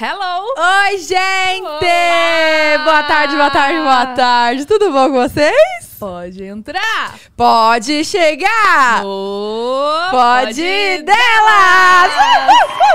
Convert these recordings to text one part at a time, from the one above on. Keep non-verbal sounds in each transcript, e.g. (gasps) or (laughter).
Hello! Oi, gente! Olá! Boa tarde, boa tarde, boa tarde. Tudo bom com vocês? Pode entrar! Pode chegar! Oh, pode, pode delas! delas. (laughs)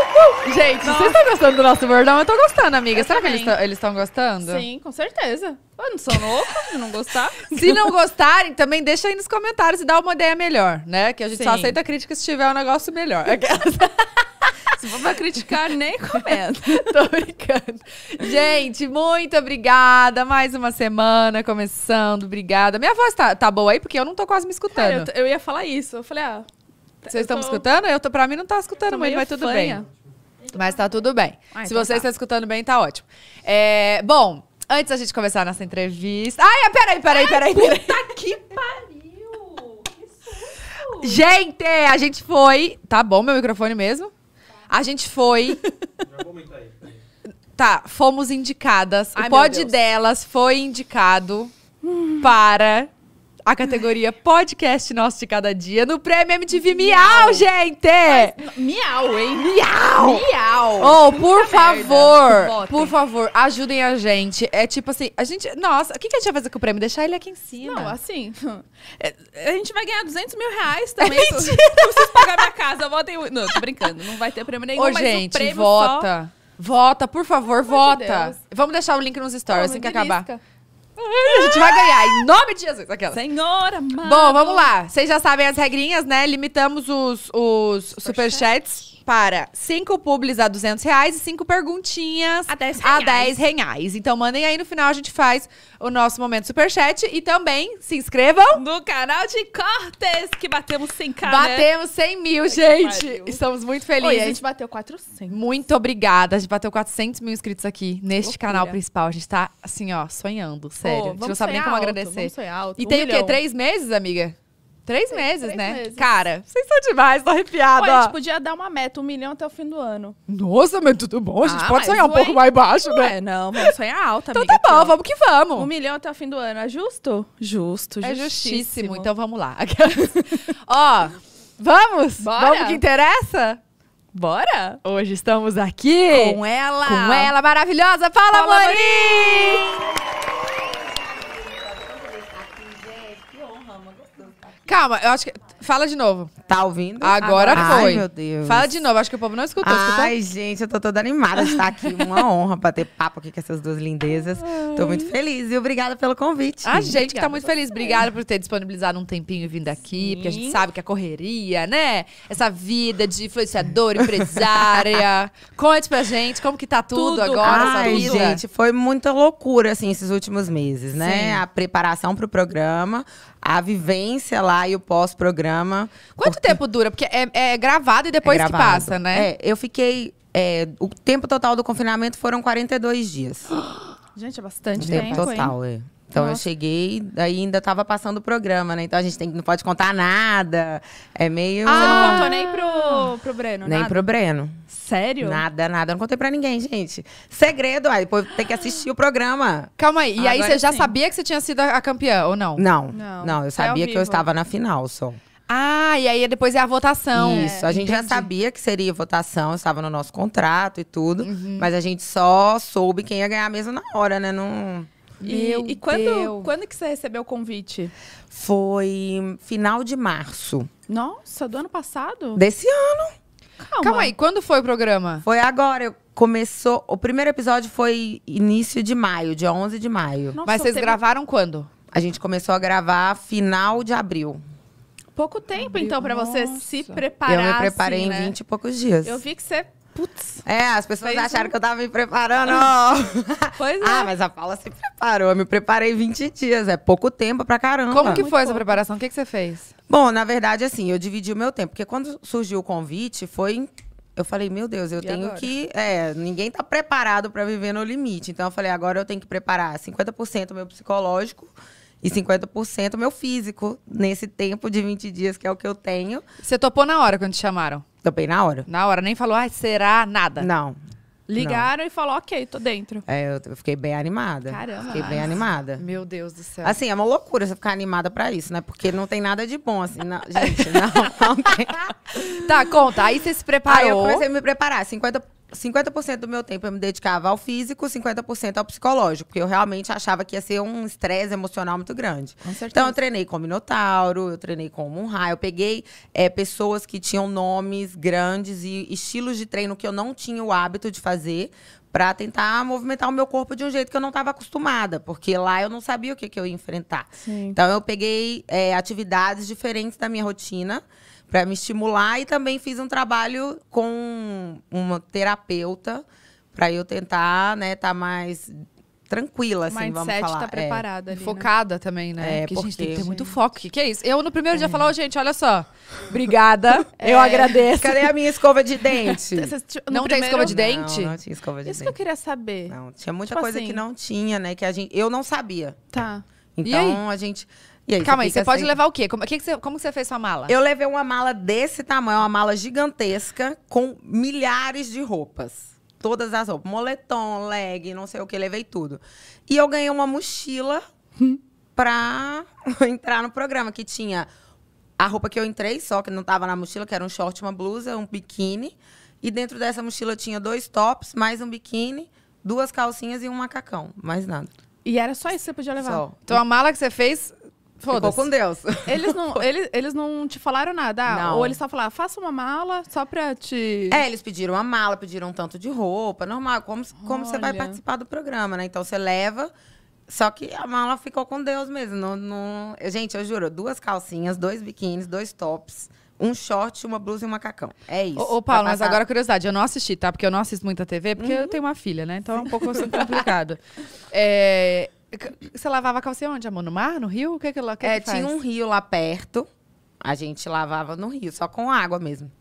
Gente, Nossa. vocês estão gostando do nosso bordão? Eu tô gostando, amiga. Eu Será também. que eles estão gostando? Sim, com certeza. Eu não sou louco de não gostar. (laughs) Se não gostarem, também deixa aí nos comentários e dá uma ideia melhor, né? Que a gente Sim. só aceita crítica se tiver um negócio melhor. (laughs) (laughs) Se for pra criticar, nem comenta. Tô brincando. Gente, muito obrigada. Mais uma semana começando. Obrigada. Minha voz tá, tá boa aí, porque eu não tô quase me escutando. Cara, eu, eu, ia falar isso. Eu falei, ah. Vocês estão tô... me escutando? Eu tô, pra mim não tá escutando mas vai tudo bem. Mas tá tudo bem. Ah, Se então você tá. está escutando bem, tá ótimo. É, bom, antes da gente começar a nossa entrevista. Ai, peraí, peraí, peraí, peraí. Puta que pariu! Que Gente, a gente foi. Tá bom meu microfone mesmo? A gente foi. (laughs) Já vou aumentar aí. Tá, fomos indicadas. Ai, o pod delas foi indicado hum. para a categoria Podcast Nosso de Cada Dia no Prêmio MTV Miau, miau gente! Mas, miau, hein? Miau! Miau! Oh, por favor, por favor, ajudem a gente. É tipo assim, a gente. Nossa, o que, que a gente vai fazer com o prêmio? Deixar ele aqui em cima. Não, assim. (laughs) É, a gente vai ganhar 200 mil reais (laughs) também. É Eu preciso pagar minha casa. Votem. Não, tô brincando. Não vai ter prêmio nenhum. Ô, mas gente, prêmio vota. Só... Vota, por favor, vota. Vamos deixar o link nos stories Como assim que acabar. Risca. A gente vai ganhar, em nome de Jesus. Aquela. Senhora, mano. Bom, vamos lá. Vocês já sabem as regrinhas, né? Limitamos os, os superchats. superchats para cinco publis a 200 reais e cinco perguntinhas a 10 reais. reais. Então mandem aí, no final a gente faz o nosso momento superchat. E também se inscrevam no canal de cortes, que batemos 100k. Né? Batemos 100 mil, né? gente. Estamos muito felizes. Oi, a gente bateu 400. Muito obrigada. A gente bateu 400 mil inscritos aqui neste Loucura. canal principal. A gente tá, assim, ó, sonhando, sério. Pô, a gente não sabe nem como alto, agradecer. Vamos sonhar alto. E um tem milhão. o quê? Três meses, amiga? Três meses, três né? Meses. Cara, vocês são demais, tô arrepiada. Olha, a gente podia dar uma meta, um milhão até o fim do ano. Nossa, mas tudo bom, a gente ah, pode sonhar um pouco mais baixo, não né? É, não, vamos sonhar alta, Então tá bom, aqui, vamos que vamos. Um milhão até o fim do ano, é justo? Justo, justo. É justíssimo, então vamos lá. (laughs) Ó, vamos? Bora? Vamos que interessa? Bora? Hoje estamos aqui com ela, com ela maravilhosa, Paula, Paula Morim! Calma, eu acho que. Fala de novo. Tá ouvindo? Agora, Agora. foi. Ai, meu Deus. Fala de novo, acho que o povo não escutou. Ai, escutou? gente, eu tô toda animada de estar aqui. Uma (laughs) honra bater papo aqui com essas duas lindezas. Ai. Tô muito feliz e obrigada pelo convite. A gente obrigada que tá muito feliz. Obrigada por ter disponibilizado um tempinho e vindo aqui, Sim. porque a gente sabe que a correria, né? Essa vida de influenciador, empresária. (laughs) Conte pra gente como que tá tudo, tudo. agora, Ai, gente, foi muita loucura, assim, esses últimos meses, né? Sim. A preparação pro programa, a vivência lá e o pós-programa. Quanto porque... tempo dura? Porque é, é gravado e depois é gravado. que passa, né? É, eu fiquei. É, o tempo total do confinamento foram 42 dias. (gasps) Gente, é bastante tempo. Tempo total, hein? é. Então Nossa. eu cheguei, aí ainda tava passando o programa, né? Então a gente tem, não pode contar nada. É meio. Ah, você não ah! contou nem pro, pro Breno, Nem nada. pro Breno. Sério? Nada, nada. Eu não contei pra ninguém, gente. Segredo, aí depois tem que assistir o programa. Calma aí. E aí você já sim. sabia que você tinha sido a campeã, ou não? Não. Não, não eu é sabia é que eu estava na final só. Ah, e aí é depois é a votação. É, Isso, é, a gente entendi. já sabia que seria votação, estava no nosso contrato e tudo, uhum. mas a gente só soube quem ia ganhar mesmo na hora, né? Não. E, e, quando, Deus. quando que você recebeu o convite? Foi final de março. Nossa, do ano passado? Desse ano. Calma. Calma aí, quando foi o programa? Foi agora. Começou. O primeiro episódio foi início de maio, dia 11 de maio. Nossa, Mas vocês teve... gravaram quando? A gente começou a gravar final de abril. Pouco tempo, abril, então, para você se preparar. Eu me preparei assim, em né? 20 e poucos dias. Eu vi que você Putz. É, as pessoas acharam um... que eu tava me preparando. (laughs) Pois é. ah, mas a Paula se preparou. Eu me preparei 20 dias. É pouco tempo pra caramba. Como que Muito foi pouco. essa preparação? O que, que você fez? Bom, na verdade, assim, eu dividi o meu tempo. Porque quando surgiu o convite, foi eu falei, meu Deus, eu e tenho agora? que. É, ninguém tá preparado para viver no limite. Então eu falei, agora eu tenho que preparar 50% meu psicológico e 50% meu físico nesse tempo de 20 dias, que é o que eu tenho. Você topou na hora quando te chamaram? Topei na hora. Na hora, nem falou, será nada. Não. Ligaram não. e falou, ok, tô dentro. É, eu fiquei bem animada. Caramba. Fiquei bem animada. Meu Deus do céu. Assim, é uma loucura você ficar animada pra isso, né? Porque não tem nada de bom, assim. Não, gente, não, não tem. (laughs) Tá, conta. Aí você se preparou. Aí eu comecei a me preparar. 50, 50% do meu tempo eu me dedicava ao físico, 50% ao psicológico, porque eu realmente achava que ia ser um estresse emocional muito grande. Então eu treinei com o Minotauro, eu treinei com o raio. eu peguei é, pessoas que tinham nomes grandes e estilos de treino que eu não tinha o hábito de fazer, para tentar movimentar o meu corpo de um jeito que eu não estava acostumada, porque lá eu não sabia o que, que eu ia enfrentar. Sim. Então eu peguei é, atividades diferentes da minha rotina para me estimular e também fiz um trabalho com uma terapeuta para eu tentar, né, tá mais tranquila, assim, Mindset vamos falar. tá é. preparada. É. Ali, né? Focada né? também, né? É, porque, porque a gente tem que ter muito foco. O que, que é isso? Eu, no primeiro é. dia, falar, oh, gente, olha só. Obrigada, (laughs) é. eu agradeço. Cadê a minha escova de dente? (laughs) não primeiro... tem escova de dente? Não, não tinha escova de isso dente. Isso que eu queria saber. Não, tinha muita tipo coisa assim... que não tinha, né? Que a gente... Eu não sabia. Tá. Então, a gente... E aí, Calma aí, você pode levar o quê? Como, que que você, como você fez sua mala? Eu levei uma mala desse tamanho, uma mala gigantesca, com milhares de roupas. Todas as roupas. Moletom, leg, não sei o que, levei tudo. E eu ganhei uma mochila (laughs) pra (laughs) entrar no programa, que tinha a roupa que eu entrei, só que não tava na mochila, que era um short, uma blusa, um biquíni. E dentro dessa mochila tinha dois tops, mais um biquíni, duas calcinhas e um macacão. Mais nada. E era só isso que você podia levar? Só. Então a mala que você fez, Ficou com Deus. Eles não, (laughs) eles, eles não te falaram nada. Ah, não. Ou eles só falaram, faça uma mala só pra te. É, eles pediram a mala, pediram um tanto de roupa, normal. Como, como você vai participar do programa, né? Então você leva. Só que a mala ficou com Deus mesmo. Não, não... Gente, eu juro, duas calcinhas, dois biquínis, dois tops um short, uma blusa e um macacão. É isso. Ô, ô Paulo, mas agora curiosidade, eu não assisti, tá? Porque eu não assisto muita TV, porque uhum. eu tenho uma filha, né? Então é um pouco assim, (laughs) complicado. é, você lavava a calcinha onde, amor? No mar? No rio? O que é que, o é, é, que Tinha um rio lá perto. A gente lavava no rio, só com água mesmo.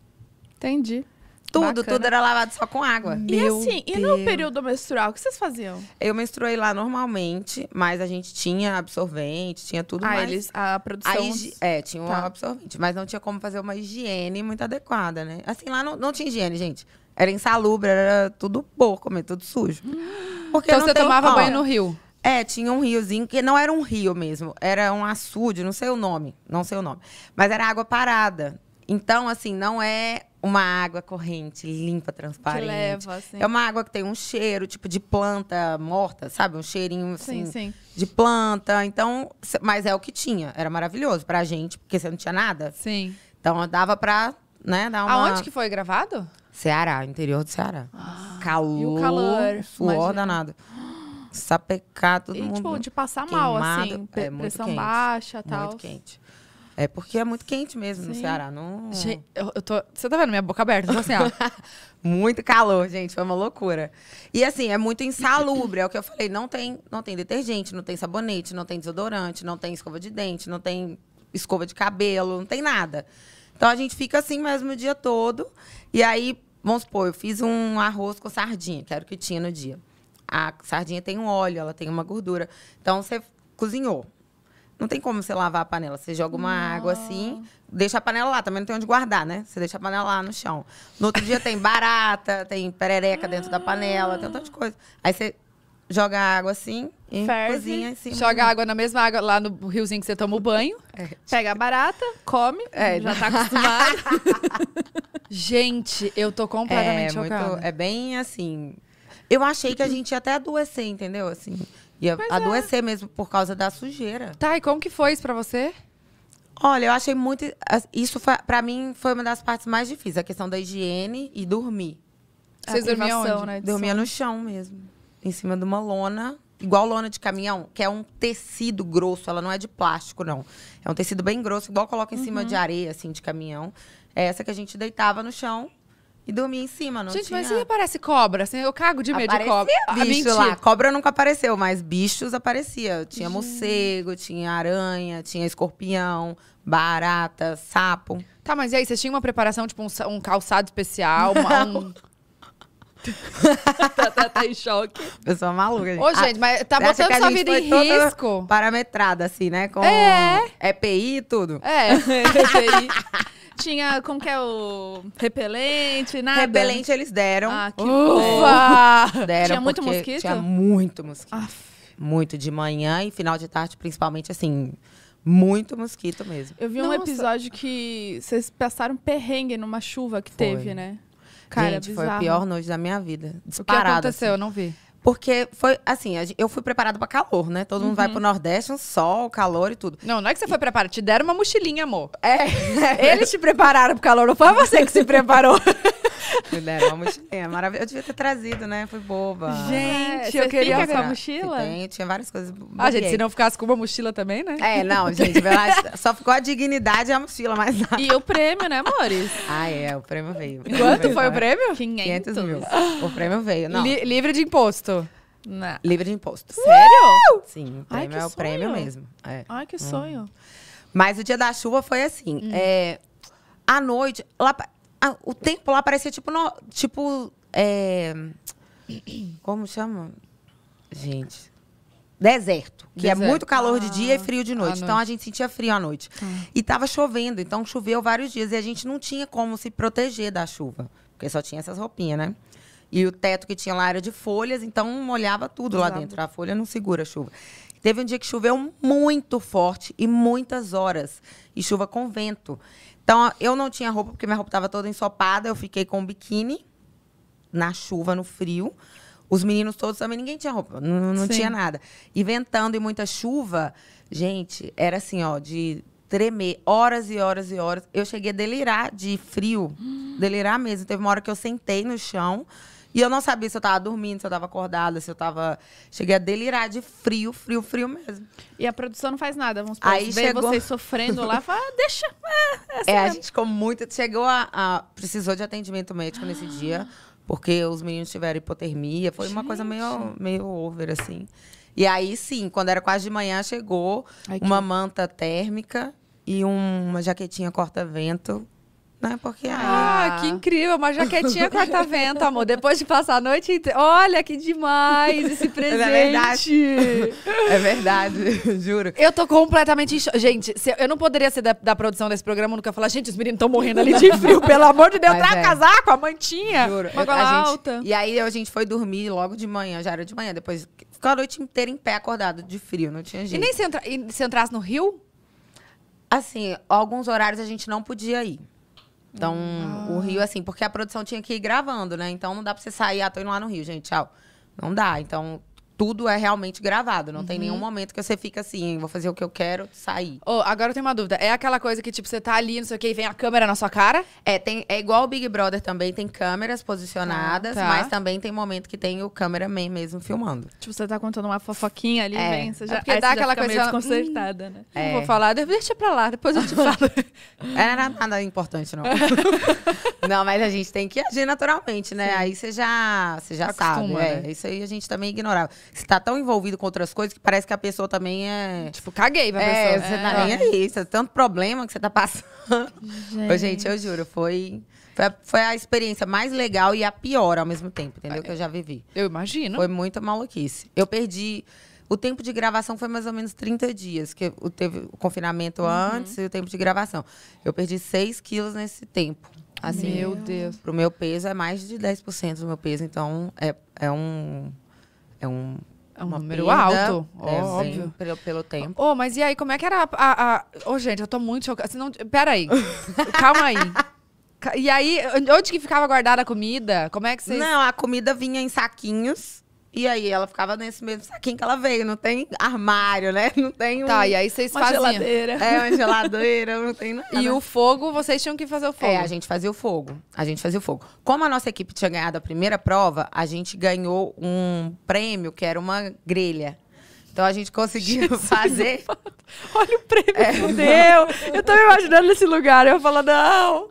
Entendi. Tudo, Bacana. tudo era lavado só com água. Meu e assim, Deus. e no período menstrual, o que vocês faziam? Eu menstruei lá normalmente, mas a gente tinha absorvente, tinha tudo ah, mais. Eles, a produção. Aí, é, tinha um tá. absorvente, mas não tinha como fazer uma higiene muito adequada, né? Assim, lá não, não tinha higiene, gente. Era insalubre, era tudo porco, comer tudo sujo. (gasps) Porque então você tomava como. banho no rio? É, tinha um riozinho, que não era um rio mesmo, era um açude, não sei o nome, não sei o nome. Mas era água parada. Então, assim, não é uma água corrente, limpa, transparente. Que leva, assim. É uma água que tem um cheiro, tipo, de planta morta, sabe? Um cheirinho, assim, sim, sim. de planta. Então, mas é o que tinha. Era maravilhoso pra gente, porque você não tinha nada. Sim. Então, dava pra, né, dar uma... Aonde que foi gravado? Ceará, interior do Ceará. Ah, calor, e o calor, suor imagina. danado sapecar todo e, tipo, mundo. Tipo, de passar queimado. mal, assim, é, pressão quente, baixa tal. Muito quente. É porque é muito quente mesmo Sim. no Ceará, não. Gente, eu, eu, tô. Você tá vendo minha boca aberta? Eu tô assim, ó. (laughs) muito calor, gente. Foi uma loucura. E assim, é muito insalubre. É o que eu falei. Não tem, não tem detergente, não tem sabonete, não tem desodorante, não tem escova de dente, não tem escova de cabelo, não tem nada. Então a gente fica assim mesmo o dia todo. E aí, vamos supor, eu fiz um arroz com sardinha, que era o que tinha no dia a sardinha tem um óleo, ela tem uma gordura. Então você cozinhou. Não tem como você lavar a panela. Você joga uma não. água assim, deixa a panela lá, também não tem onde guardar, né? Você deixa a panela lá no chão. No outro dia tem barata, (laughs) tem perereca dentro da panela, tem um tanto de coisa. Aí você joga a água assim e Ferve, cozinha assim. Joga a água na mesma água lá no riozinho que você toma o banho. É. Pega a barata, come, é, já tá acostumado. (laughs) Gente, eu tô (laughs) é, completamente é, chocada. Muito, é bem assim, eu achei que a gente ia até adoecer, entendeu? Assim, ia é. adoecer é. mesmo por causa da sujeira. Tá, e como que foi isso pra você? Olha, eu achei muito. Isso para mim foi uma das partes mais difíceis, a questão da higiene e dormir. Vocês dormiam onde? Né, Dormia no chão mesmo, em cima de uma lona, igual lona de caminhão, que é um tecido grosso, ela não é de plástico não. É um tecido bem grosso, igual coloca em uhum. cima de areia assim de caminhão. É essa que a gente deitava no chão e dormi em cima, não Gente, tinha... mas e aparece cobra? Assim, eu cago de medo aparecia de cobra. Ah, bicho lá. Cobra nunca apareceu, mas bichos aparecia. Tinha Gente. morcego, tinha aranha, tinha escorpião, barata, sapo. Tá, mas e aí? Vocês tinham uma preparação, tipo um, um calçado especial? Uma, um... (laughs) tá, tá, tá, em choque. Pessoa maluca, gente. Ô, gente, mas tá ah, botando sua vida em risco. Parametrada, assim, né? Com é. EPI e tudo. É, (laughs) EPI. Tinha, como que é o repelente, nada? Repelente eles deram. Ah, que Ufa! Deram tinha muito mosquito? Tinha muito mosquito. Aff. Muito, de manhã e final de tarde, principalmente, assim, muito mosquito mesmo. Eu vi Nossa. um episódio que vocês passaram perrengue numa chuva que foi. teve, né? Cara, Gente, bizarro. foi a pior noite da minha vida. Disparado. O que aconteceu? Assim. Eu não vi. Porque foi assim, eu fui preparada para calor, né? Todo uhum. mundo vai uhum. pro Nordeste, um sol, calor e tudo. Não, não é que você foi preparada, te deram uma mochilinha, amor. É. Eles te prepararam pro calor, não foi você que se preparou. (laughs) Me uma mochilinha maravilhosa. Eu devia ter trazido, né? Fui boba. Gente, é, eu queria essa mochila? Tem, tinha várias coisas. Ah, gente, se não ficasse com uma mochila também, né? É, não, gente. só ficou a dignidade e a mochila, mas nada. E o prêmio, né, amores? Ah, é, o prêmio veio. O prêmio Quanto veio, foi o prêmio? 500, 500 mil. O prêmio veio, não. Li livre de imposto. Não. Livre de imposto. Sério? Sim, o prêmio Ai, é sonho. o prêmio mesmo. É. Ai, que hum. sonho. Hum. Mas o dia da chuva foi assim. Hum. É, à noite, lá, ah, o tempo lá parecia tipo. No, tipo. É, como chama? Gente. Deserto, que é deserto. é muito calor ah, de dia e ah, frio de noite. Então a gente sentia frio à noite. Tá. E tava chovendo, então choveu vários dias e a gente não tinha como se proteger da chuva, porque só tinha essas roupinhas, né? E o teto que tinha lá era de folhas, então molhava tudo Exato. lá dentro. A folha não segura a chuva. Teve um dia que choveu muito forte e muitas horas, e chuva com vento. Então, eu não tinha roupa, porque minha roupa estava toda ensopada. Eu fiquei com um biquíni, na chuva, no frio. Os meninos todos também, ninguém tinha roupa, não, não tinha nada. E ventando e muita chuva, gente, era assim, ó, de tremer horas e horas e horas. Eu cheguei a delirar de frio, hum. (gasps) delirar mesmo. Teve uma hora que eu sentei no chão e eu não sabia se eu tava dormindo, se eu tava acordada, se eu tava. Cheguei a delirar de frio, frio, frio mesmo. E a produção não faz nada, vamos supor, chegou... vocês sofrendo lá, fala, ah, deixa. Ah, é, é, é a gente ficou muito. Chegou a, a, Precisou de atendimento médico nesse dia, porque os meninos tiveram hipotermia. Foi gente. uma coisa meio, meio over, assim. E aí, sim, quando era quase de manhã, chegou Ai, que... uma manta térmica e um, uma jaquetinha corta-vento né? Porque ah, ah, que incrível, uma jaquetinha corta-vento, amor. Depois de passar a noite inteira. Olha que demais esse (laughs) é presente. É verdade. é (laughs) verdade, juro. Eu tô completamente. Gente, se... eu não poderia ser da, da produção desse programa nunca falar, gente, os meninos estão morrendo ali de frio, (laughs) pelo amor de Deus, traga é. casaco, a mantinha. Juro. Uma eu, alta. Gente... e aí a gente foi dormir logo de manhã, já era de manhã, depois ficou a noite inteira em pé acordado de frio, não tinha jeito. E nem se, entra... e se entrasse no rio? Assim, alguns horários a gente não podia ir. Então, ah. o Rio, ah. assim, porque a produção tinha que ir gravando, né? Então não dá pra você sair, ah, tô indo lá no Rio, gente, tchau. Não dá. Então, tudo é realmente gravado. Não uhum. tem nenhum momento que você fica assim, vou fazer o que eu quero, sair. Oh, agora eu tenho uma dúvida. É aquela coisa que, tipo, você tá ali, não sei o quê, e vem a câmera na sua cara? É, tem, é igual o Big Brother também, tem câmeras posicionadas, ah, tá. mas também tem momento que tem o cameraman mesmo filmando. Tipo, você tá contando uma fofoquinha ali, é. vem, você é já, hum, né? é porque dá aquela coisa meio desconcertada, hum, né? É. Não vou falar, deixa pra lá, depois eu te falo. (laughs) é, não é nada importante, não. (laughs) não, mas a gente tem que agir naturalmente, né? Sim. Aí você já, você já Acostuma, sabe. É, né? É, isso aí a gente também ignorava está tão envolvido com outras coisas que parece que a pessoa também é. Tipo, caguei pra é, pessoa. Você é. tá nem é. aí, é tanto problema que você tá passando. Gente, gente eu juro, foi. Foi a, foi a, experiência mais legal e a pior ao mesmo tempo, entendeu? É. Que eu já vivi. Eu imagino. Foi muita maluquice. Eu perdi. O tempo de gravação foi mais ou menos 30 dias, que teve o confinamento uhum. antes e o tempo de gravação. Eu perdi 6 quilos nesse tempo. Assim, meu Deus. Pro meu peso é mais de 10% do meu peso, então é, é um é um é um uma número perda, alto, é, óbvio. pelo, pelo tempo. oh, mas e aí, como é que era a. a, a... Oh, gente, eu tô muito chocada. Senão... Peraí. Calma aí. (laughs) E aí, onde que ficava guardada a comida? Como é que vocês. Não, a comida vinha em saquinhos. E aí ela ficava nesse mesmo saquinho que ela veio. Não tem armário, né? (laughs) Não tem um, Tá, e aí vocês uma faziam. geladeira. É, uma geladeira, não tem nada. E o fogo, vocês tinham que fazer o é, fogo. É, a gente fazia o fogo. A gente fazia o fogo. Como a nossa equipe tinha ganhado a primeira prova, a gente ganhou um prêmio que era uma grelha. Então a gente conseguiu fazer. (laughs) Olha o prêmio é. que deu! Eu tô me imaginando nesse lugar. Eu falo, não!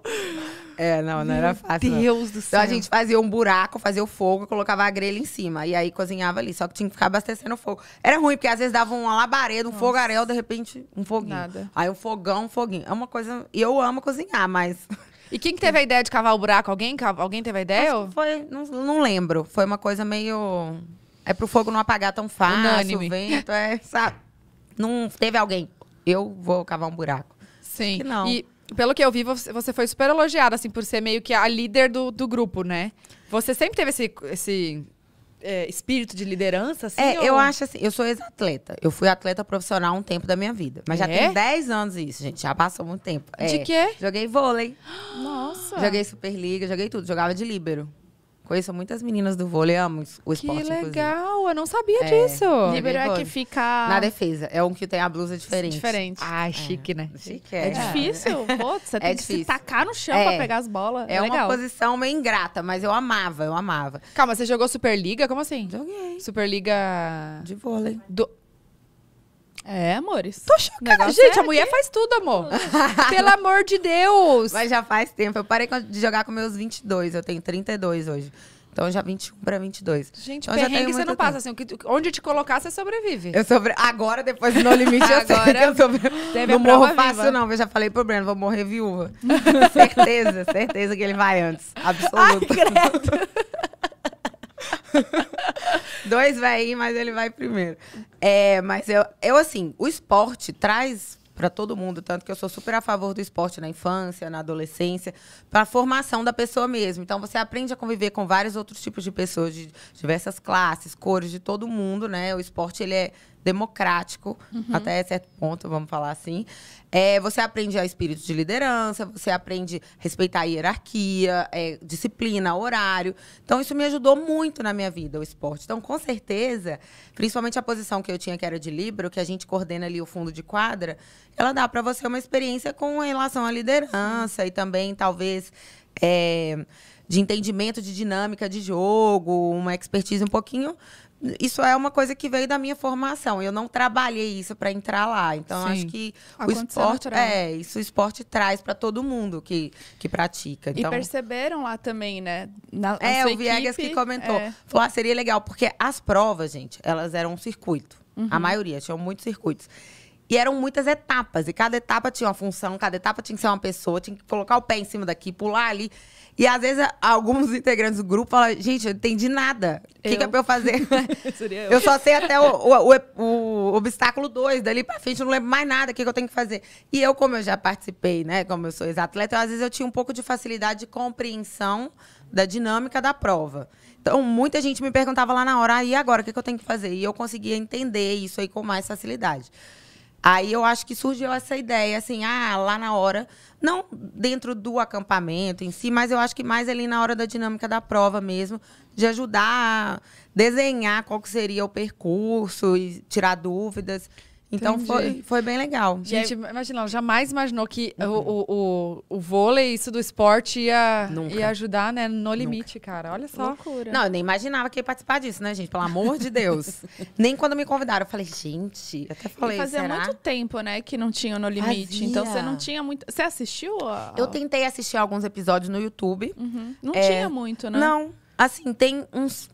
É, não, não Meu era fácil. Deus não. do céu. Então a gente fazia um buraco, fazia o fogo, colocava a grelha em cima. E aí cozinhava ali. Só que tinha que ficar abastecendo o fogo. Era ruim, porque às vezes dava uma labareda, um fogarel, de repente, um foguinho. Nada. Aí um fogão, um foguinho. É uma coisa. E eu amo cozinhar, mas. E quem que teve a ideia de cavar o buraco? Alguém? Alguém teve a ideia? foi, não, não lembro. Foi uma coisa meio. É pro fogo não apagar tão fácil, Unânime. o vento, é, sabe? Não teve alguém. Eu vou cavar um buraco. Sim. Que não. E pelo que eu vi, você foi super elogiada, assim, por ser meio que a líder do, do grupo, né? Você sempre teve esse, esse é, espírito de liderança, assim? É, ou... eu acho assim, eu sou ex-atleta. Eu fui atleta profissional um tempo da minha vida. Mas é? já tem 10 anos isso, gente. Já passou muito tempo. É, de quê? Joguei vôlei. (gasps) Nossa! Joguei Superliga, joguei tudo. Jogava de líbero. Conheço muitas meninas do vôlei, amo o esporte. Que legal, inclusive. eu não sabia é. disso. Líbero é, é que fica. Na defesa. É um que tem a blusa diferente. Diferente. Ah, é, é. chique, né? Chique, é. é difícil. (laughs) Pô, você é tem difícil. que se tacar no chão é. pra pegar as bolas. É, é uma posição meio ingrata, mas eu amava, eu amava. Calma, você jogou Superliga? Como assim? Joguei. Superliga. De vôlei. Do... É, amores. Tô chocada. Gente, é a mulher faz tudo, amor. (laughs) Pelo amor de Deus. Mas já faz tempo. Eu parei de jogar com meus 22. Eu tenho 32 hoje. Então já 21 para 22. Gente, então, perrengue já você não tempo. passa assim. onde te colocar, você sobrevive. Eu sobre... Agora, depois do No Limite, eu Agora, (laughs) sei que eu sobre... Não morro fácil, não. Eu já falei pro Breno, vou morrer viúva. (laughs) certeza, certeza que ele vai antes. Absoluto. Ai, credo. (laughs) Dois vai ir, mas ele vai primeiro. É, mas eu, eu, assim, o esporte traz para todo mundo, tanto que eu sou super a favor do esporte na infância, na adolescência, para a formação da pessoa mesmo. Então você aprende a conviver com vários outros tipos de pessoas de diversas classes, cores de todo mundo, né? O esporte ele é democrático, uhum. até certo ponto, vamos falar assim. É, você aprende a espírito de liderança, você aprende a respeitar a hierarquia, é, disciplina, horário. Então, isso me ajudou muito na minha vida, o esporte. Então, com certeza, principalmente a posição que eu tinha, que era de libro, que a gente coordena ali o fundo de quadra, ela dá para você uma experiência com relação à liderança e também, talvez, é, de entendimento de dinâmica de jogo, uma expertise um pouquinho isso é uma coisa que veio da minha formação. Eu não trabalhei isso para entrar lá. Então acho que Aconteceu o esporte natural. é, isso o esporte traz para todo mundo que, que pratica. Então, e perceberam lá também, né? Na, é, o equipe, Viegas que comentou. É. Falou, ah, seria legal porque as provas, gente, elas eram um circuito. Uhum. A maioria tinham muitos circuitos. E eram muitas etapas, e cada etapa tinha uma função, cada etapa tinha que ser uma pessoa, tinha que colocar o pé em cima daqui, pular ali. E às vezes alguns integrantes do grupo falam, gente, eu não entendi nada. O que, que, é pra eu fazer? (laughs) eu. eu. só sei até o, o, o, o obstáculo 2, dali pra frente, eu não lembro mais nada, o que, que, eu tenho que fazer. E eu, como eu já participei, né? Como eu sou ex-atleta, às vezes eu tinha um pouco de facilidade de compreensão da dinâmica da prova. Então, muita gente me perguntava lá na hora, ah, e agora, o que, que eu tenho que fazer? E eu conseguia entender isso aí com mais facilidade. Aí eu acho que surgiu essa ideia, assim, ah, lá na hora, não dentro do acampamento em si, mas eu acho que mais ali na hora da dinâmica da prova mesmo, de ajudar a desenhar qual que seria o percurso e tirar dúvidas. Então foi, foi bem legal. Gente, aí, imagina, jamais imaginou que uhum. o, o, o, vôlei, isso do esporte ia, ia ajudar, né? No limite, Nunca. cara. Olha só. Loucura. Não, eu nem imaginava que ia participar disso, né, gente? Pelo amor de Deus. (laughs) nem quando me convidaram, eu falei, gente, até falei. E fazia será? muito tempo, né, que não tinha no limite. Fazia. Então você não tinha muito. Você assistiu? A... Eu tentei assistir alguns episódios no YouTube. Uhum. Não é... tinha muito, né? Não. Assim, tem uns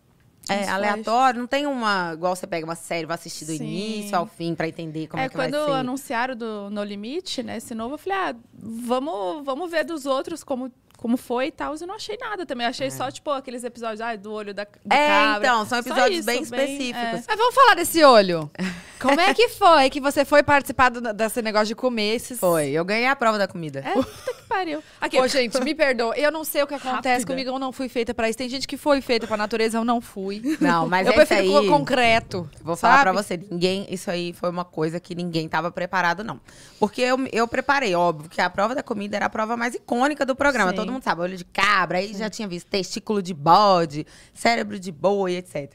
é, aleatório, não tem uma. Igual você pega uma série, vai assistir do Sim. início ao fim para entender como é, é que vai ser. quando anunciaram do No Limite, né, esse novo, eu falei, ah, vamos, vamos ver dos outros como como foi e tal, eu não achei nada também. Eu achei é. só, tipo, aqueles episódios ah, do olho da do é, cabra. então, são episódios isso, bem específicos. Bem, é. Mas é, vamos falar desse olho. (laughs) Como é que foi que você foi participar do, desse negócio de comer esses... Foi, eu ganhei a prova da comida. É, puta que pariu. (laughs) Aqui. Ô, gente, me perdoa, eu não sei o que acontece Rápida. comigo, eu não fui feita pra isso. Tem gente que foi feita pra natureza, eu não fui. Não, mas eu prefiro aí, concreto. Vou sabe? falar pra você, ninguém... Isso aí foi uma coisa que ninguém tava preparado, não. Porque eu, eu preparei, óbvio, que a prova da comida era a prova mais icônica do programa. Sim todo mundo sabe, olho de cabra, aí Sim. já tinha visto testículo de bode, cérebro de boi, etc.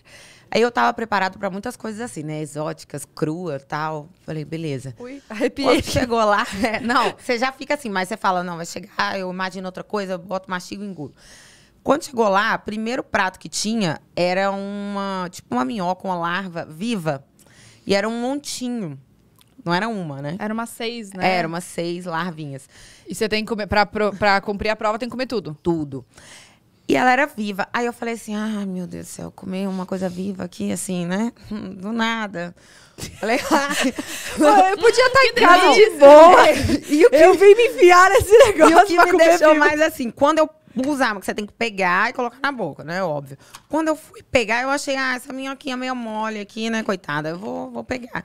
Aí eu tava preparado para muitas coisas assim, né? Exóticas, crua tal. Falei, beleza. Ui, arrepiei. Quando (laughs) chegou lá, né? não, você já fica assim, mas você fala, não, vai chegar, eu imagino outra coisa, eu boto mastigo e engulo. Quando chegou lá, primeiro prato que tinha era uma, tipo uma minhoca, uma larva viva. E era um montinho. Não era uma, né? Era umas seis, né? Era umas seis larvinhas. E você tem que comer, pra, pra cumprir a prova, tem que comer tudo? Tudo. E ela era viva. Aí eu falei assim: ai, ah, meu Deus do céu, comer uma coisa viva aqui, assim, né? (laughs) Do nada. Falei, ah, (laughs) eu podia tá estar em casa de boa. (laughs) E o que... Eu vim me enfiar nesse negócio. E o que me deixou vivo. mais assim, quando eu usava, que você tem que pegar e colocar na boca, né? Óbvio. Quando eu fui pegar, eu achei, ah, essa minhoquinha meio mole aqui, né? Coitada, eu vou, vou pegar.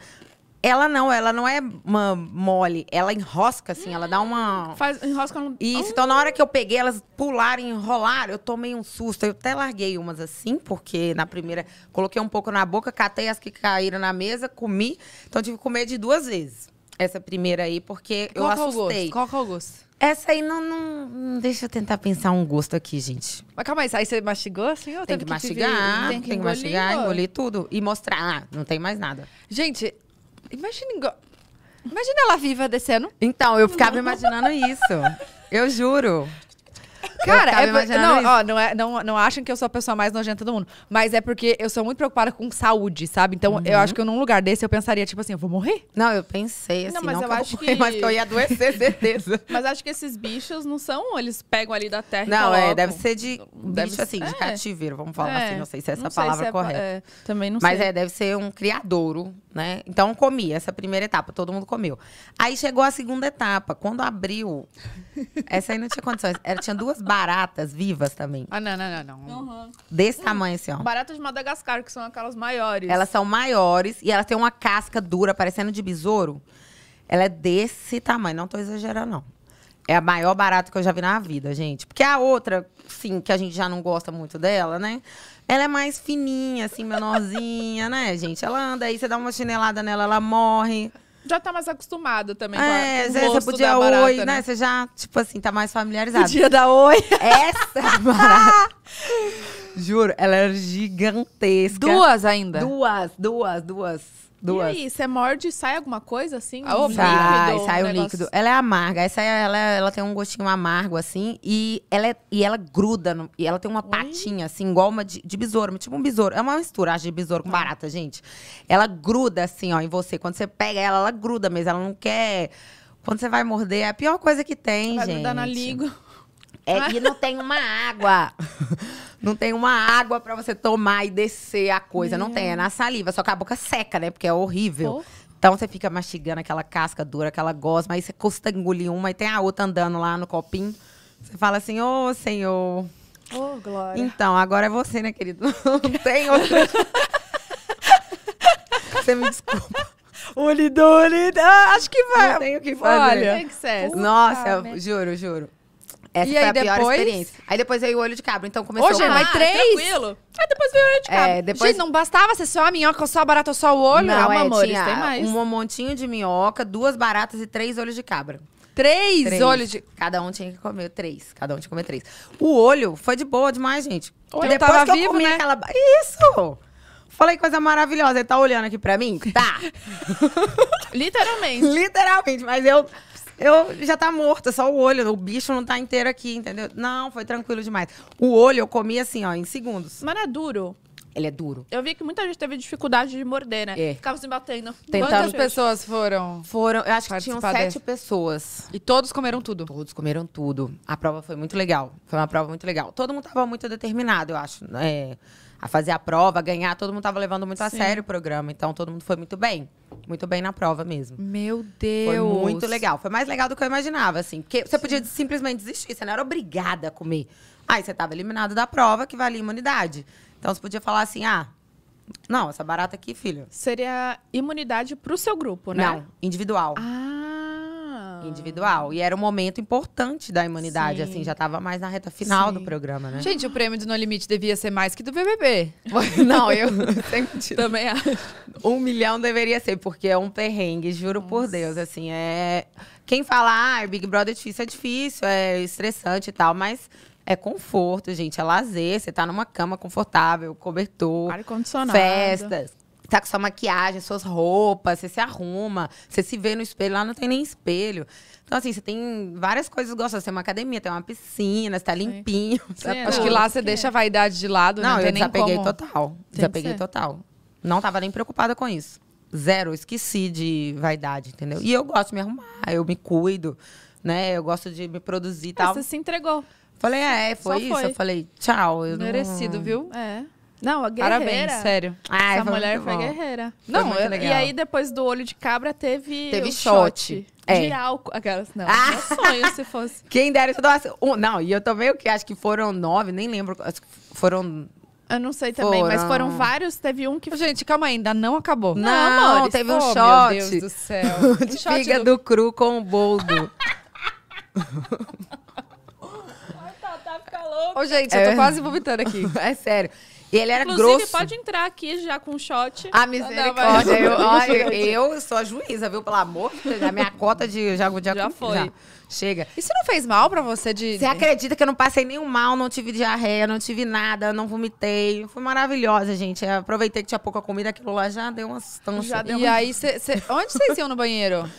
Ela não, ela não é uma mole, ela enrosca, assim, ela dá uma. Faz, enrosca no. Isso, ah. então na hora que eu peguei, elas pularam e enrolaram, eu tomei um susto. Eu até larguei umas assim, porque na primeira coloquei um pouco na boca, catei as que caíram na mesa, comi. Então tive que comer de duas vezes. Essa primeira aí, porque Qual eu é assustei. É Qual que é o gosto? Essa aí não, não, Deixa eu tentar pensar um gosto aqui, gente. Mas calma aí, aí você mastigou assim? Ou tem que, que mastigar, tem que, tem que engolir, mastigar, engolir tudo e mostrar. Ah, não tem mais nada. Gente, Imagina, imagina ela viva descendo. Então, eu ficava imaginando isso. Eu juro. Cara, é não, ó, não, é, não, não acham que eu sou a pessoa mais nojenta do mundo. Mas é porque eu sou muito preocupada com saúde, sabe? Então uhum. eu acho que eu, num lugar desse eu pensaria, tipo assim, eu vou morrer? Não, eu pensei assim, não, mas não eu, que eu acho morrer, que... mas que eu ia adoecer, (laughs) certeza. mas acho que esses bichos não são, eles pegam ali da terra Não, é, deve ser de deve bicho assim, é. de cativeiro, vamos falar é. assim, não sei se é essa palavra se é, correta. É, também não mas sei. Mas é, deve ser um criadouro, né? Então comi essa primeira etapa, todo mundo comeu. Aí chegou a segunda etapa, quando abriu, essa aí não tinha condições, era, tinha duas baratas vivas também. Ah, não, não, não, não. Uhum. Desse tamanho, assim, ó. Baratas de Madagascar, que são aquelas maiores. Elas são maiores e elas têm uma casca dura, parecendo de besouro. Ela é desse tamanho, não tô exagerando, não. É a maior barata que eu já vi na vida, gente. Porque a outra, sim, que a gente já não gosta muito dela, né? Ela é mais fininha, assim, menorzinha, né, gente? Ela anda aí, você dá uma chinelada nela, ela morre já tá mais acostumado também é, com a, com você podia barata, oi, né? né? Você já, tipo assim, tá mais familiarizado. Podia dar oi. (laughs) Essa é barata. (laughs) Juro, ela era gigantesca. Duas ainda? Duas, duas, duas. Duas. E aí, você morde e sai alguma coisa assim? Ah, um sai, sai um o líquido. Ela é amarga. Essa é, ela, ela tem um gostinho amargo assim e ela é, e ela gruda no, e ela tem uma Ui. patinha assim igual uma de, de, besouro, tipo um besouro. É uma mistura de besouro com tá. barata, gente. Ela gruda assim, ó, em você. Quando você pega ela, ela gruda mesmo, ela não quer quando você vai morder, é a pior coisa que tem, vai gente. Vai grudar na língua. É, e não tem uma água. (laughs) Não tem uma água para você tomar e descer a coisa. É. Não tem, é na saliva. Só que a boca seca, né? Porque é horrível. Oh. Então você fica mastigando aquela casca dura, aquela gosma, aí você custa engolir uma e tem a outra andando lá no copinho. Você fala assim, ô oh, senhor. Ô, oh, Glória. Então, agora é você, né, querido? (laughs) Não tem outra. (laughs) você me desculpa. Olidolida, acho que vai. Não tenho o que fazer. Olha, tem que ser. Nossa, juro, juro. Essa e foi a depois... experiência. Aí depois veio o olho de cabra. Então começou Hoje, a... É mas ah, três? Tranquilo. Aí é, depois veio o olho de é, cabra. É, depois... Gente, não bastava ser só a minhoca, só a barata, só o olho? Não, Calma, é, tinha tem mais. um montinho de minhoca, duas baratas e três olhos de cabra. Três, três, olhos de. Cada um tinha que comer três. Cada um tinha que comer três. O olho foi de boa demais, gente. Olho Depois tava que eu vivo, comi né? aquela. Isso! Falei coisa maravilhosa. Ele tá olhando aqui pra mim? Tá. (laughs) (laughs) Literalmente. Literalmente, mas eu eu já tá morto, é só o olho. O bicho não tá inteiro aqui, entendeu? Não, foi tranquilo demais. O olho eu comi assim, ó, em segundos. Mas não é duro. Ele é duro. Eu vi que muita gente teve dificuldade de morder, né? É. Ficava se batendo. Quantas pessoas foram? Foram, eu acho que tinham sete pessoas. E todos comeram tudo? Todos comeram tudo. A prova foi muito legal. Foi uma prova muito legal. Todo mundo tava muito determinado, eu acho. É, a fazer a prova, a ganhar, todo mundo tava levando muito Sim. a sério o programa. Então todo mundo foi muito bem muito bem na prova mesmo. Meu Deus! Foi muito legal. Foi mais legal do que eu imaginava, assim. Porque você Sim. podia simplesmente desistir, você não era obrigada a comer. Aí você estava eliminado da prova, que valia imunidade. Então você podia falar assim, ah, não, essa barata aqui, filho. Seria imunidade pro seu grupo, né? Não, individual. Ah! Ah. individual. E era um momento importante da imunidade, assim, Sim. assim, já tava mais na reta final Sim. do programa, né? Gente, o prêmio do No Limite devia ser mais que do BBB. (laughs) Não, eu (laughs) (laughs) também acho. Um milhão deveria ser, porque é um perrengue, juro Nossa. por Deus, assim, é... Quem fala, ah, Big Brother é difícil, é difícil, é estressante e tal, mas é conforto, gente, é lazer, você tá numa cama confortável, cobertor, ar condicionado, festas tá com sua maquiagem, suas roupas, você se arruma, você se vê no espelho, lá não tem nem espelho. Então, assim, você tem várias coisas gostosas. Você tem uma academia, tem uma piscina, você tá limpinho. Sim, é. acho que lá você que é. deixa é. a vaidade de lado, não, não né? eu desapeguei como. total. Tem desapeguei total. Não tava nem preocupada com isso. Zero, esqueci de vaidade, entendeu? E eu gosto de me arrumar, eu me cuido, né? Eu gosto de me produzir e ah, tal. Você se entregou. Falei, é, foi, é, foi. isso. Eu falei, tchau. Eu Merecido, não... viu? É. Não, a guerreira. Parabéns, sério. Ai, ah, Essa mulher foi bom. guerreira. Não, foi legal. e aí depois do olho de cabra teve. Teve shot. shot. É. De álcool. Aquelas, não. Ah. Meu sonho se fosse. (laughs) Quem dera se eu tomasse. Um, não, e eu também o que? Acho que foram nove, nem lembro. Acho que foram. Eu não sei também, foram... mas foram vários. Teve um que. Gente, calma aí, ainda não acabou. Não, não teve um oh, shot. Meu Deus do céu. (laughs) de um fígado do... cru com boldo. (laughs) Ai, tá, tá, fica louco. Ô, gente, eu é. tô quase vomitando aqui. é sério. E ele era Inclusive, grosso. pode entrar aqui já com um shot. A misericórdia. Eu, olha, eu sou a juíza, viu? Pelo amor de Deus. A minha cota de jago de Já foi. Já. Chega. Isso não fez mal pra você de. Você acredita que eu não passei nenhum mal, não tive diarreia, não tive nada, não vomitei. Foi maravilhosa, gente. Eu aproveitei que tinha pouca comida, aquilo lá já deu uma sustância. Já deu e uma... aí, cê, cê... onde vocês iam no banheiro? (laughs)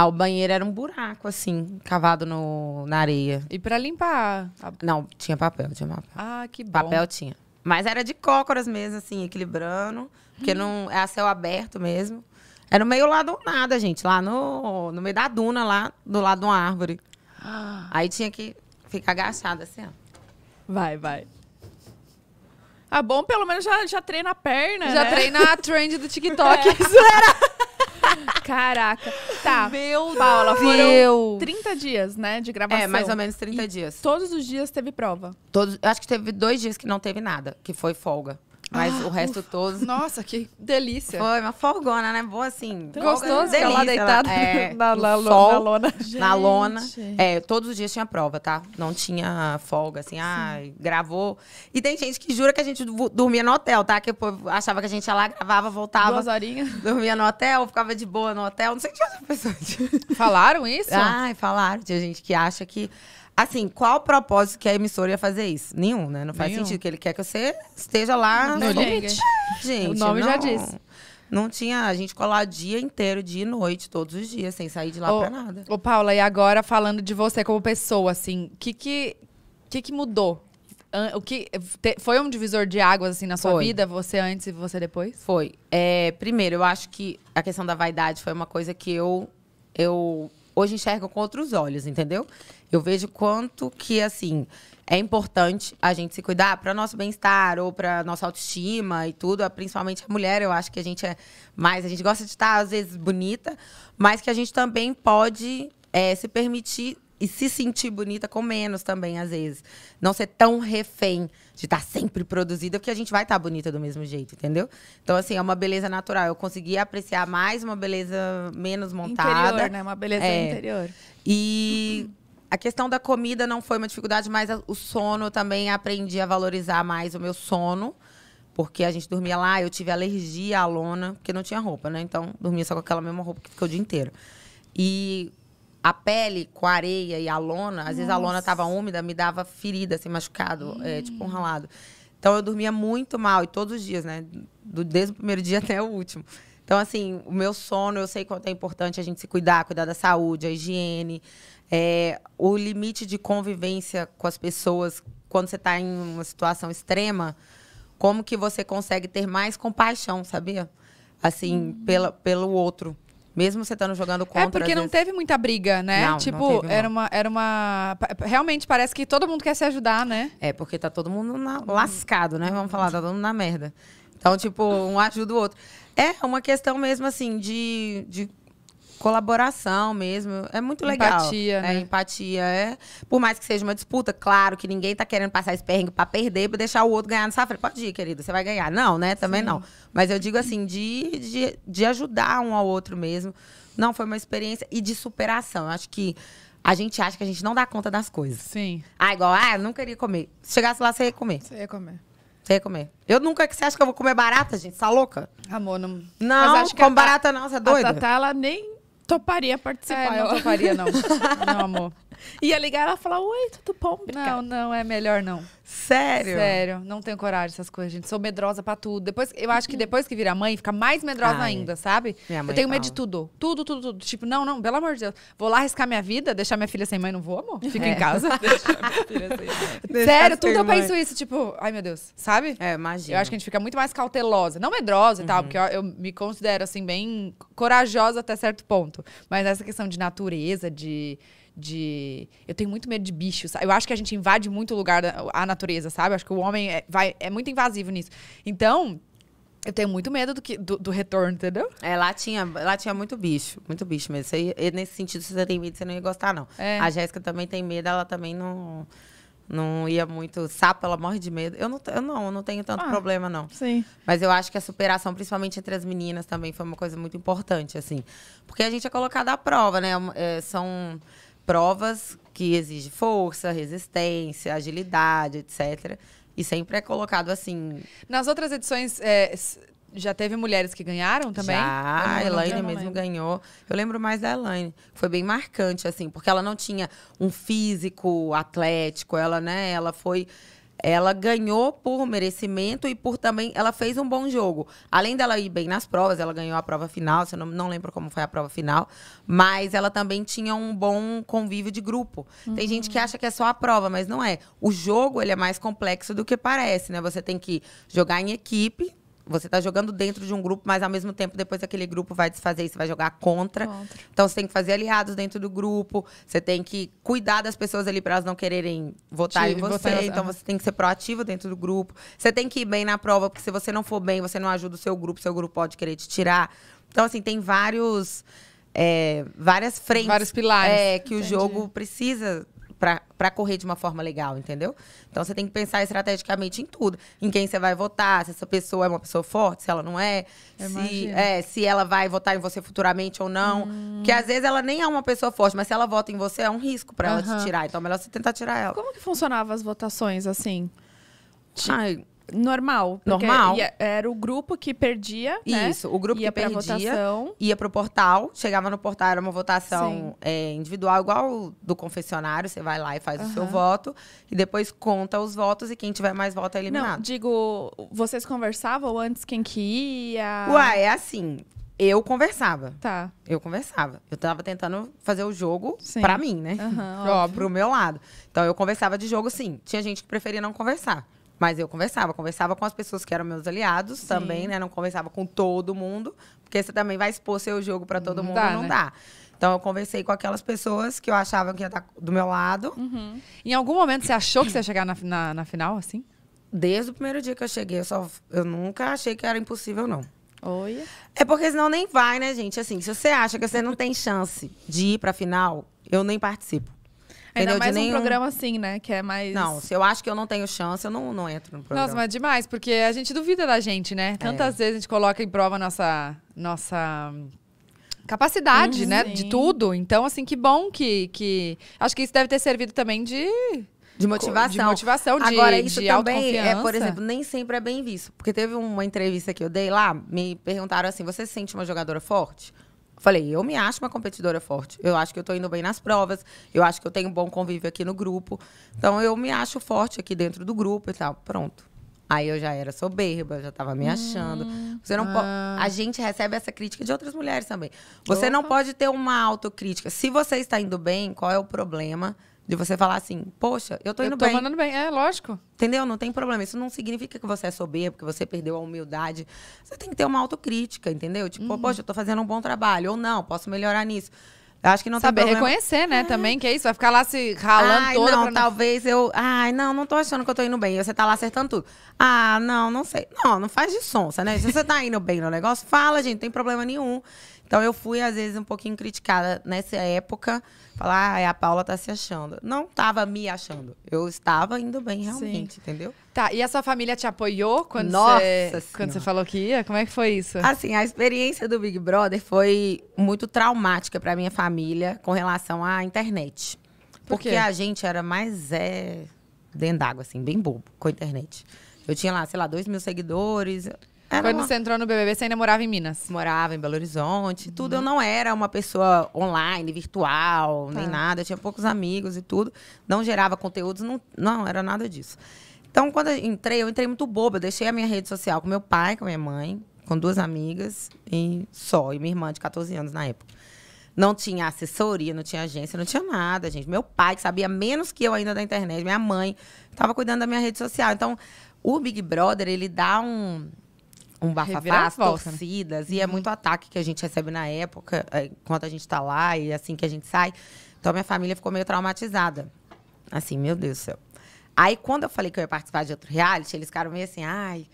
Ah, o banheiro era um buraco, assim, cavado no, na areia. E pra limpar? A... Não, tinha papel, tinha papel. Ah, que bom. Papel tinha. Mas era de cócoras mesmo, assim, equilibrando. Porque não é a céu aberto mesmo. Era no meio lá do nada, gente. Lá no, no meio da duna, lá do lado de uma árvore. (gasps) Aí tinha que ficar agachada, assim, ó. Vai, vai. Ah, bom, pelo menos já, já treina a perna, Já né? treina a trend do (laughs) TikTok. É. Isso era... Caraca. Tá. Meu Paula, Deus. foram 30 dias, né, de gravação. É, mais ou menos 30 e dias. Todos os dias teve prova. Todos, acho que teve dois dias que não teve nada, que foi folga. Mas ah, o resto ufa. todo. Nossa, que delícia. Foi uma folgona, né? Boa assim. Gostoso delícia, lá deitado é, (laughs) na, na, sol, na lona. Gente. Na lona. É, todos os dias tinha prova, tá? Não tinha folga, assim, Ai, ah, gravou. E tem gente que jura que a gente dormia no hotel, tá? Que achava que a gente ia lá, gravava, voltava. Duas horinhas. Dormia no hotel, ficava de boa no hotel. Não sei se essa pessoa. (laughs) Falaram isso? Ai, falaram. Tinha gente que acha que. Assim, qual o propósito que a emissora ia fazer isso? Nenhum, né? Não faz Nenhum. sentido que ele quer que você esteja lá no limite. Gente, o nome não, já disse. Não tinha, a gente colar dia inteiro, dia e noite, todos os dias, sem sair de lá ô, pra nada. Ô, Paula, e agora falando de você como pessoa, assim, o que que, que que mudou? O que te, foi um divisor de águas assim na sua foi. vida, você antes e você depois? Foi. É, primeiro, eu acho que a questão da vaidade foi uma coisa que eu eu hoje enxergo com outros olhos, entendeu? Eu vejo quanto que, assim, é importante a gente se cuidar para nosso bem-estar ou para nossa autoestima e tudo, é, principalmente a mulher. Eu acho que a gente é mais, a gente gosta de estar às vezes bonita, mas que a gente também pode é, se permitir e se sentir bonita com menos também, às vezes. Não ser tão refém de estar sempre produzida, porque a gente vai estar bonita do mesmo jeito, entendeu? Então, assim, é uma beleza natural. Eu consegui apreciar mais uma beleza menos montada. Interior, né? Uma beleza é. interior. E uhum. A questão da comida não foi uma dificuldade, mas o sono também aprendi a valorizar mais o meu sono. Porque a gente dormia lá, eu tive alergia à lona, porque não tinha roupa, né? Então, dormia só com aquela mesma roupa que ficou o dia inteiro. E a pele com a areia e a lona, às Nossa. vezes a lona tava úmida, me dava ferida, assim, machucado, hum. é, tipo um ralado. Então, eu dormia muito mal, e todos os dias, né? Do, desde o primeiro dia (laughs) até o último. Então, assim, o meu sono, eu sei quanto é importante a gente se cuidar, cuidar da saúde, a higiene é, o limite de convivência com as pessoas quando você está em uma situação extrema, como que você consegue ter mais compaixão, sabia? Assim, hum. pela, pelo outro. Mesmo você estando jogando é, contra. É porque não vezes... teve muita briga, né? Não, tipo, não teve, era uma. Era uma. Realmente parece que todo mundo quer se ajudar, né? É, porque tá todo mundo na... Hum. lascado, né? Vamos falar, tá todo mundo na merda. Então, tipo, um ajuda o outro. É uma questão mesmo, assim, de, de colaboração mesmo. É muito legal. Empatia, é, né? É, empatia. É. Por mais que seja uma disputa, claro que ninguém tá querendo passar esse perrengue pra perder, pra deixar o outro ganhar no safra. Pode ir, querida, você vai ganhar. Não, né? Também Sim. não. Mas eu digo assim, de, de, de ajudar um ao outro mesmo. Não, foi uma experiência. E de superação. Eu acho que a gente acha que a gente não dá conta das coisas. Sim. Ah, igual, ah, eu não queria comer. Se chegasse lá, você ia comer. Você ia comer. Você ia comer. Eu nunca. Você acha que eu vou comer barata, gente? Tá louca? Amor, não. Não, como barata não, você é doida? A Tatá, ela nem toparia participar. É, não eu... toparia, não. não, (laughs) amor. Ia ligar ela e falar, oi, tudo bom? Não, não, é melhor não. Sério? Sério, não tenho coragem dessas coisas, gente. Sou medrosa pra tudo. Depois, eu acho que uhum. depois que vira mãe, fica mais medrosa Ai, ainda, sabe? eu tenho fala. medo de tudo. Tudo, tudo, tudo. Tipo, não, não, pelo amor de Deus. Vou lá arriscar minha vida, deixar minha filha sem mãe, não vou, amor? Fica é. em casa. (laughs) (laughs) Sério, tudo eu penso isso, tipo, ai meu Deus, sabe? É, imagina. Eu acho que a gente fica muito mais cautelosa, não medrosa e uhum. tal, porque eu, eu, me considero, assim, bem corajosa até certo ponto. Mas essa questão de natureza, de de. Eu tenho muito medo de bichos. Eu acho que a gente invade muito o lugar, a natureza, sabe? Eu acho que o homem é, vai, é muito invasivo nisso. Então, eu tenho muito medo do, que, do, do, retorno, entendeu? É, lá tinha, lá tinha muito bicho, muito bicho mesmo. Você, nesse sentido, se você tem medo, você não ia gostar, não. É. A Jéssica também tem medo, ela também não. Não ia muito. Sapo, ela morre de medo. Eu não, eu não, eu não tenho tanto ah, problema, não. Sim. Mas eu acho que a superação, principalmente entre as meninas, também foi uma coisa muito importante, assim. Porque a gente é colocada à prova, né? É, é são provas que exigem força, resistência, agilidade, etc. E sempre é colocado assim. Nas outras edições, é, já teve mulheres que ganharam também? Já, a Elaine mesmo ganhou. Eu lembro mais da Elaine. Foi bem marcante, assim, porque ela não tinha um físico atlético, ela, né? Ela foi ela ganhou por merecimento e por também ela fez um bom jogo. Além dela ir bem nas provas, ela ganhou a prova final, se eu não, não lembro como foi a prova final, mas ela também tinha um bom convívio de grupo. Uhum. Tem gente que acha que é só a prova, mas não é. O jogo ele é mais complexo do que parece, né? Você tem que jogar em equipe, você está jogando dentro de um grupo, mas ao mesmo tempo, depois aquele grupo vai desfazer e você vai jogar contra. contra. Então você tem que fazer aliados dentro do grupo, você tem que cuidar das pessoas ali para elas não quererem votar em você. Votar, então você tem que ser proativo dentro do grupo. Você tem que ir bem na prova, porque se você não for bem, você não ajuda o seu grupo, seu grupo pode querer te tirar. Então, assim, tem vários. É, várias frentes. Vários pilares. É, que Entendi. o jogo precisa para correr de uma forma legal, entendeu? Então você tem que pensar estrategicamente em tudo. Em quem você vai votar, se essa pessoa é uma pessoa forte, se ela não é, se, é se, ela vai votar em você futuramente ou não. Hum. Porque às vezes ela nem é uma pessoa forte, mas se ela vota em você, é um risco para ela te tirar. Então é melhor você tentar tirar ela. Como que funcionavam as votações assim? Ai, Normal. Normal. Ia, era o grupo que perdia. Né? Isso, o grupo ia que perdia. Votação. Ia pro portal, chegava no portal, era uma votação é, individual, igual do confessionário. Você vai lá e faz uhum. o seu voto. E depois conta os votos e quem tiver mais voto é eliminado. Não, digo, vocês conversavam antes quem que ia? Uai, é assim. Eu conversava. Tá. Eu conversava. Eu tava tentando fazer o jogo sim. pra mim, né? Uhum, (laughs) óbvio. Pro meu lado. Então eu conversava de jogo, sim. Tinha gente que preferia não conversar. Mas eu conversava, conversava com as pessoas que eram meus aliados Sim. também, né? Não conversava com todo mundo, porque você também vai expor seu jogo para todo não mundo, dá, não né? dá. Então eu conversei com aquelas pessoas que eu achava que ia estar tá do meu lado. Uhum. Em algum momento você achou que você ia chegar na, na, na, final, assim? Desde o primeiro dia que eu cheguei, eu, só, eu nunca achei que era impossível, não. Oi. É porque senão nem vai, né, gente? Assim, se você acha que você não tem chance de ir pra final, eu nem participo. Ainda mais nenhum... um programa assim, né? Que é mais. Não, se eu acho que eu não tenho chance, eu não, não entro no programa. Nossa, mas é demais, porque a gente duvida da gente, né? Tantas é. vezes a gente coloca em prova nossa. nossa capacidade, uhum. né? Sim. De tudo. Então, assim, que bom que, que. Acho que isso deve ter servido também de. De motivação. De motivação, de Agora, isso de também é, por exemplo, nem sempre é bem visto. Porque teve uma entrevista que eu dei lá, me perguntaram assim: você se sente uma jogadora forte? Falei, eu me acho uma competidora forte. Eu acho que eu estou indo bem nas provas, eu acho que eu tenho um bom convívio aqui no grupo. Então eu me acho forte aqui dentro do grupo e tal. Pronto. Aí eu já era soberba, eu já estava me achando. Hum. Você não ah. A gente recebe essa crítica de outras mulheres também. Você Opa. não pode ter uma autocrítica. Se você está indo bem, qual é o problema? De você falar assim, poxa, eu tô indo eu tô bem. mandando bem, é lógico. Entendeu? Não tem problema. Isso não significa que você é soberbo, que você perdeu a humildade. Você tem que ter uma autocrítica, entendeu? Tipo, uhum. poxa, eu tô fazendo um bom trabalho. Ou não, posso melhorar nisso. Eu acho que não Saber tem reconhecer, né? É. Também, que é isso. Vai ficar lá se ralando todo. toda. Não, talvez eu. Ai, não, não tô achando que eu tô indo bem. Você tá lá acertando tudo. Ah, não, não sei. Não, não faz de sonsa, né? Se você tá indo bem no negócio, fala, gente, não tem problema nenhum. Então eu fui, às vezes, um pouquinho criticada nessa época. Falar, ah, a Paula tá se achando. Não tava me achando. Eu estava indo bem, realmente, Sim. entendeu? Tá, e a sua família te apoiou quando você quando você falou que ia? Como é que foi isso? Assim, a experiência do Big Brother foi muito traumática para minha família com relação à internet. Por porque a gente era mais é, dentro d'água, assim, bem bobo com a internet. Eu tinha lá, sei lá, dois mil seguidores. Era Quando uma... você entrou no BBB, você ainda morava em Minas? Morava em Belo Horizonte, tudo. Uhum. Eu não era uma pessoa online, virtual, tá. nem nada. Eu tinha poucos amigos e tudo. Não gerava conteúdos, não, não era nada disso. Então, quando eu entrei, eu entrei muito boba. Eu deixei a minha rede social com meu pai, com minha mãe, com duas amigas e só. E minha irmã de 14 anos na época. Não tinha assessoria, não tinha agência, não tinha nada, gente. Meu pai, que sabia menos que eu ainda da internet, minha mãe, estava cuidando da minha rede social. Então, o Big Brother, ele dá um um bafafá, né? torcidas, né? e é uhum. muito ataque que a gente recebe na época, é, enquanto a gente tá lá e assim que a gente sai. Então, minha família ficou meio traumatizada. Assim, meu Deus do céu. Aí, quando eu falei que eu ia participar de outro reality, eles ficaram meio assim, ai,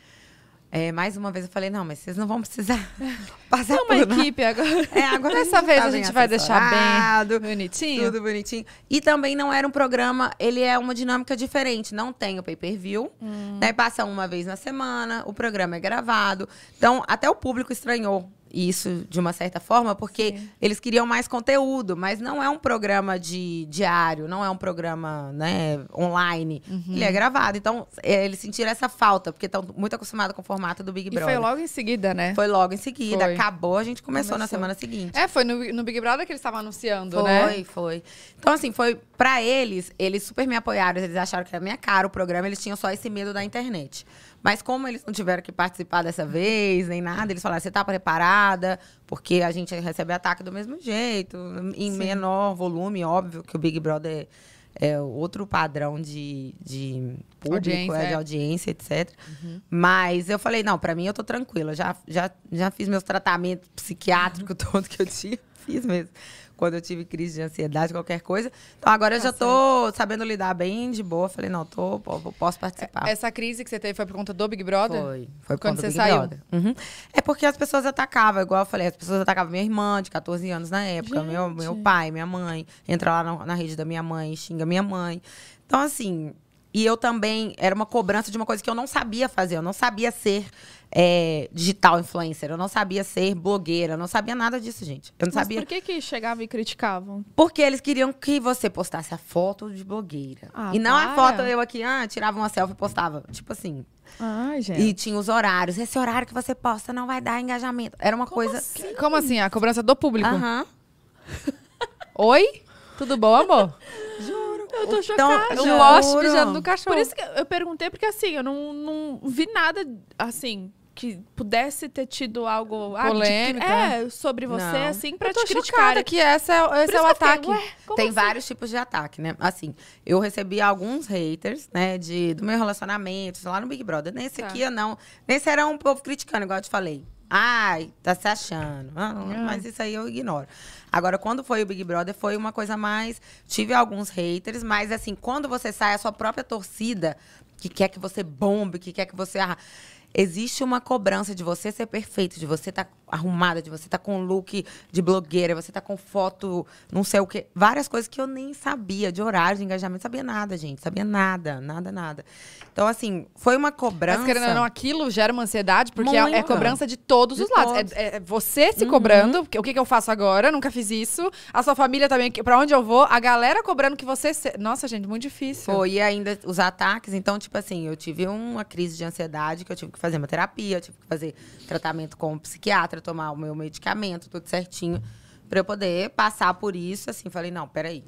é, mais uma vez eu falei, não, mas vocês não vão precisar (laughs) passar por uma equipe agora. É, agora dessa vez tá a gente vai deixar bem bonitinho. Tudo bonitinho. E também não era um programa, ele é uma dinâmica diferente. Não tem o pay-per-view, hum. né? Passa uma vez na semana, o programa é gravado. Então, até o público estranhou isso de uma certa forma, porque Sim. eles queriam mais conteúdo, mas não é um programa de diário, não é um programa né, online. Uhum. Ele é gravado. Então, é, eles sentiram essa falta, porque estão muito acostumados com o formato do Big Brother. E foi logo em seguida, né? Foi logo em seguida. Foi. Acabou, a gente começou, começou, na semana seguinte. É, foi no, no Big Brother que eles estavam anunciando, foi, né? Foi, foi. Então, assim, foi para eles, eles super me apoiaram, eles acharam que era minha cara o programa, eles tinham só esse medo da internet. Mas como eles não tiveram que participar dessa vez, nem nada, eles falaram, você está preparada? Porque a gente recebe ataque do mesmo jeito, em Sim. menor volume, óbvio que o Big Brother é outro padrão de, de público, é audiência, é, de audiência, etc. Uhum. Mas eu falei, não, para mim eu tô tranquila. Já, já, já fiz meus tratamentos psiquiátricos (laughs) todos que eu tinha. Fiz mesmo quando eu tive crise de ansiedade, qualquer coisa. Então agora eu já tá tô sabendo lidar bem de boa. Falei, não, tô, posso participar. Essa crise que você teve foi por conta do Big Brother? Foi. Foi por quando você Big saiu. Uhum. É porque as pessoas atacavam, igual eu falei, as pessoas atacavam minha irmã de 14 anos na época, meu, meu pai, minha mãe. Entra lá na, na rede da minha mãe, xinga minha mãe. Então, assim, e eu também era uma cobrança de uma coisa que eu não sabia fazer, eu não sabia ser é, digital influencer, eu não sabia ser blogueira, eu não sabia nada disso, gente. Eu não Mas sabia. Por que, que chegavam e criticavam? Porque eles queriam que você postasse a foto de blogueira. Ah, e não para. a foto eu aqui, ah, tirava uma selfie e postava. Tipo assim. ah gente. E tinha os horários. Esse horário que você posta não vai dar engajamento. Era uma Como coisa. Assim? Como assim? A cobrança do público? Oi? Tudo bom, amor? (laughs) Eu tô chocada. Então, o Lost mijando no cachorro. Por isso que eu perguntei, porque assim, eu não, não vi nada, assim, que pudesse ter tido algo ah, polêmico é, sobre você, não. assim, pra te criticar. que essa é, esse é o ataque. Fiquei, Tem assim? vários tipos de ataque, né? Assim, eu recebi alguns haters, né, de, do meu relacionamento, lá no Big Brother. Nesse tá. aqui eu não. Nesse era um povo criticando, igual eu te falei. Ai, tá se achando. Ah, é. mas isso aí eu ignoro. Agora, quando foi o Big Brother, foi uma coisa mais. Tive alguns haters, mas assim, quando você sai, a sua própria torcida que quer que você bombe, que quer que você. Existe uma cobrança de você ser perfeito, de você estar tá arrumada, de você tá com look de blogueira, você tá com foto, não sei o quê. Várias coisas que eu nem sabia, de horário, de engajamento, sabia nada, gente. Sabia nada, nada, nada. Então, assim, foi uma cobrança. Mas querendo ou não, aquilo gera uma ansiedade, porque é, é, cobrança de todos de os lados. Todos. É, é, é você se uhum. cobrando, o que, que eu faço agora? Nunca fiz isso. A sua família também, pra onde eu vou? A galera cobrando que você. Se... Nossa, gente, muito difícil. Foi, e ainda os ataques. Então, tipo assim, eu tive uma crise de ansiedade que eu tive que fazer uma terapia, eu tive que fazer tratamento com um psiquiatra tomar o meu medicamento, tudo certinho, para eu poder passar por isso. Assim, falei, não, peraí.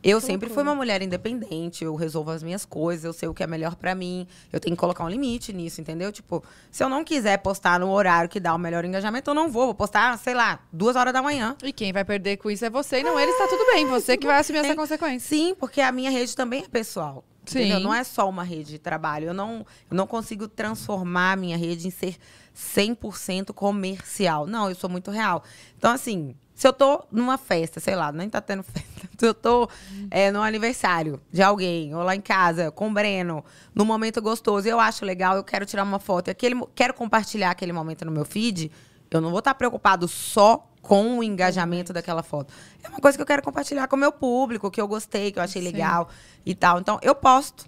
Eu sempre fui uma mulher independente, eu resolvo as minhas coisas, eu sei o que é melhor para mim. Eu tenho que colocar um limite nisso, entendeu? Tipo, se eu não quiser postar no horário que dá o melhor engajamento, eu não vou. Vou postar, sei lá, duas horas da manhã. E quem vai perder com isso é você e não é, ele, está tudo bem. Você que vai assumir essa é, consequência. Sim, porque a minha rede também é pessoal. Sim. Entendeu? Não é só uma rede de trabalho. Eu não, eu não consigo transformar a minha rede em ser 100% comercial. Não, eu sou muito real. Então, assim, se eu tô numa festa, sei lá, nem tá tendo (laughs) festa, se eu tô é, no aniversário de alguém, ou lá em casa, com o Breno, num momento gostoso, eu acho legal, eu quero tirar uma foto, aquele, quero compartilhar aquele momento no meu feed, eu não vou estar tá preocupado só com o engajamento daquela foto. É uma coisa que eu quero compartilhar com o meu público, que eu gostei, que eu achei Sim. legal e tal. Então, eu posto.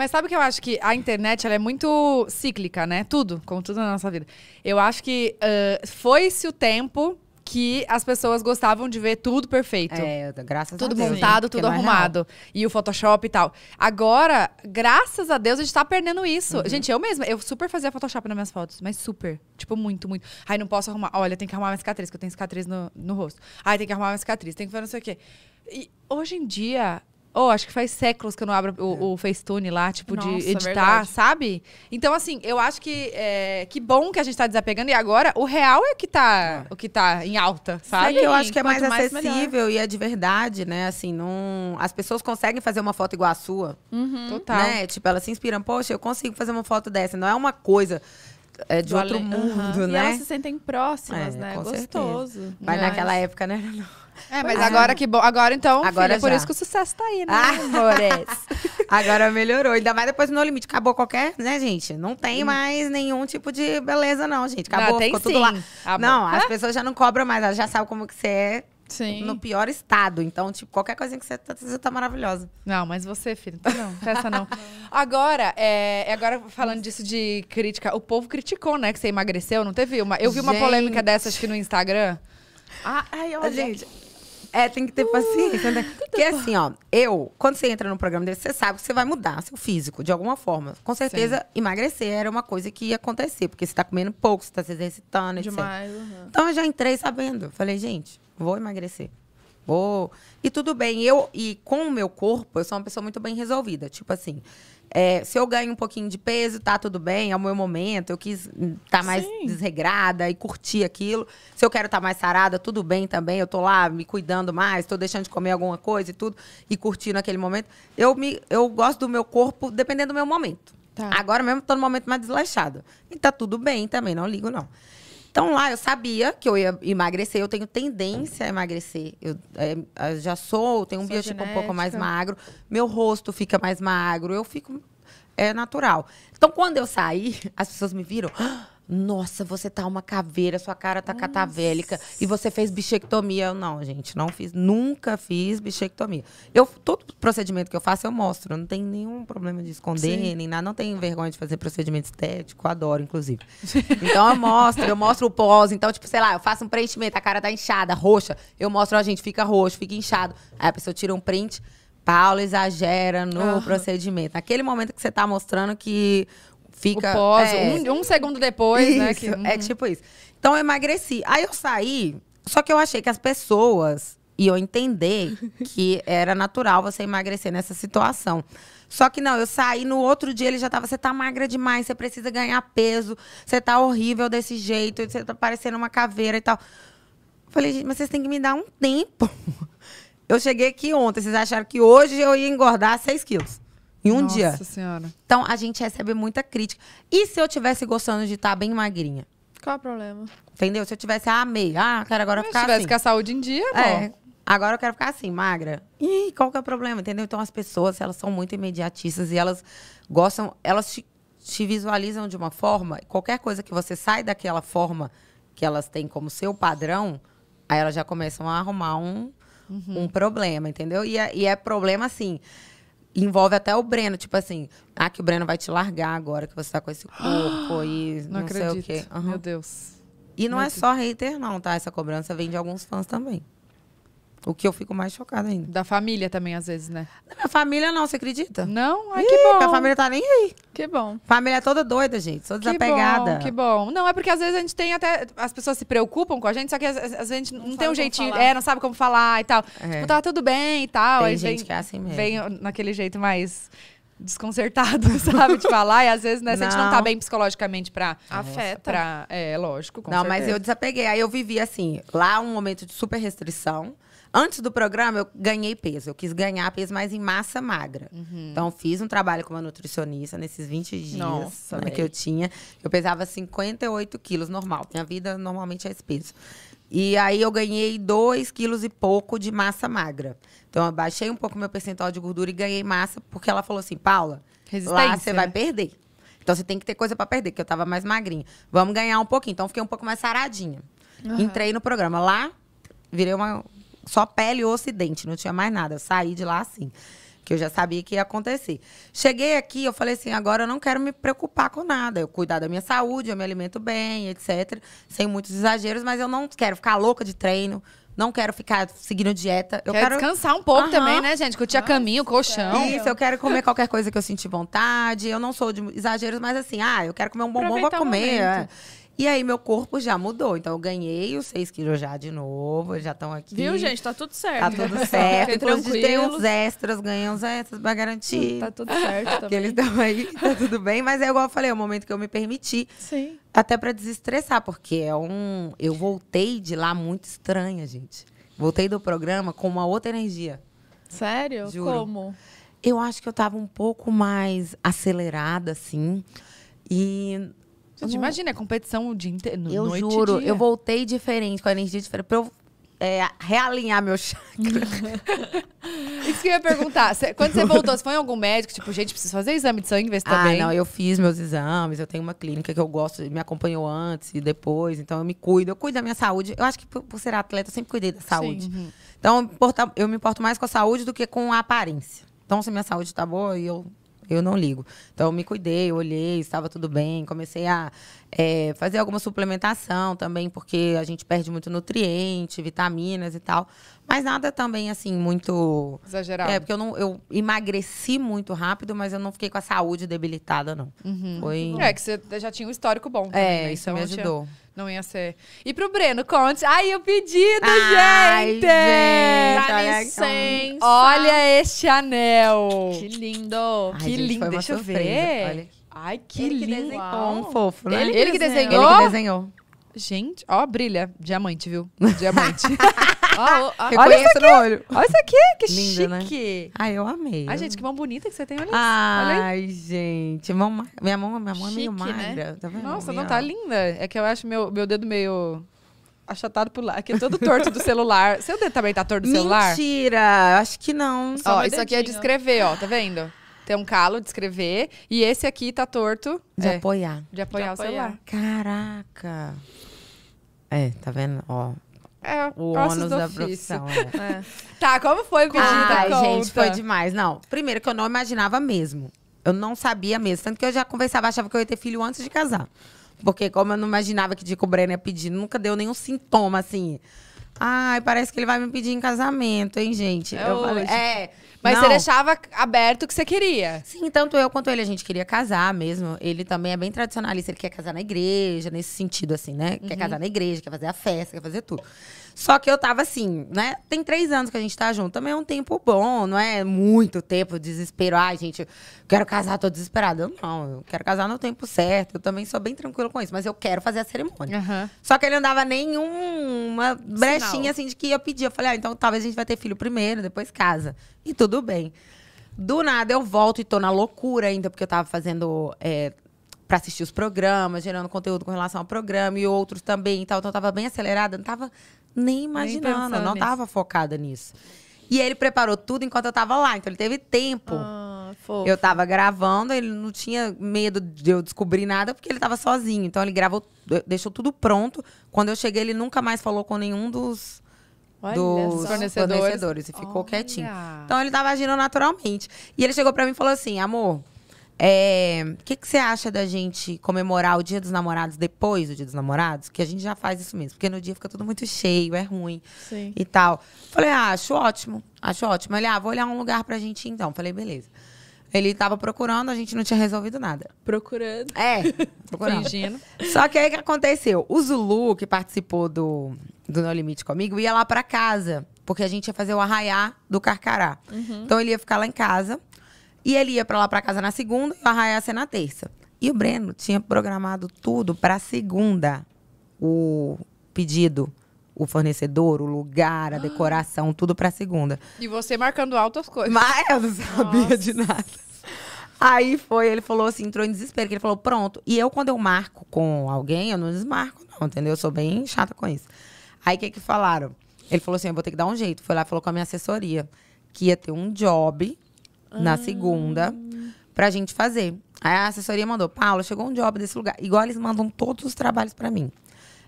Mas sabe o que eu acho que a internet ela é muito cíclica, né? Tudo, como tudo na nossa vida. Eu acho que uh, foi-se o tempo que as pessoas gostavam de ver tudo perfeito. É, graças tudo a Deus. Montado, tudo montado, tudo é arrumado. E o Photoshop e tal. Agora, graças a Deus, a gente tá perdendo isso. Uhum. Gente, eu mesma, eu super fazia Photoshop nas minhas fotos, mas super. Tipo, muito, muito. Ai, não posso arrumar. Olha, tem que arrumar minha cicatriz, que eu tenho cicatriz no, no rosto. Ai, tem que arrumar minha cicatriz, tem que fazer não sei o quê. E hoje em dia, Oh, acho que faz séculos que eu não abro o, é. o Facetune lá, tipo, Nossa, de editar, verdade. sabe? Então, assim, eu acho que é, que bom que a gente tá desapegando. E agora, o real é que tá, é. o que tá em alta, sabe? que eu acho que é mais, mais acessível melhor. e é de verdade, né? Assim, não... As pessoas conseguem fazer uma foto igual a sua. Uhum. Total. Né? Tipo, elas se inspiram. Poxa, eu consigo fazer uma foto dessa. Não é uma coisa é de Do outro mundo, uhum. né? E elas se sentem próximas, é, né? Gostoso. Certeza. Mas, né? naquela época, né? (laughs) É, mas ah. agora que bom. Agora então, agora é por isso que o sucesso tá aí, né? Ah, amores. (laughs) agora melhorou. Ainda mais depois do No Limite. Acabou qualquer, né, gente? Não tem hum. mais nenhum tipo de beleza, não, gente. Acabou, não, tem ficou sim. tudo lá. Acabou. Ah, não, as pessoas já não cobram mais. Elas já sabem como que você é. Sim. No pior estado. Então, tipo, qualquer coisinha que você tá, você tá maravilhosa. Não, mas você, filho, tá não, essa não. (laughs) agora, é, é, agora falando disso de crítica, o povo criticou, né, que você emagreceu, não teve uma. Eu vi uma Gente. polêmica dessa, acho que no Instagram. Ah, ai, olha. Gente, é, tem que ter paciência. Né? Porque é assim, ó, eu, quando você entra num programa desse, você sabe que você vai mudar seu físico, de alguma forma. Com certeza, Sim. emagrecer era uma coisa que ia acontecer, porque você tá comendo pouco, você tá se exercitando, etc. Demais, uhum. Então eu já entrei sabendo. Falei, gente, vou emagrecer. Vou. E tudo bem, eu, e com o meu corpo, eu sou uma pessoa muito bem resolvida. Tipo assim, é, se eu ganho um pouquinho de peso, tá tudo bem, é o meu momento. Eu quis estar hum, tá mais Sim. desregrada e curtir aquilo. Se eu quero estar tá mais sarada, tudo bem também. Eu tô lá me cuidando mais, tô deixando de comer alguma coisa e tudo, e curtindo aquele momento. Eu, me, eu gosto do meu corpo dependendo do meu momento. Tá. Agora mesmo tô no momento mais desleixado. E tá tudo bem também, não ligo não. Então lá eu sabia que eu ia emagrecer, eu tenho tendência a emagrecer. Eu, é, já sou, tenho um sou biotipo genética. um pouco mais magro, meu rosto fica mais magro, eu fico. É natural. Então quando eu saí, as pessoas me viram. Ah! Nossa, você tá uma caveira, sua cara tá Nossa. catavélica e você fez bichectomia. Eu, não, gente, não fiz, nunca fiz bichectomia. Eu todo procedimento que eu faço eu mostro, não tem nenhum problema de esconder Sim. nem nada, não tenho vergonha de fazer procedimento estético, adoro inclusive. (laughs) Então eu mostro, eu mostro o pós, então tipo, sei lá, eu faço um preenchimento, a cara tá inchada, roxa, eu mostro, a gente, fica roxo, fica inchado. Aí a pessoa tira um print, Paulo exagera no uhum. procedimento. Naquele momento que você tá mostrando que Fica. O pós, é, um, um, segundo depois, né, isso, né? Que, é uhum. É tipo isso. Então eu emagreci. Aí eu saí, só que eu achei que as pessoas iam entender (laughs) que era natural você emagrecer nessa situação. Só que não, eu saí no outro dia, ele já tava, você tá magra demais, você precisa ganhar peso, você tá horrível desse jeito, você tá parecendo uma caveira e tal. falei, gente, mas vocês têm que me dar um tempo. (laughs) Eu cheguei aqui ontem, vocês acharam que hoje eu ia engordar 6 quilos em um Nossa dia. Nossa Senhora. Então a gente recebe muita crítica. E se eu tivesse gostando de estar tá bem magrinha? Qual é o problema? Entendeu? Se eu tivesse, ah, amei, ah, quero agora eu ficar assim. Se tivesse com a saúde em dia, é, Agora eu quero ficar assim, magra. E qual que é o problema, entendeu? Então as pessoas, elas são muito imediatistas e elas gostam, elas te, te visualizam de uma forma, qualquer coisa que você sai daquela forma que elas têm como seu padrão, aí elas já começam a arrumar um, uhum. um problema, entendeu? E é, e é problema assim envolve até o Breno, tipo assim, ah, que o Breno vai te largar agora que você tá com esse (gasps) corpo e não, não acredito. sei o quê. Uhum. Meu Deus. E não, é só hater, não, tá? Essa cobrança vem de alguns fãs também. O que eu fico mais chocada ainda. Da família também, às vezes, né? Da minha família não, você acredita? Não? Ai, Ih, que bom. Minha família tá nem aí. Que bom. Família é toda doida, gente. Sou desapegada. Que bom, que bom. Não, é porque às vezes a gente tem até... As pessoas se preocupam com a gente, só que às vezes a gente não, não tem um jeitinho... É, não sabe como falar e tal. É. Tipo, tá tudo bem e tal. Tem gente vem, que é assim mesmo. Vem naquele jeito mais desconcertado, (laughs) sabe, de falar. E às vezes, né, se a gente não tá bem psicologicamente pra. Afeta. Pra, é, lógico. não, certeza. mas eu desapeguei. Aí eu vivi assim, lá um momento de super restrição. Antes do programa, eu ganhei peso. Eu quis ganhar peso, mas em massa magra. Uhum. Então, fiz um trabalho com uma nutricionista nesses 20 dias Nossa, né, que é. eu tinha. Eu pesava 58 quilos, normal. Minha vida normalmente é esse peso. E aí, eu ganhei 2 quilos e pouco de massa magra. Então, eu baixei um pouco meu percentual de gordura e ganhei massa, porque ela falou assim: Paula, lá você vai perder. Então, você tem que ter coisa para perder, que eu tava mais magrinha. Vamos ganhar um pouquinho. Então, fiquei um pouco mais saradinha. Uhum. Entrei no programa. Lá, virei uma só pele, e ocidente, não tinha mais nada. Eu saí de lá assim, que eu já sabia que ia acontecer. Cheguei aqui, eu falei assim, agora eu não quero me preocupar com nada. Eu cuidar da minha saúde, eu me alimento bem, etc. Sem muitos exageros, mas eu não quero ficar louca de treino. Não quero ficar seguindo dieta. Eu quero, quero... descansar um pouco também, né, gente? eu tinha caminho, colchão. Isso, eu quero comer qualquer coisa que eu sentir vontade. Eu não sou de exageros, mas assim, ah, eu quero comer um bombom, vou comer. É. E aí meu corpo já mudou. Então eu ganhei os 6 quilos já de novo, já estão aqui. Viu, gente? Tá tudo certo. Tá tudo (laughs) certo. Inclusive tem uns extras, ganhei uns extras pra garantir. Tá tudo certo (laughs) Que eles estão aí, tá tudo bem. Mas é igual eu falei, é o momento que eu me permiti. Sim. Até para desestressar, porque é um... Eu voltei de lá muito estranha, gente. Voltei do programa com uma outra energia. Sério? Juro. Como? Eu acho que eu tava um pouco mais acelerada, assim. E Gente, não... imagina, é competição o dia inteiro. Eu noite juro, dia. eu voltei diferente, com a energia diferente, pra eu é, realinhar meu (laughs) chakra. Isso que eu ia perguntar. Cê, quando você voltou, você foi em algum médico? Tipo, gente, preciso fazer exame de sangue, ver se tá ah, bem. não, eu fiz meus exames. Eu tenho uma clínica que eu gosto, me acompanhou antes e depois. Então, eu me cuido. Eu cuido da minha saúde. Eu acho que por, por ser atleta, eu sempre cuidei da saúde. Sim, uhum. Então, eu me, importo, mais com a saúde do que com a aparência. Então, se minha saúde tá boa, e eu eu não ligo. Então eu me cuidei, olhei, estava tudo bem, comecei a é, fazer alguma suplementação também, porque a gente perde muito nutriente, vitaminas e tal. Mas nada também, assim, muito. Exagerado. É, porque eu, não, eu emagreci muito rápido, mas eu não fiquei com a saúde debilitada, não. Uhum. Foi... É, que você já tinha um histórico bom. Também, é, né? isso então, me ajudou. Tinha não ia ser. E pro Breno, conte. Ai, o pedido, Ai, gente! gente Dá olha licença! Olha este anel! Que lindo! Ai, que gente, lindo, deixa surpresa. eu ver. Olha Ai, que ele lindo! Que um fofo, né? Ele que, ele que desenhou. desenhou. Ele que desenhou. Gente, ó, brilha. Diamante, viu? Diamante. (laughs) olha isso aqui. no olho. Olha isso aqui, que Lindo, chique. Né? Ai, eu amei. Ai, gente, que mão bonita que você tem, olha isso. Ai, gente, mão, minha mão, minha mão é meio né? magra. Né? Tá vendo? Nossa, minha não, tá linda. É que eu acho meu, meu dedo meio achatado por lá. Aqui é todo torto do celular. Seu dedo também tá torto do celular? Mentira, acho que não. Só ó, isso aqui é de escrever, ó, tá vendo? Tem um calo de escrever. E esse aqui tá torto. De é, apoiar. De apoiar de o apoiar. celular. Caraca. É, tá vendo? Ó, é, o ônus da profissão. É. (laughs) é. Tá, como foi o pedir Ai, gente, foi demais. Não, primeiro que eu não imaginava mesmo. Eu não sabia mesmo. Tanto que eu já conversava, achava que eu ia ter filho antes de casar. Porque como eu não imaginava que Dico Breno né, ia pedir, nunca deu nenhum sintoma, assim. Ai, parece que ele vai me pedir em casamento, hein, gente? É eu hoje. Falei, é. Mas não. você deixava aberto o que você queria. Sim, tanto eu quanto ele, a gente queria casar mesmo. Ele também é bem tradicionalista, ele quer casar na igreja, nesse sentido, assim, né? Uhum. Quer casar na igreja, quer fazer a festa, quer fazer tudo. Só que eu tava assim, né? Tem três anos que a gente tá junto. Também é um tempo bom, não é muito tempo, desespero. Ai, gente, quero casar, tô desesperada. Eu não, eu quero casar no tempo certo. Eu também sou bem tranquila com isso, mas eu quero fazer a cerimônia. Uhum. Só que ele não dava nenhuma brechinha Sinal. assim de que ia pedir. Eu falei, ah, então talvez a gente vai ter filho primeiro, depois casa. E tudo bem. Do nada eu volto e tô na loucura ainda, porque eu tava fazendo. É, para assistir os programas, gerando conteúdo com relação ao programa e outros também e tal. Então eu tava bem acelerada, não tava nem imaginando, nem não estava focada nisso. E ele preparou tudo enquanto eu estava lá, então ele teve tempo. Ah, eu estava gravando, ele não tinha medo de eu descobrir nada, porque ele estava sozinho. Então ele gravou, deixou tudo pronto. Quando eu cheguei, ele nunca mais falou com nenhum dos, dos fornecedores. fornecedores e ficou Olha. quietinho. Então ele estava agindo naturalmente. E ele chegou para mim e falou assim: amor, é, o que, que você acha da gente comemorar o Dia dos Namorados depois do Dia dos Namorados? Que a gente já faz isso mesmo, porque no dia fica tudo muito cheio, é ruim Sim. e tal. Falei, ah, acho ótimo, acho ótimo. Ele, ah, vou olhar um lugar pra gente então. Falei, beleza. Ele tava procurando, a gente não tinha resolvido nada. Procurando. É, (laughs) procurando. Fingindo. Só que aí o que aconteceu? O Zulu, que participou do, do No Limite comigo, ia lá pra casa, porque a gente ia fazer o arraiar do Carcará. Uhum. Então ele ia ficar lá em casa. E ele ia para lá para casa na segunda e o Arraia ser na terça. E o Breno tinha programado tudo para segunda. O pedido, o fornecedor, o lugar, a ah. decoração, tudo para segunda. E você marcando altas coisas. Mas eu não sabia Nossa. de nada. Aí foi, ele falou assim, entrou em desespero, que ele falou, pronto. E eu, quando eu marco com alguém, eu não desmarco, não, entendeu? Eu sou bem chata com isso. Aí o que que falaram? Ele falou assim, eu vou ter que dar um jeito. Foi lá, falou com a minha assessoria, que ia ter um job na segunda pra gente fazer. Aí a assessoria mandou, Paula, chegou um job desse lugar. Igual eles mandam todos os trabalhos para mim.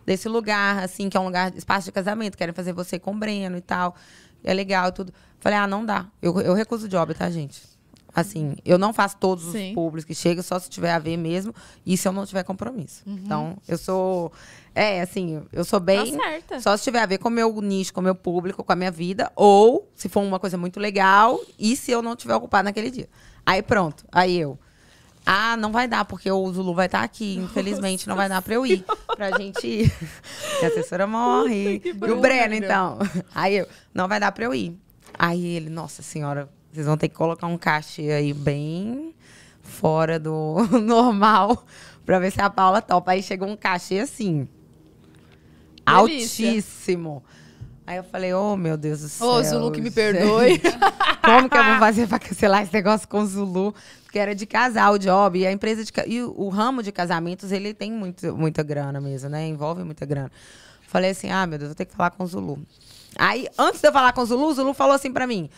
Desse lugar, assim, que é um lugar, espaço de casamento, querem fazer você com o Breno e tal. É legal tudo. Falei, ah, não dá. Eu, eu recuso o job, tá, gente? Assim, eu não faço todos Sim. os públicos que chegam, só se tiver a ver mesmo e se eu não tiver compromisso. Uhum. Então, eu sou. É, assim, eu sou bem. Tá só se tiver a ver com o meu nicho, com o meu público, com a minha vida, ou se for uma coisa muito legal e se eu não tiver ocupado naquele dia. Aí pronto, aí eu. Ah, não vai dar, porque o Zulu vai estar tá aqui. (laughs) Infelizmente, Nossa não vai dar pra eu ir. Pra gente ir. (laughs) a assessora morre. e o Breno, então. (laughs) Aí eu, não vai dar pra eu ir. Aí ele, nossa senhora, vocês vão ter que colocar um cachê aí bem fora do (laughs) normal para ver se a Paula topa. Aí chegou um cachê assim. Delícia. Altíssimo. Aí eu falei, ô oh, meu Deus do céu. Ô, oh, Zulu, que me gente. perdoe. (laughs) Como que eu vou fazer pra cancelar esse negócio com o Zulu? Porque era de casal, o job. E a empresa de. E o, o ramo de casamentos, ele tem muito, muita grana mesmo, né? Envolve muita grana. Falei assim, ah, meu Deus, vou ter que falar com o Zulu. Aí, antes de eu falar com o Zulu, o Zulu falou assim pra mim: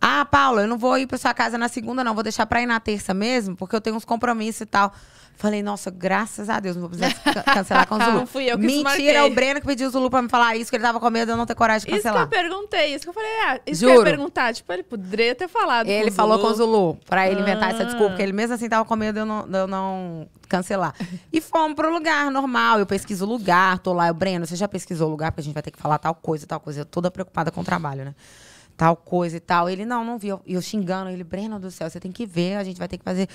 ah, Paula, eu não vou ir pra sua casa na segunda, não. Vou deixar pra ir na terça mesmo, porque eu tenho uns compromissos e tal. Falei, nossa, graças a Deus, não vou precisar (laughs) cancelar com o Zulu. não fui eu que Mentira, é o Breno que pediu o Zulu pra me falar isso, que ele tava com medo de eu não ter coragem de cancelar. Isso que eu perguntei, isso que eu falei, ah, isso Juro. que eu ia perguntar. Tipo, ele poderia ter falado Ele com falou Zulu. com o Zulu, pra ele inventar ah. essa desculpa, porque ele mesmo assim tava com medo de eu não, de eu não cancelar. (laughs) E fomos pro lugar normal, eu pesquiso o lugar, tô lá. o Breno, você já pesquisou o lugar? Porque a gente vai ter que falar tal coisa, tal coisa. Eu toda preocupada com o trabalho, né? tal coisa e tal. Ele, não, não viu. E eu xingando ele, Breno do céu, você tem que ver, a gente vai ter que fazer.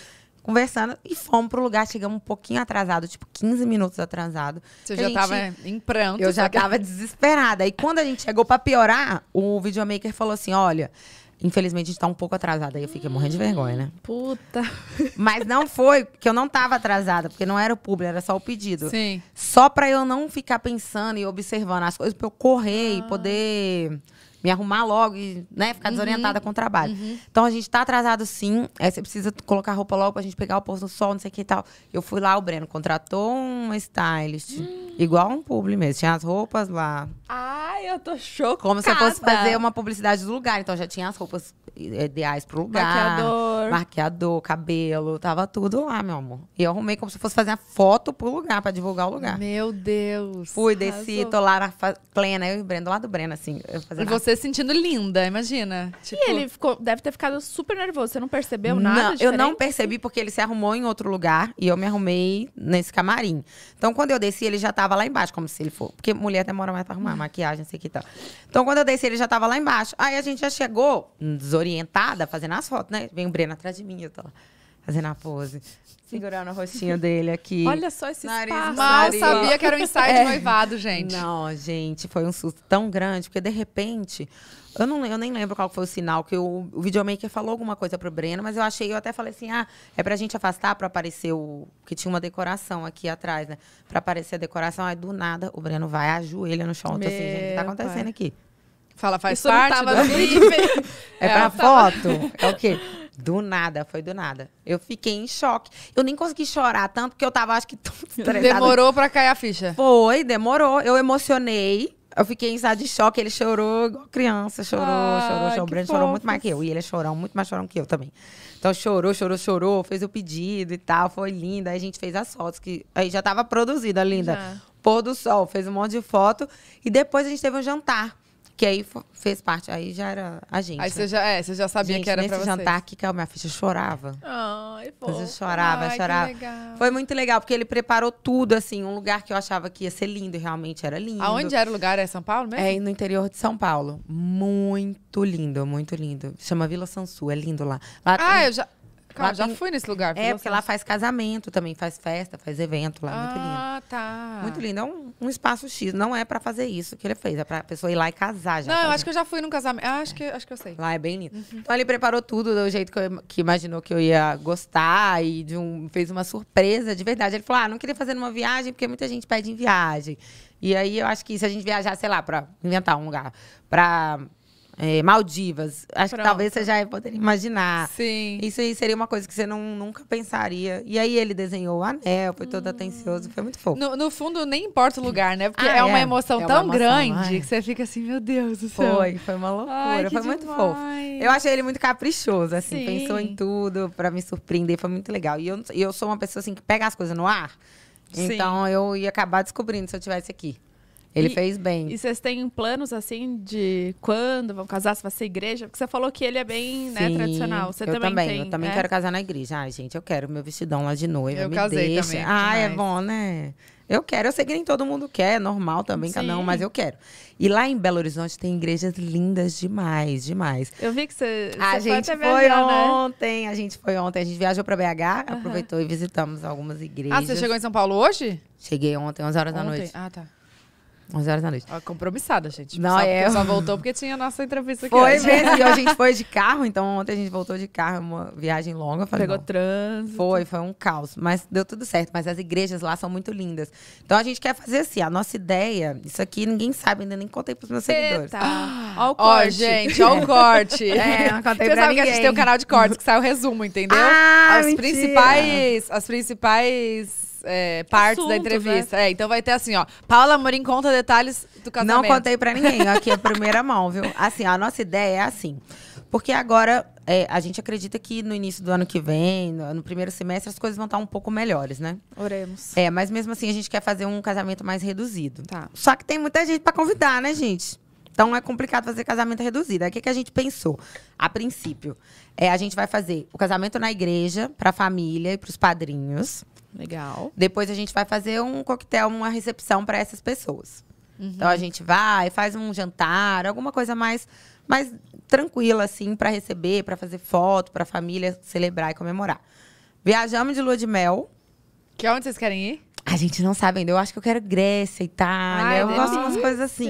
Conversando e fomos pro lugar, chegamos um pouquinho atrasado, tipo 15 minutos atrasado. Você já gente, tava em pranto. Eu já tava desesperada. E quando a gente chegou para piorar, o videomaker falou assim: olha, Infelizmente, a gente tá um pouco atrasada. Aí eu fiquei morrendo de vergonha, né? Puta. (laughs) Mas não foi, que eu não tava atrasada, porque não era o público, era só o pedido. Sim. Só pra eu não ficar pensando e observando as coisas, pra eu correr ah. e poder me arrumar logo e, né, ficar uhum. desorientada com o trabalho. Uhum. Então a gente tá atrasado sim. Aí é, você precisa colocar roupa logo pra gente pegar o pôr do sol, não sei o que e tal. Eu fui lá, o Breno contratou uma stylist. Hum. Igual um publi mesmo. Tinha as roupas lá. Ai, eu tô chocada. Como se eu fosse fazer uma publicidade do lugar. Então já tinha as roupas eh, ideais pro lugar. Marqueador. Marqueador, cabelo. Tava tudo lá, meu amor. E eu arrumei como se fosse fazer a foto pro lugar, pra divulgar o lugar. Meu Deus. Fui, desci, tô lá na plena. Eu e o Breno, do lado do Breno, assim. Eu fazendo e você você sentindo linda, imagina. Tipo... E ele ficou, deve ter ficado super nervoso. Você não percebeu nada? Não, eu não percebi porque ele se arrumou em outro lugar e eu me arrumei nesse camarim. Então, quando eu desci, ele já tava lá embaixo, como se ele for. Porque mulher demora mais pra arrumar uhum. maquiagem, sei que tal. Então, quando eu desci, ele já tava lá embaixo. Aí a gente já chegou, desorientada, fazendo as fotos, né? Vem o Breno atrás de mim, eu tô lá fazendo a pose, segurando o rostinho dele aqui. Olha só esse nariz, espaço. Mal nariz. sabia que era um ensaio é. noivado, gente. Não, gente, foi um susto tão grande, porque de repente, eu, não, eu nem lembro qual foi o sinal, que o, o videomaker falou alguma coisa pro Breno, mas eu achei, eu até falei assim, ah, é pra gente afastar pra aparecer o... que tinha uma decoração aqui atrás, né? Pra aparecer a decoração, aí do nada o Breno vai, ajoelha no chão, Meu assim, gente, o que tá acontecendo pai. aqui? Fala, faz Isso parte do... é, é pra foto? É o quê? Do nada, foi do nada. Eu fiquei em choque. Eu nem consegui chorar tanto porque eu tava, acho que, (laughs) estressada. Demorou pra cair a ficha? Foi, demorou. Eu emocionei. Eu fiquei em estado de choque. Ele chorou igual criança. Chorou, ah, chorou, chorou. O Breno chorou muito mais que eu. E ele é chorão, muito mais chorão que eu também. Então chorou, chorou, chorou. Fez o pedido e tal. Foi linda. Aí a gente fez as fotos. que Aí já tava produzida, linda. Já. Pôr do sol. Fez um monte de foto. E depois a gente teve um jantar. Que aí fez parte, aí já era a gente. Aí você né? já, é, você já sabia gente, que era nesse pra jantar aqui, que a minha ficha chorava. Ai, pô. chorava, Ai, chorava. Foi muito legal, porque ele preparou tudo, assim, um lugar que eu achava que ia ser lindo, e realmente era lindo. Aonde era o lugar? É São Paulo mesmo? É, no interior de São Paulo. Muito lindo, muito lindo. Chama Vila Sansu, é lindo lá. lá ah, tem... eu já... Cara, já tem... fui nesse lugar. É, porque lá faz casamento também, faz festa, faz evento lá. Ah, muito lindo. Ah, tá. Muito lindo. É um, um espaço X. Não é pra fazer isso que ele fez. É pra pessoa ir lá e casar já. Não, tá acho que eu já fui num casamento. Ah, acho, é. que, acho que eu sei. Lá é bem lindo. Uhum. Então ele preparou tudo do jeito que, eu, que imaginou que eu ia gostar e de um, fez uma surpresa de verdade. Ele falou: ah, não queria fazer numa viagem porque muita gente pede em viagem. E aí eu acho que se a gente viajar, sei lá, pra inventar um lugar, pra é, Maldivas. Acho Pronto. que talvez você já poderia imaginar. Sim. Isso aí seria uma coisa que você não, nunca pensaria. E aí ele desenhou o anel, foi todo hum. atencioso, foi muito fofo. No, no, fundo, nem importa o lugar, né? Porque ah, é, uma é. emoção é uma tão emoção, grande ai. que você fica assim, meu Deus do céu. Foi, foi uma loucura, ai, foi muito fofo. Eu achei ele muito caprichoso, assim, Sim. pensou em tudo para me surpreender, foi muito legal. E eu, eu sou uma pessoa assim que pega as coisas no ar. Sim. Então eu ia acabar descobrindo se eu tivesse aqui. Ele e, fez bem. E vocês têm planos assim de quando vão casar, se vai ser igreja? Porque você falou que ele é bem né, Sim, né, tradicional. Você eu também, tem, Eu também né? quero casar na igreja. Ai, gente, eu quero meu vestidão lá de noiva. Eu me casei deixa. também. Ah, é bom, né? Eu quero, eu sei que nem todo mundo quer, é normal também, Sim. cada um, mas eu quero. E lá em Belo Horizonte tem igrejas lindas demais, demais. Eu vi que você. A você gente foi, foi né? ontem, né? a gente foi ontem, a gente viajou para BH, aproveitou e visitamos algumas igrejas. Ah, você chegou em São Paulo hoje? Cheguei ontem, 11 horas ontem. da noite. Ah, tá. 11 horas da noite. Ó, compromissada, gente. Não, só, é. Só voltou porque tinha a nossa entrevista aqui. Foi hoje. mesmo. E a gente (laughs) foi de carro, então ontem a gente voltou de carro, uma viagem longa. Falei, Pegou trânsito. Foi, foi um caos. Mas deu tudo certo. Mas as igrejas lá são muito lindas. Então a gente quer fazer assim, a nossa ideia, isso aqui ninguém sabe, ainda nem contei pros meus seguidores. Eita. Ah, o corte. Ó, gente, olha o (laughs) corte. É, não contei Você sabe ninguém. que a gente tem um canal de cortes que sai o resumo, entendeu? Ah, as mentira. principais. As principais é, partes da né? entrevista. Né? É, então vai ter assim, ó. Paula Amorim conta detalhes do casamento. Não contei para ninguém, aqui é a primeira mão, viu? Assim, a nossa ideia é assim. Porque agora é, a gente acredita que no início do ano que vem, no, no, primeiro semestre, as coisas vão estar tá um pouco melhores, né? Oremos. É, mas mesmo assim a gente quer fazer um casamento mais reduzido. Tá. Só que tem muita gente para convidar, né, gente? Então é complicado fazer casamento reduzido. Aí o que, que a gente pensou? A princípio, é, a gente vai fazer o casamento na igreja, para a família e para os padrinhos. Legal. Depois a gente vai fazer um coquetel, uma recepção para essas pessoas. Uhum. Então a uhum. gente vai, faz um jantar, alguma coisa mais mais tranquila assim para receber, para fazer foto, para família celebrar e comemorar. Viajamos de lua de mel. Que é onde vocês querem ir? A gente não sabe ainda. Eu acho que eu quero Grécia, Itália. Ai, eu gosto de umas coisas assim.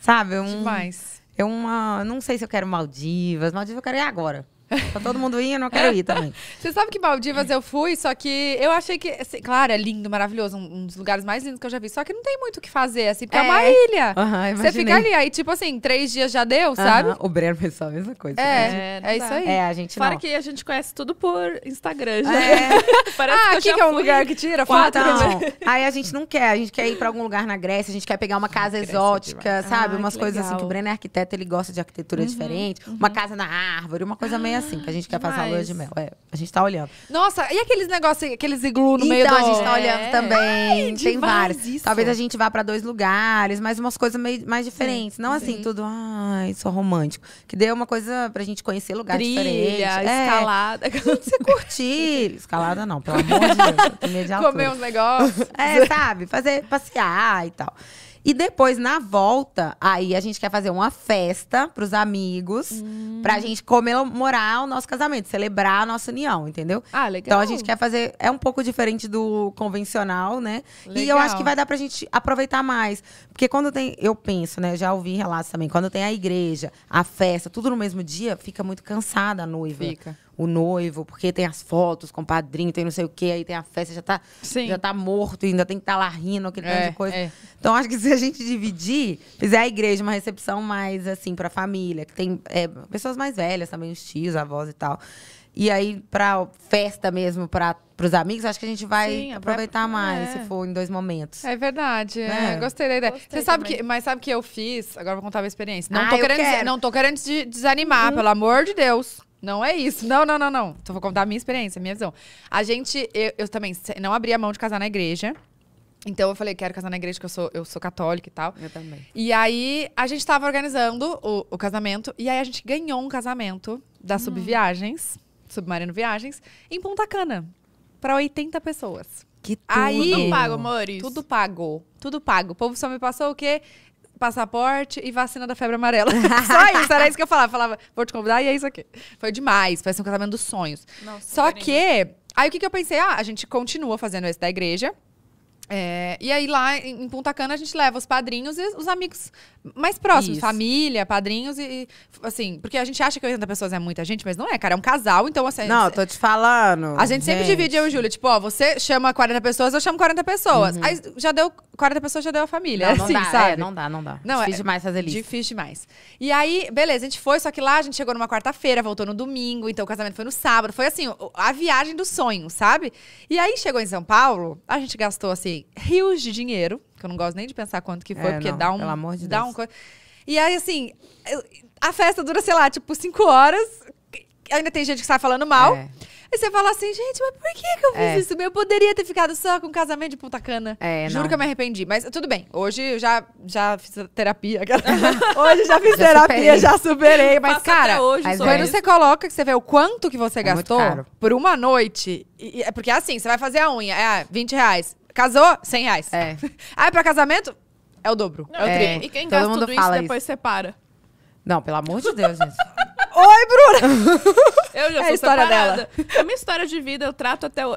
Sabe? Um, Demais. Eu uma, não sei se eu quero Maldivas. Maldivas eu quero ir agora. Tá todo mundo indo, eu não quero ir também. (laughs) Você sabe que Maldivas eu fui, só que eu achei que. Assim, claro, é lindo, maravilhoso, um, um, dos lugares mais lindos que eu já vi. Só que não tem muito o que fazer, assim, porque é, é uma ilha. Uhum, você fica ali, aí, tipo assim, três dias já deu, uhum. sabe? O Breno pensou a mesma coisa. É, né? é, é isso aí. É, a gente Fora que a gente conhece tudo por Instagram, é. já. É. (laughs) Parece ah, que aqui que é um lugar que tira foto. Então, aí a gente não quer, a gente quer ir pra algum lugar na Grécia, a gente quer pegar uma casa é exótica, sabe? Ah, Umas coisas assim que o Breno é arquiteto, ele gosta de arquitetura uhum, diferente. Uhum. Uma casa na árvore, uma coisa meio assim, que a gente quer Demais. fazer a lua de mel. É, a gente tá olhando. Nossa, e aqueles negócios, aqueles iglu no então, meio do... Então, a gente tá é, olhando é. também. Ai, tem vários. Isso. Talvez a gente vá para dois lugares, mas umas coisas meio, mais diferentes. Sim. É, não assim, Sim. tudo, ai, só romântico. Que dê uma coisa pra gente conhecer lugar Trilha, diferente. É. escalada. É, (laughs) você curtir. Escalada não, pelo amor de Deus. medo de Comer uns negócios. É, sabe? Fazer, passear e tal. E depois, na volta, aí a gente quer fazer uma festa pros amigos, hum. pra gente comemorar o nosso casamento, celebrar a nossa união, entendeu? Ah, legal. Então a gente quer fazer. É um pouco diferente do convencional, né? Legal. E eu acho que vai dar pra gente aproveitar mais. Porque quando tem. Eu penso, né? Já ouvi relatos também. Quando tem a igreja, a festa, tudo no mesmo dia, fica muito cansada a noiva. Fica o noivo, porque tem as fotos com o padrinho, tem não sei o quê, aí tem a festa, já tá, Sim. já tá morto, ainda tem que estar tá lá rindo, aquele é, tanto de é, coisa. É. Então, acho que se a gente dividir, fizer a igreja uma recepção mais, assim, pra família, que tem é, pessoas mais velhas também, os tios, avós e tal. E aí, pra festa mesmo, pra, pros amigos, acho que a gente vai Sim, aproveitar vai... mais, é. se for em dois momentos. É verdade, é. é. Gostei da ideia. Gostei Você sabe que, mas sabe que eu fiz? Agora vou contar a minha experiência. Não, ah, tô, querendo, não tô querendo desanimar, hum. pelo amor de Deus. Não é isso. Não, não, não, não. Então vou contar a minha experiência, a minha visão. A gente, eu, eu também não abri a mão de casar na igreja. Então eu falei, quero casar na igreja, porque eu sou, eu sou católica e tal. Eu também. E aí a gente tava organizando o, o casamento, e aí a gente ganhou um casamento da hum. Subviagens, Submarino Viagens, em Punta Cana, para 80 pessoas. Que tudo. Aí, tudo pago, amores. Tudo pago. Tudo pago. O povo só me passou o quê? passaporte e vacina da febre amarela. (laughs) Só isso, era isso que eu falava. Falava, vou te convidar e é isso aqui. Foi demais, vai ser um casamento dos sonhos. Nossa, Só que, aí o que, que eu pensei? Ah, a gente continua fazendo esse da igreja. É, e aí lá em Punta Cana a gente leva os padrinhos e os amigos mais próximos, Isso. família, padrinhos e, e, assim, porque a gente acha que 80 pessoas é muita gente, mas não é, cara, é um casal, então assim, Não, tô te falando. A gente, gente, sempre divide eu e o Júlio, tipo, ó, você chama 40 pessoas, eu chamo 40 pessoas. Uhum. Aí já deu 40 pessoas já deu a família, não, não assim, dá, é, sabe? É, não dá, não dá. Não, difícil é, demais fazer lista. Difícil demais. E aí, beleza, a gente foi, só que lá a gente chegou numa quarta-feira, voltou no domingo, então o casamento foi no sábado, foi assim, a viagem do sonho, sabe? E aí chegou em São Paulo, a gente gastou assim rios de dinheiro, que eu não gosto nem de pensar quanto que foi, é, porque não, dá um. Pelo amor de dá Deus. Um, e aí, assim, a festa dura, sei lá, tipo, cinco horas. Ainda tem gente que sai falando mal. É. E você fala assim, gente, mas por que, que eu fiz é. isso? Eu poderia ter ficado só com um casamento de puta cana. É, Juro não. que eu me arrependi. Mas tudo bem. Hoje eu já, já fiz terapia. (laughs) hoje já fiz já terapia, superei. já superei. Mas, Passa cara, hoje, mas quando isso. você coloca que você vê o quanto que você é gastou por uma noite. E, e, é porque assim, você vai fazer a unha, é 20 ah, reais. Casou, 100 reais. É. (laughs) Aí pra casamento, é o dobro. Não, é o é. triplo. E quem gasta tudo isso depois isso. separa. Não, pelo amor de Deus, gente. (laughs) Oi, Bruna! (laughs) Eu já é sou a história separada. dela. É a minha história de vida eu trato até o.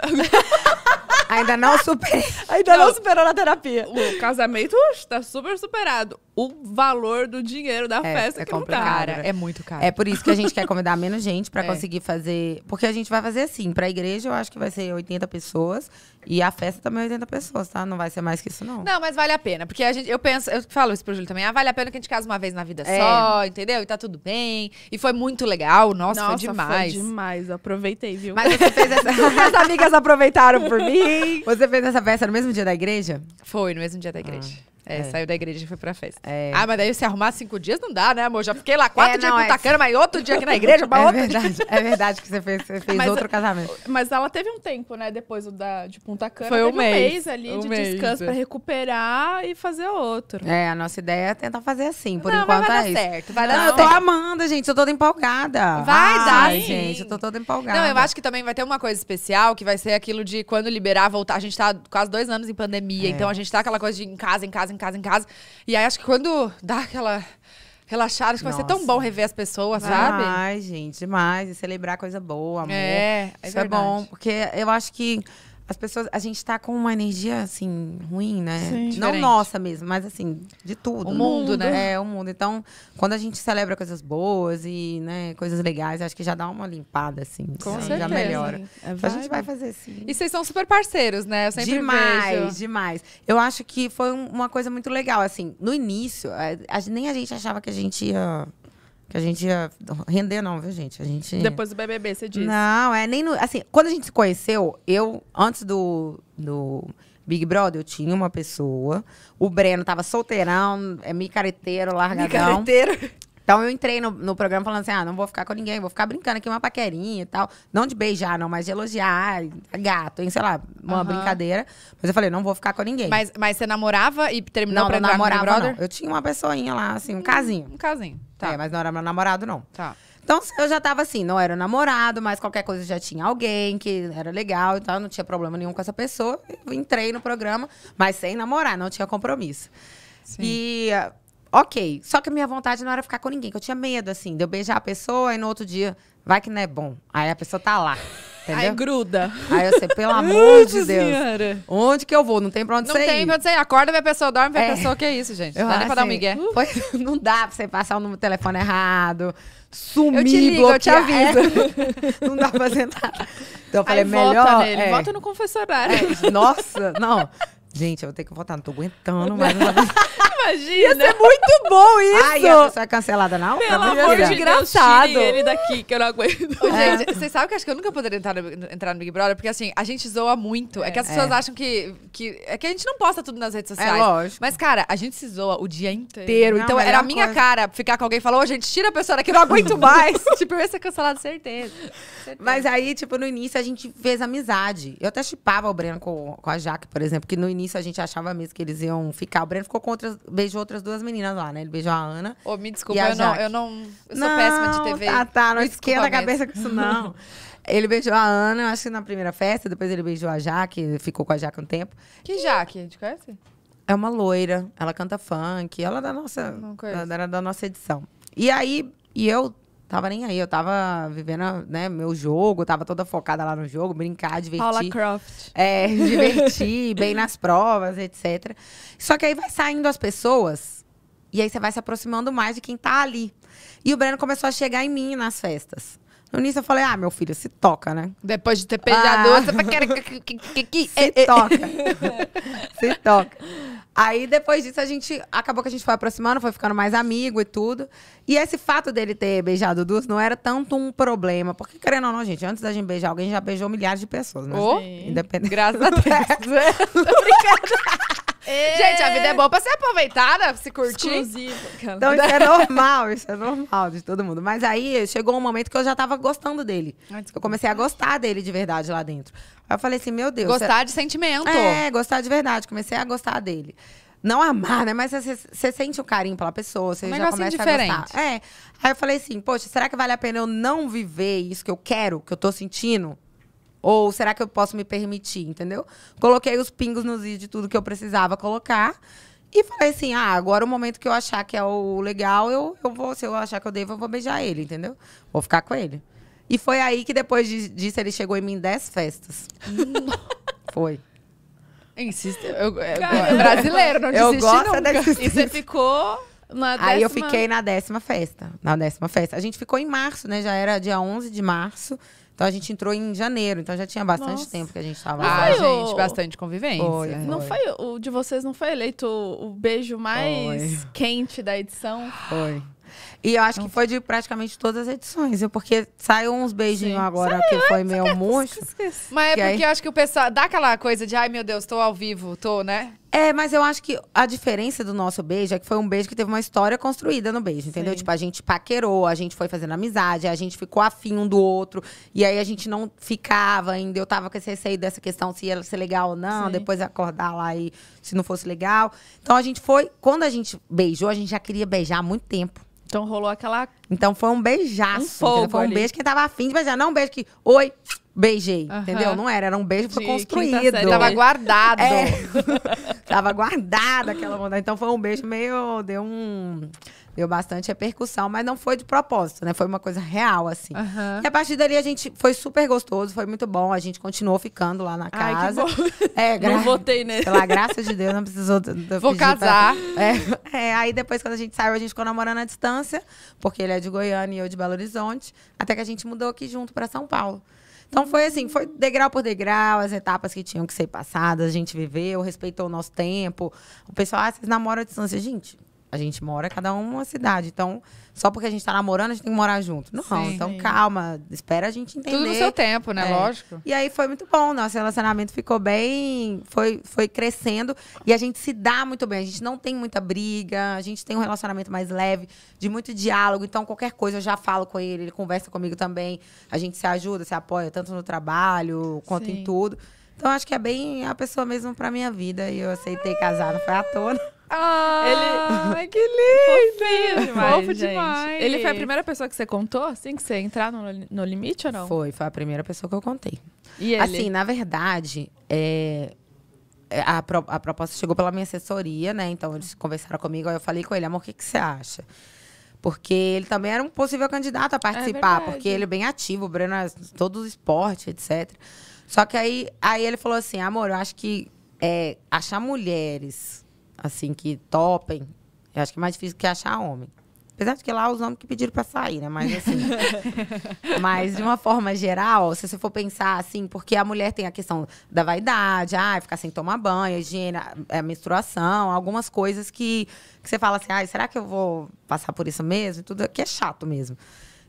Ainda não superei. Ainda não, não superou na terapia. O casamento está super superado o valor do dinheiro da é, festa é que tá. complicado. Cara, é muito caro. É por isso que a gente quer convidar menos (laughs) gente para é. conseguir fazer, porque a gente vai fazer assim, para a igreja eu acho que vai ser 80 pessoas e a festa também é 80 pessoas, tá? Não vai ser mais que isso não. Não, mas vale a pena, porque a gente, eu penso, eu falo isso pro Júlio também, ah, vale a pena que a gente casa uma vez na vida é. só, entendeu? E tá tudo bem. E foi muito legal, nossa, nossa foi demais. Foi demais, aproveitei, viu? Mas você fez essa, minhas (laughs) amigas aproveitaram por mim. Você fez essa festa no mesmo dia da igreja? Foi, no mesmo dia da igreja. Ah. É, é, saiu da igreja e foi pra festa. É. Ah, mas daí se arrumar cinco dias não dá, né, amor? Já fiquei lá quatro é, dias não, com é. tacana, mas outro dia aqui na igreja, pra é outro verdade, dia. É verdade que você fez, você fez mas, outro casamento. Mas ela teve um tempo, né, depois da, de tipo, Punta Cana. Foi um, um mês, ali um de mês. descanso é. pra recuperar e fazer outro. É, a nossa ideia é tentar fazer assim, por não, enquanto vai é dar isso. certo, vai não, dar eu tô amando, gente, eu tô toda empolgada. Vai Ai, dar, sim. gente, eu tô toda empolgada. Não, eu acho que também vai ter uma coisa especial, que vai ser aquilo de quando liberar, voltar. A gente tá quase dois anos em pandemia, é. então a gente tá aquela coisa de em casa, em casa, em casa, em casa. E aí acho que quando dá aquela relaxada, acho que Nossa. vai ser tão bom rever as pessoas, vai, sabe? Ai, gente, demais. E celebrar coisa boa, amor. É, é Isso verdade. é bom. Porque eu acho que as pessoas, a gente tá com uma energia assim ruim, né? Sim, Não nossa mesmo, mas assim, de tudo. O mundo, mundo, né? É, o mundo. Então, quando a gente celebra coisas boas e, né, coisas legais, acho que já dá uma limpada assim, com assim, certeza. já melhora. É, então, a gente vai fazer sim. E vocês são super parceiros, né? Eu sempre demais, vejo. demais. Eu acho que foi uma coisa muito legal assim, no início, é, a, a, nem a gente achava que a gente ia que a gente ia render, não, viu, gente? A gente. Depois do BBB, você disse. Não, é nem. No, assim, quando a gente se conheceu, eu, antes do, do Big Brother, eu tinha uma pessoa. O Breno tava solteirão, é micareteiro, largadão. Micareteiro? Então eu entrei no, no, programa falando assim: ah, não vou ficar com ninguém, vou ficar brincando aqui uma paquerinha e tal. Não de beijar, não, mas de elogiar, tá gato, hein, sei lá, uma uhum. brincadeira. Mas eu falei, não vou ficar com ninguém. Mas, mas você namorava e terminou não, pra não entrar namorava, Não. Eu tinha uma pessoinha lá, assim, um casinho. Um casinho. Tá. É, mas não era meu namorado, não. Tá. Então eu já tava assim, não era namorado, mas qualquer coisa já tinha alguém que era legal e tal, não tinha problema nenhum com essa pessoa. Eu entrei no programa, mas sem namorar, não tinha compromisso. Sim. E Ok. Só que a minha vontade não era ficar com ninguém, que eu tinha medo, assim, de eu beijar a pessoa e no outro dia, vai que não é bom. Aí a pessoa tá lá. Entendeu? Aí gruda. Aí eu sei, pelo (laughs) amor de Deus. Senhora. Onde que eu vou? Não tem pra onde não Não tem pra onde você Acorda, Acorda, a pessoa dorme, minha é. pessoa, que é isso, gente. Eu não dá assim, pra dar um assim, migué. (laughs) não dá pra você passar o número telefone errado, sumir, Eu te ligo, bloquear. eu te aviso. É. (laughs) não dá pra fazer nada. Então eu falei, Aí melhor... Volta nele, é. volta no confessionário. É. Nossa, não. Gente, eu vou ter que votar, não tô aguentando (laughs) mais. Imagina. Ia ser muito bom isso. Ai, a é cancelada na hora. Pelo amor de Deus, ele daqui, que eu não aguento. Ô, gente, é. vocês sabem que acho que eu nunca poderia entrar no, entrar no Big Brother, porque assim, a gente zoa muito. É, é que as é. pessoas é. acham que, que... É que a gente não posta tudo nas redes sociais. É, lógico. Mas, cara, a gente se zoa o dia inteiro. Não, então, é era a minha coisa. cara ficar com alguém e falar, ô, oh, gente, tira a pessoa daqui, não aguento mais. (laughs) tipo, eu ia ser cancelado, certeza. certeza. Mas aí, tipo, no início, a gente fez amizade. Eu até chipava o Breno com, com a Jaque, por exemplo, que no início início a gente achava mesmo que eles iam ficar. O Breno ficou com outras, beijou outras duas meninas lá, né? Ele beijou a Ana. Ô, oh, me desculpa, eu não, eu não. Eu sou não, péssima de TV. Tá, tá, não esquenta a cabeça com isso, não. (laughs) Ele beijou a Ana, acho que na primeira festa, depois ele beijou a Jaque, ficou com a Jaque um tempo. Que e... Jaque? A gente conhece? É uma loira, ela canta funk, ela é da nossa, ela era da nossa edição. E aí, e eu Tava nem aí, eu tava vivendo, né, meu jogo, tava toda focada lá no jogo, brincar, divertir. Paula Croft. É, divertir, bem nas provas, etc. Só que aí vai saindo as pessoas, e aí você vai se aproximando mais de quem tá ali. E o Breno começou a chegar em mim nas festas. No início eu falei, ah, meu filho, se toca, né? Depois de ter pegado ah. outra, que, que, que, que, Se toca. se toca. Aí depois disso a gente acabou que a gente foi aproximando, foi ficando mais amigo e tudo. E esse fato dele ter beijado o não era tanto um problema, porque querendo ou não, gente, antes da gente beijar alguém já beijou milhares de pessoas, né? Oh, Independente. Graças a Deus. Obrigada. Né? (laughs) É. Gente, a vida é boa pra ser aproveitada, pra se curtir. Exclusivo, Então isso é normal, isso é normal de todo mundo. Mas aí chegou um momento que eu já tava gostando dele. eu comecei a gostar dele de verdade lá dentro. Aí eu falei assim, meu Deus. Gostar você... É de sentimento. É, gostar de verdade. Comecei a gostar dele não amar, né? Mas você sente o carinho pela pessoa, você já começa diferente. a gostar. É. Aí eu falei assim, poxa, será que vale a pena eu não viver isso que eu quero, que eu tô sentindo? Ou será que eu posso me permitir, entendeu? Coloquei os pingos nos is de tudo que eu precisava colocar. E falei assim, ah, agora o momento que eu achar que é o legal, eu, eu vou, se eu achar que eu devo, eu vou beijar ele, entendeu? Vou ficar com ele. E foi aí que depois disso ele chegou em mim em 10 festas. (laughs) foi. É, insiste eu, eu, Cara, brasileiro, não eu gosto nunca. E você ficou na décima... Aí eu fiquei na décima festa, na décima festa. A gente ficou em março, né? Já era dia 11 de março. Então a gente entrou em janeiro, então já tinha bastante Nossa. tempo que a gente estava lá. Ah, o... gente, bastante convivência. Foi, foi. Não foi o de vocês não foi eleito o beijo mais foi. quente da edição? Foi. E eu acho que foi de praticamente todas as edições. Porque saiu uns beijinhos Sim. agora que foi meio murcho. Mas é porque aí... eu acho que o pessoal dá aquela coisa de, ai meu Deus, tô ao vivo, tô, né? É, mas eu acho que a diferença do nosso beijo é que foi um beijo que teve uma história construída no beijo, entendeu? Sim. Tipo, a gente paquerou, a gente foi fazendo amizade, a gente ficou afim um do outro. E aí a gente não ficava ainda. Eu tava com esse receio dessa questão se ia ser legal ou não, Sim. depois acordar lá e se não fosse legal. Então a gente foi. Quando a gente beijou, a gente já queria beijar há muito tempo. Então rolou aquela. Então foi um beijaço. Um fogo Foi um ali. beijo que tava afim de beijar. Não um beijo que. Oi, beijei. Entendeu? Não era, era um beijo que foi construído. série. Tava é. guardado. É. (laughs) Tava guardado aquela vontade. Então foi um beijo meio. Deu um. Deu bastante repercussão, mas não foi de propósito, né? Foi uma coisa real, assim. Uhum. E a partir dali a gente foi super gostoso, foi muito bom. A gente continuou ficando lá na casa. Ai, que bom. É, gra... Não votei nele. Pela graça de Deus, não precisou. Vou casar. Pra... É, (laughs) é, aí depois, quando a gente saiu, a gente ficou namorando à distância, porque ele é de Goiânia e eu de Belo Horizonte. Até que a gente mudou aqui junto para São Paulo. Então foi assim, foi degrau por degrau, as etapas que tinham que ser passadas, a gente viveu, respeitou o nosso tempo. O pessoal, ah, vocês namoram à distância. Gente, a gente mora cada um uma cidade. Então, só porque a gente tá namorando, a gente tem que morar junto. Não, Sim. então calma, espera a gente entender. Tudo no seu tempo, né? É. Lógico. E aí foi muito bom, nosso relacionamento ficou bem, foi, foi crescendo e a gente se dá muito bem. A gente não tem muita briga, a gente tem um relacionamento mais leve, de muito diálogo. Então, qualquer coisa eu já falo com ele, ele conversa comigo também. A gente se ajuda, se apoia, tanto no trabalho quanto Sim. em tudo. Então acho que é bem a pessoa mesmo pra minha vida. E eu aceitei casar, não foi à toa. Ah, ele... (laughs) que lindo! Fofinho demais, Fofo gente. demais. Ele foi a primeira pessoa que você contou, assim, que você entrar no, no limite ou não? Foi, foi a primeira pessoa que eu contei. E ele? Assim, na verdade, é, é... a, pro... a proposta chegou pela minha assessoria, né? Então eles conversaram comigo, aí eu falei com ele, amor, o que, que você acha? Porque ele também era um possível candidato a é participar, é porque ele é bem ativo, o Breno é todo o esporte, etc. Só que aí, aí ele falou assim, amor, eu acho que é, achar mulheres assim, que topem. Eu acho que é mais difícil que achar homem. Apesar de que lá os homens que pediram para sair, né? Mas assim. (laughs) mas de uma forma geral, se você for pensar assim, porque a mulher tem a questão da vaidade, ah, ficar sem tomar banho, higiene, é menstruação, algumas coisas que, que você fala assim, ah, será que eu vou passar por isso mesmo? E tudo que é chato mesmo.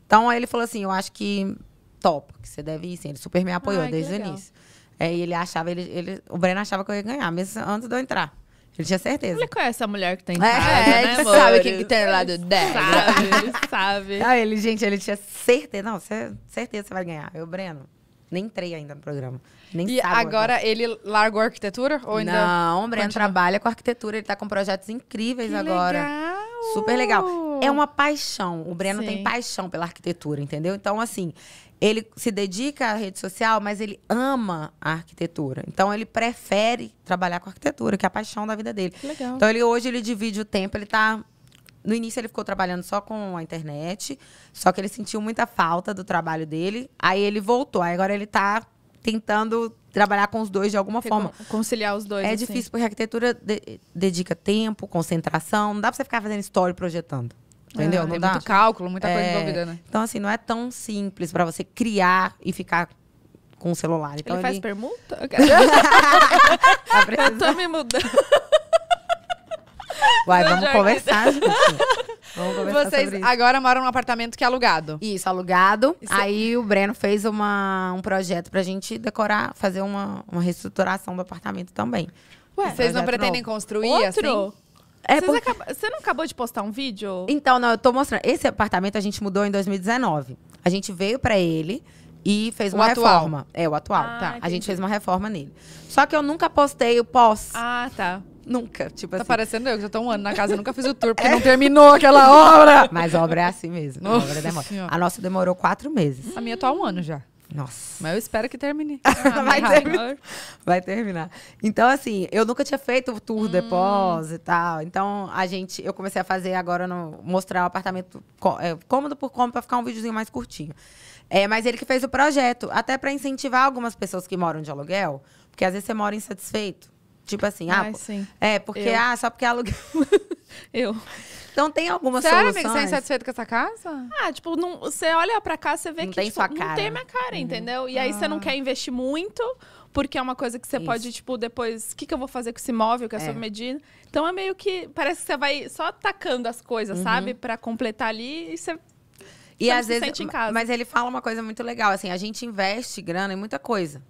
Então aí ele falou assim: eu acho que top, que você deve ir sim. Ele super me apoiou Ai, desde o início. É, e ele achava, ele, ele, o Breno achava que eu ia ganhar, mesmo antes de eu entrar. Ele tinha certeza. Ele conhece a mulher que tem tá em é, casa, é, né, amor? sabe o que, que tem lá do dela. Sabe, sabe. Ah, ele, gente, ele tinha certeza. Não, certeza você vai ganhar. Eu, Breno, nem entrei ainda no programa. Nem e agora agora. ele largou a arquitetura? Ou ainda Não, o Breno continua? trabalha com arquitetura. Ele está com projetos incríveis que agora. Legal. Super legal. É uh! uma paixão. O Breno Sim. tem paixão pela arquitetura, entendeu? Então, assim, ele se dedica à rede social, mas ele ama a arquitetura. Então, ele prefere trabalhar com arquitetura, que é a paixão da vida dele. Legal. Então, ele hoje ele divide o tempo, ele tá no início ele ficou trabalhando só com a internet, só que ele sentiu muita falta do trabalho dele. Aí ele voltou, aí agora ele tá tentando trabalhar com os dois de alguma Tem forma. Conciliar os dois. É assim. difícil, porque a arquitetura de, dedica tempo, concentração. Não dá pra você ficar fazendo história projetando. Entendeu? É, não tem dá? muito cálculo, muita coisa é, envolvida, né? Então, assim, não é tão simples pra você criar e ficar com o celular. Então, ele, ele... faz permuta? Eu, (laughs) quero... (laughs) eu tô me mudando. Vai, vamos conversar, gente. Vamos conversar Vocês sobre isso. agora moram num apartamento que é alugado. Isso, alugado. Isso. Aí o Breno fez uma, um projeto pra gente decorar, fazer uma, uma reestruturação do apartamento também. Ué, Vocês não pretendem novo. construir Outro? assim? É Você não acabou de postar um vídeo? Então, não, eu tô mostrando. Esse apartamento a gente mudou em 2019. A gente veio para ele e fez o uma atual. reforma. É, o atual, ah, tá. Entendi. A gente fez uma reforma nele. Só que eu nunca postei o pós. Ah, tá. Nunca. Tipo tá assim. parecendo eu, que já tô um ano na casa, nunca fiz o tour, porque (laughs) é. não terminou aquela obra. Mas obra é assim mesmo. Nossa a obra demora. Senhora. A nossa demorou quatro meses. A minha tá um ano já. Nossa. Mas eu espero que termine. (laughs) Ah, vai, terminar. vai terminar. Então, assim, eu nunca tinha feito o tour hum. depois e tal. Então, a gente, eu comecei a fazer agora, no, mostrar o apartamento é, cômodo por cômodo, para ficar um videozinho mais curtinho. É, mas ele que fez o projeto, até para incentivar algumas pessoas que moram de aluguel, porque às vezes você mora insatisfeito. Tipo assim, ah, sim. é, porque, eu. ah, só porque aluguel. (laughs) eu. Então tem algumas Sério, soluções? Sério, você é insatisfeito com essa casa? Ah, tipo, não, você olha pra cá, você vê não que tem tipo, sua cara. não tem minha cara, uhum. entendeu? E ah. aí você não ah. quer investir muito, porque é uma coisa que você Isso. pode, tipo, depois, o que, que eu vou fazer com esse imóvel que é, é. sob medida? Então é meio que, parece que você vai só atacando as coisas, uhum. sabe? Pra completar ali e você e às vezes, mas ele fala uma coisa muito legal, assim, a gente investe grana em muita coisa.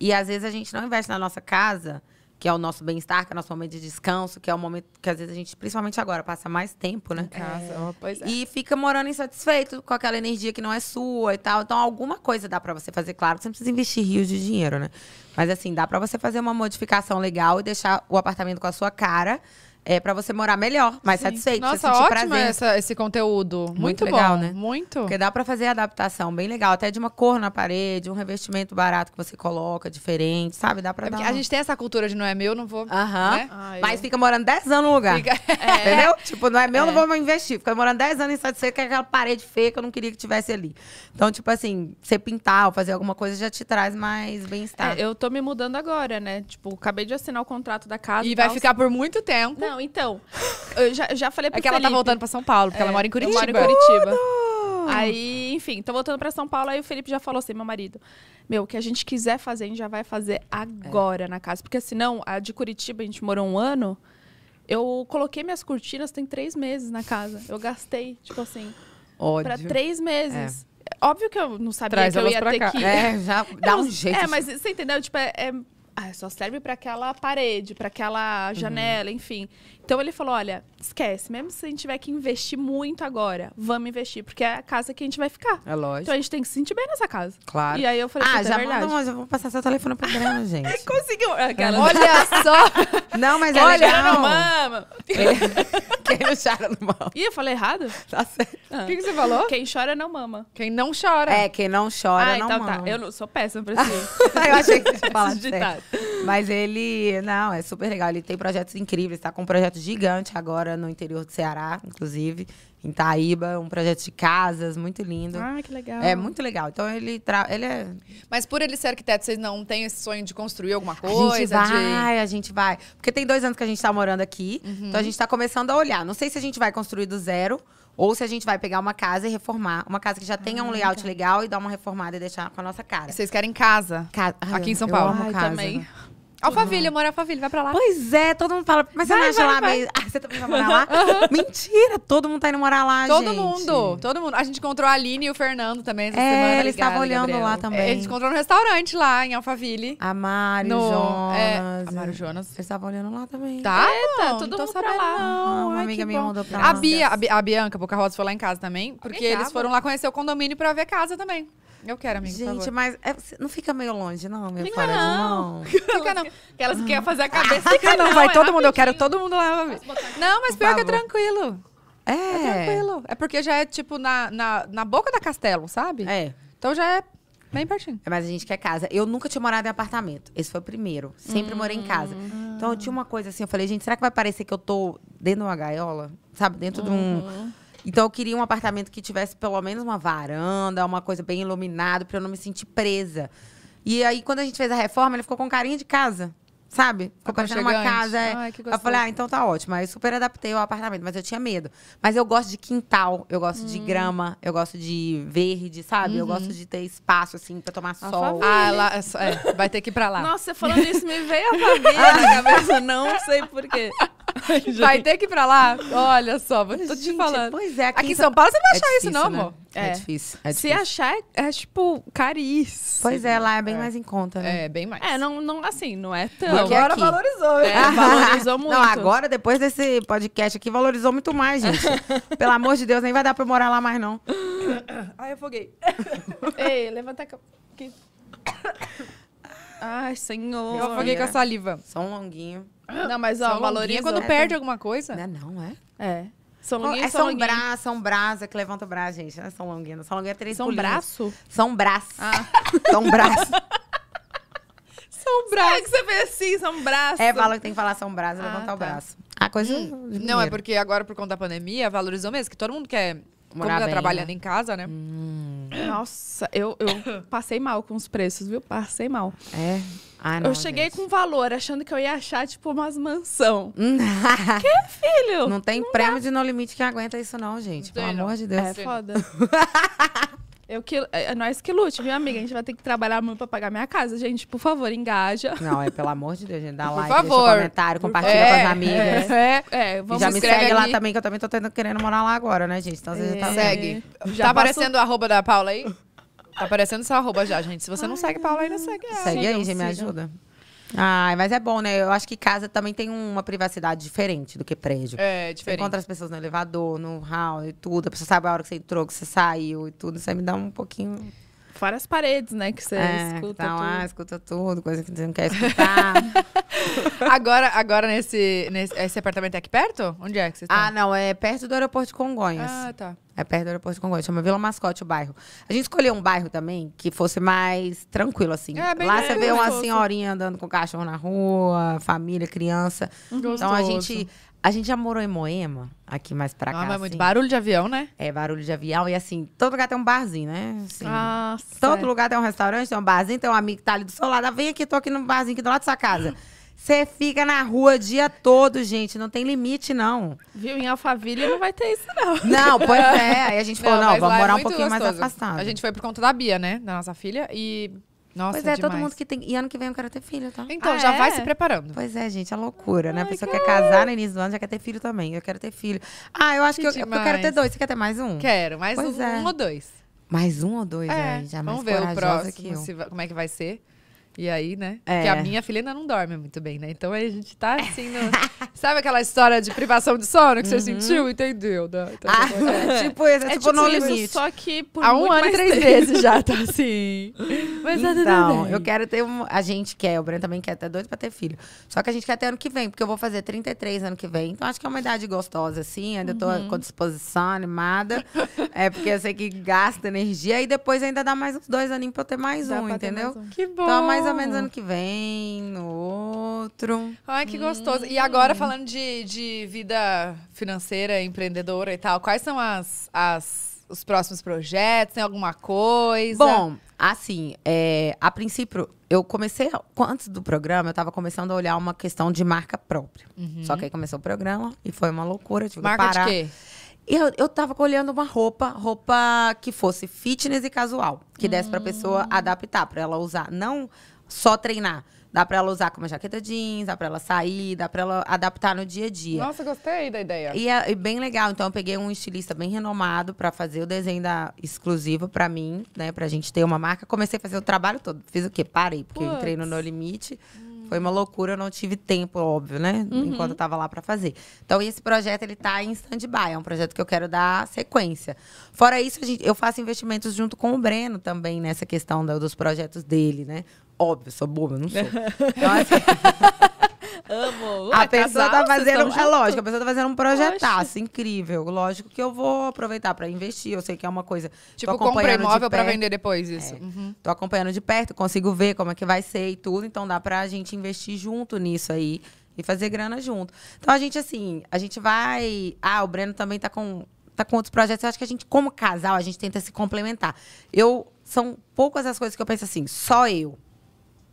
E às vezes a gente não investe na nossa casa que é o nosso bem-estar, que é o nosso momento de descanso, que é o momento que às vezes a gente, principalmente agora, passa mais tempo, né? Em casa, é. pois é. E fica morando insatisfeito com aquela energia que não é sua e tal. Então, alguma coisa dá para você fazer, claro, você não precisa investir rios de dinheiro, né? Mas assim, dá para você fazer uma modificação legal e deixar o apartamento com a sua cara é para você morar melhor, mais Sim. satisfeito. Nossa, ótimo essa, esse conteúdo. Muito, muito legal, né? Muito. Porque dá para fazer adaptação, bem legal. Até de uma cor na parede, um revestimento barato que você coloca, diferente, sabe? Dá pra é dar. A gente tem essa cultura de não é meu, não vou. Aham. Né? Ah, Mas fica morando 10 anos no lugar. Fica... (laughs) É. Entendeu? Tipo, não é meu, é. não vou investir. Fica morando 10 anos insatisfeito com é aquela parede feia que eu não queria que tivesse ali. Então, tipo assim, você pintar ou fazer alguma coisa já te traz mais bem-estar. É, eu tô me mudando agora, né? Tipo, acabei de assinar o contrato da casa. E tal, vai ficar por muito tempo. Não, não, então. Eu já, já falei (laughs) pra É que ela tá voltando pra São Paulo, porque É, ela mora em eu Curitiba. moro em Curitiba. Aí, enfim, tô voltando pra São Paulo, aí o Felipe já falou assim, meu marido, meu, o que a gente quiser fazer, a gente já vai fazer agora na casa. Porque senão, a de Curitiba, a gente morou um ano, eu coloquei minhas cortinas tem três meses na casa. Eu gastei, tipo assim, pra três meses. É. Óbvio que eu não sabia Traz que eu ia ter cá. que... É, já (laughs) dá um jeito. É, mas você entendeu? Tipo, é, é ah, só serve para aquela parede, para aquela uhum. janela, uhum. enfim. Então ele falou: olha, esquece, mesmo se a gente tiver que investir muito agora, vamos investir, porque é a casa que a gente vai ficar. É lógico. Então a gente tem que se sentir bem nessa casa. Claro. E aí eu falei: ah, é já é verdade. Mandou, vou passar seu telefone pro Breno, (laughs) gente. Conseguiu. Aquela... Olha só. (laughs) Não, mas é olha, legal. não mama. (laughs) Quem não chora não mama. Ih, eu falei errado? Tá certo. Ah. O ah. que, que, você falou? Quem chora não mama. Quem não chora. É, quem não chora ah, não então, tá. mama. Tá. Eu sou péssima pra isso. eu achei que você tinha falado mas ele, não, é super legal. Ele tem projetos incríveis. Está com um projeto gigante agora no interior do Ceará, inclusive, em Taíba, um projeto de casas muito lindo. Ah, que legal. É muito legal. Então ele tra... ele é... Mas por ele ser arquiteto, vocês não têm esse sonho de construir alguma coisa? A gente vai, de... a gente vai. Porque tem dois anos que a gente está morando aqui, uhum. então a gente está começando a olhar. Não sei se a gente vai construir do zero ou se a gente vai pegar uma casa e reformar. Uma casa que já tenha um ah, layout tá. legal e dar uma reformada e deixar com a nossa cara. Vocês querem casa? Ca... Ai, aqui em São Paulo. Eu amo Ai, casa. também. Alphaville, eu moro em Alphaville, vai pra lá. Pois é, todo mundo fala, mas você vai, não é vai, lá vai. mesmo? Ah, você também vai morar lá? Uhum. (laughs) Mentira, todo mundo tá indo morar lá, todo gente. mundo, todo mundo. A gente encontrou a Aline e o Fernando também essa é, semana. eles estavam olhando Gabriel. lá também. É, gente encontrou no restaurante lá em Alphaville. A Mário, no, é, Jonas. É, a Mário Jonas. Eles estavam olhando lá também. Tá, Eita, tá todo mundo sabendo. lá. Não, ah, uma Ai, amiga minha mandou pra lá. A Bia, a, Bia, a Bianca Boca Rosa foi lá em casa também, porque eles foram lá conhecer o condomínio pra ver a casa também. Eu quero, amigo. Gente, mas é, não fica meio longe, não, meu fica não. não. (laughs) Fica não. Que elas querem fazer a cabeça. Ah, fica não, não, vai é todo mundo. Eu quero todo mundo lá. Não, mas pior que é tranquilo. É. é. tranquilo. É porque já é, tipo, na, na, na boca da Castelo, sabe? É. Então já é Bem pertinho. É, mas a gente quer casa. Eu nunca tinha morado em apartamento. Esse foi o primeiro. Sempre hum, morei em casa. Hum. Então eu tinha uma coisa assim, eu falei, gente, será que vai parecer que eu tô dentro de uma gaiola? Sabe? Dentro hum. de um. Uhum. Então eu queria um apartamento que tivesse pelo menos uma varanda, uma coisa bem iluminada, para eu não me sentir presa. E aí, quando a gente fez a reforma, ele ficou com carinha de casa. Sabe? Ficou parecendo uma casa. É. Ai, eu falei, ah, então tá ótimo. Aí super adaptei o apartamento, mas eu tinha medo. Mas eu gosto de quintal, eu gosto hum. de grama, eu gosto de verde, sabe? Uhum. Eu gosto uhum. de ter espaço, assim, pra tomar a sol. Família. Ah, lá, é, é, vai ter que ir pra lá. Nossa, falando isso, me veio a família na cabeça, ah, não sei porquê. Ai, vai ter que ir pra lá? Olha só, vou, tô gente, te falando. Pois é. Aqui, em São Paulo você não vai é achar difícil, isso, não, né? amor. É. é difícil. É difícil. Se achar, é, é, tipo, caríssimo. Pois é, lá é bem é. mais em conta, né? É, bem mais. É, não, não assim, não é tão. Porque agora aqui. valorizou, é, né? (laughs) valorizou muito. Não, agora, depois desse podcast aqui, valorizou muito mais, gente. (laughs) Pelo amor de Deus, nem vai dar pra eu morar lá mais, não. (coughs) Ai, eu foguei. (laughs) Ei, levanta a cama. Ai, senhor. Eu foguei com a saliva. Só um longuinho. Não, mas ó, valoriza quando é, perde alguma coisa. Não é, não, é? É. São Longuinho, é São, São Brás, São Brás, é que levanta o braço, gente. Não é São Longuinho, São Longuinho é três São pulinhos. Braço? São braço Ah. (laughs) (laughs) São braço São Brás. Sabe que você vê assim, São Brás. É, fala que tem que falar São Brás, ah, levantar tá. o braço. A ah, coisa... Hum. Não, é porque agora, por conta da pandemia, valorizou mesmo, que todo mundo quer... Morar como tá trabalhando né? em casa, né? Hum. (coughs) Nossa, eu, eu passei mal com os preços, viu? Passei mal. É... Ah, não, eu cheguei gente. com valor, achando que eu ia achar, tipo, umas mansão. (laughs) que, filho? Não tem não prêmio dá. de No Limite que aguenta isso, não, gente. Pelo amor de Deus. É foda. (laughs) Eu que, é, é nós que lute, viu, amiga? A gente vai ter que trabalhar muito pra pagar minha casa. Gente, por favor, engaja. Não, é pelo amor de Deus, gente. Dá por like, favor. deixa um comentário, compartilha é, com as é, amigas. É, é, é vamos e Já me segue lá também, que eu também tô tendo, querendo morar lá agora, né, gente? Então, você tá é, já tá... Segue. Já tá aparecendo o arroba da Paula aí? (laughs) Tá aparecendo essa arroba já, gente. Se você não segue Paula ainda segue ela. Segue aí, gente, me ajuda. Ai, mas é bom, né? Eu acho que casa também tem uma privacidade diferente do que prédio. É, diferente. Você encontra as pessoas no elevador, no hall e tudo. A pessoa sabe a hora que você entrou, que você saiu e tudo. Isso aí me dá um pouquinho... Fora as paredes, né? Que você é, escuta. Que tá lá, tudo. escuta tudo, coisa que você não quer escutar. (laughs) agora, agora nesse, nesse. Esse apartamento é aqui perto? Onde é que você está? Ah, não, é perto do aeroporto de Congonhas. Ah, tá. É perto do aeroporto de Congonhas, chama Vila Mascote o bairro. A gente escolheu um bairro também que fosse mais tranquilo, assim. É, bem Lá bem, você vê uma gostoso. senhorinha andando com o cachorro na rua, família, criança. Gostoso. Então a gente a gente já morou em Moema, aqui mais pra ah, Mas é assim. muito barulho de avião, né? É, barulho de avião. E assim, todo lugar tem um barzinho, né? Assim, todo é. lugar tem um restaurante, tem um barzinho, tem um amigo que tá ali do seu lado. Ah, vem aqui, tô aqui no barzinho aqui do lado da sua casa. Você fica na rua o dia todo, gente. Não tem limite, não. Viu? Em Alphaville não vai ter isso, não. Não, pois (laughs) é. Aí a gente falou, não, não vamos é morar é um pouquinho gostoso. mais afastado. A gente foi por conta da Bia, né? Da nossa filha. E nossa, pois é, demais. todo mundo que tem. E ano que vem eu quero ter filho, tá? Então, ah, já é? vai se preparando. Pois é, gente, é loucura, né? a pessoa quer casar no início do ano, já quer ter filho também. Eu quero ter filho. Ah, eu acho que, que eu, eu, quero ter dois. Você quer ter mais um? Quero, mais um, é. um, ou dois. Mais um ou dois, é. é. Já é Vamos ver o próximo, que eu. Se, como é que vai ser. E aí, né? É. Porque a minha filha ainda não dorme muito bem, né? Então aí a gente tá é. assim no... Sabe aquela história de privação de sono que uhum. você sentiu? Entendeu, né? Então, ah, tipo, é. é tipo isso, é, é tipo, tipo no isso, limite. Só que por Há um ano e três vezes já tá (laughs) assim. Mas tá então, eu quero ter um... A gente quer, o Breno também quer, até dois pra ter filho. Só que a gente quer ter ano que vem, porque eu vou fazer 33 ano que vem. Então acho que é uma idade gostosa, assim. Ainda tô uhum. com disposição, animada. é porque eu sei que gasta energia. E depois ainda dá mais uns dois aninhos pra eu ter mais dá um, entendeu? Mais um. Que bom! Então, é mais ou menos ano que vem, no outro. Ai, que gostoso. E agora, falando de, de vida financeira, empreendedora e tal, quais são as, as, os próximos projetos? Tem alguma coisa? Bom, assim, é, a princípio, eu comecei, antes do programa, eu estava começando a olhar uma questão de marca própria. Uhum. Só que aí começou o programa e foi uma loucura. Tive marca que parar. de quê? eu, eu tava olhando uma roupa, roupa que fosse fitness e casual, que desse pra pessoa hum. adaptar, pra ela usar. Não só treinar. Dá para ela usar como jaqueta jeans, dá para ela sair, dá para ela adaptar no dia a dia. Nossa, gostei da ideia. E é, bem legal. Então eu peguei um estilista bem renomado para fazer o desenho da exclusivo para mim, né, pra gente ter uma marca. Comecei a fazer o trabalho todo. Fiz o quê? Parei, porque eu entrei no No Limite. Hum. Foi uma loucura, eu não tive tempo, óbvio, né? Uhum. Enquanto eu tava lá para fazer. Então esse projeto ele tá em stand-by, é um projeto que eu quero dar sequência. Fora isso, gente, eu faço investimentos junto com o Breno também nessa questão dos projetos dele, né? Óbvio, sou boba, não sou. Mas, (laughs) então, assim, Amo. A, a pessoa tá casal, tá fazendo. É lógico, a pessoa tá fazendo um projetaço incrível. Lógico que eu vou aproveitar pra investir. Eu sei que é uma coisa. Tipo, compra imóvel pra vender depois isso. É, uhum. Tô acompanhando de perto, consigo ver como é que vai ser e tudo. Então dá pra gente investir junto nisso aí e fazer grana junto. Então a gente, assim, a gente vai. Ah, o Breno também tá com. Tá com outros projetos, eu acho que a gente, como casal, a gente tenta se complementar. Eu são poucas as coisas que eu penso assim, só eu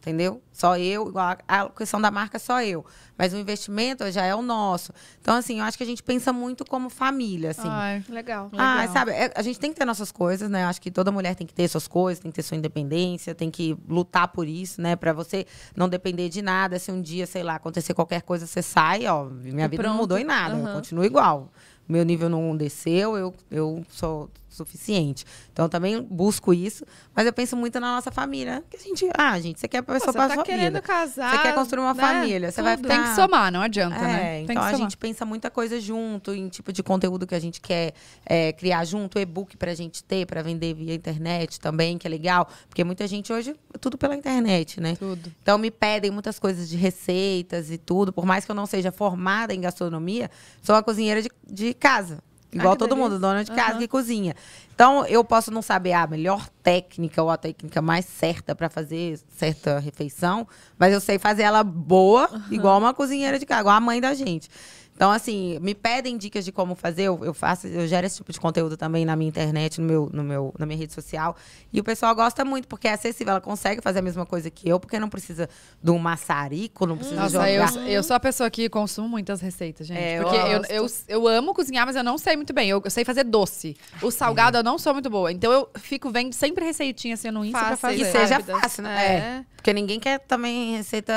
entendeu? Só eu, a, a questão da marca só eu. Mas o investimento já é o nosso. Então, assim, eu acho que a gente pensa muito como família, assim. Ai, legal. Ah, legal. sabe, é, a gente tem que ter nossas coisas, né? Eu acho que toda mulher tem que ter suas coisas, tem que ter sua independência, tem que lutar por isso, né? Pra você não depender de nada. Se um dia, sei lá, acontecer qualquer coisa, você sai, ó, minha e vida pronto. não mudou em nada, uhum. continua igual. Meu nível não desceu, eu, eu sou suficiente. Então também busco isso, mas eu penso muito na nossa família, né? que a gente, ah, gente, você quer a pessoa para tá sua querendo vida. casar, você quer construir uma né? família, você Tudo. vai ficar... tem que somar, não adianta, é, né? então a somar. gente pensa muita coisa junto em tipo de conteúdo que a gente quer é, criar junto, e-book pra gente ter, para vender via internet também, que é legal, porque muita gente hoje é tudo pela internet, né? Tudo. Então me pedem muitas coisas de receitas e tudo, por mais que eu não seja formada em gastronomia, sou uma cozinheira de, de casa. Igual Ai, todo delícia. mundo, dona de casa uhum. que cozinha. Então, eu posso não saber a melhor técnica ou a técnica mais certa para fazer certa refeição, mas eu sei fazer ela boa, uhum. igual uma cozinheira de casa, igual a mãe da gente. Então, assim, me pedem dicas de como fazer, eu, eu, faço, eu gero esse tipo de conteúdo também na minha internet, no meu, no meu, na minha rede social. E o pessoal gosta muito, porque é acessível, ela consegue fazer a mesma coisa que eu, porque não precisa de um maçarico, não precisa Nossa, jogar. Eu, eu sou a pessoa que consumo muitas receitas, gente. É, porque eu, eu, eu, eu, amo cozinhar, mas eu não sei muito bem. Eu, eu sei fazer doce. O salgado é. eu não sou muito boa. Então eu fico vendo sempre receitinha assim no Insta pra fazer. E seja né? fácil, né? É. Porque ninguém quer também receita.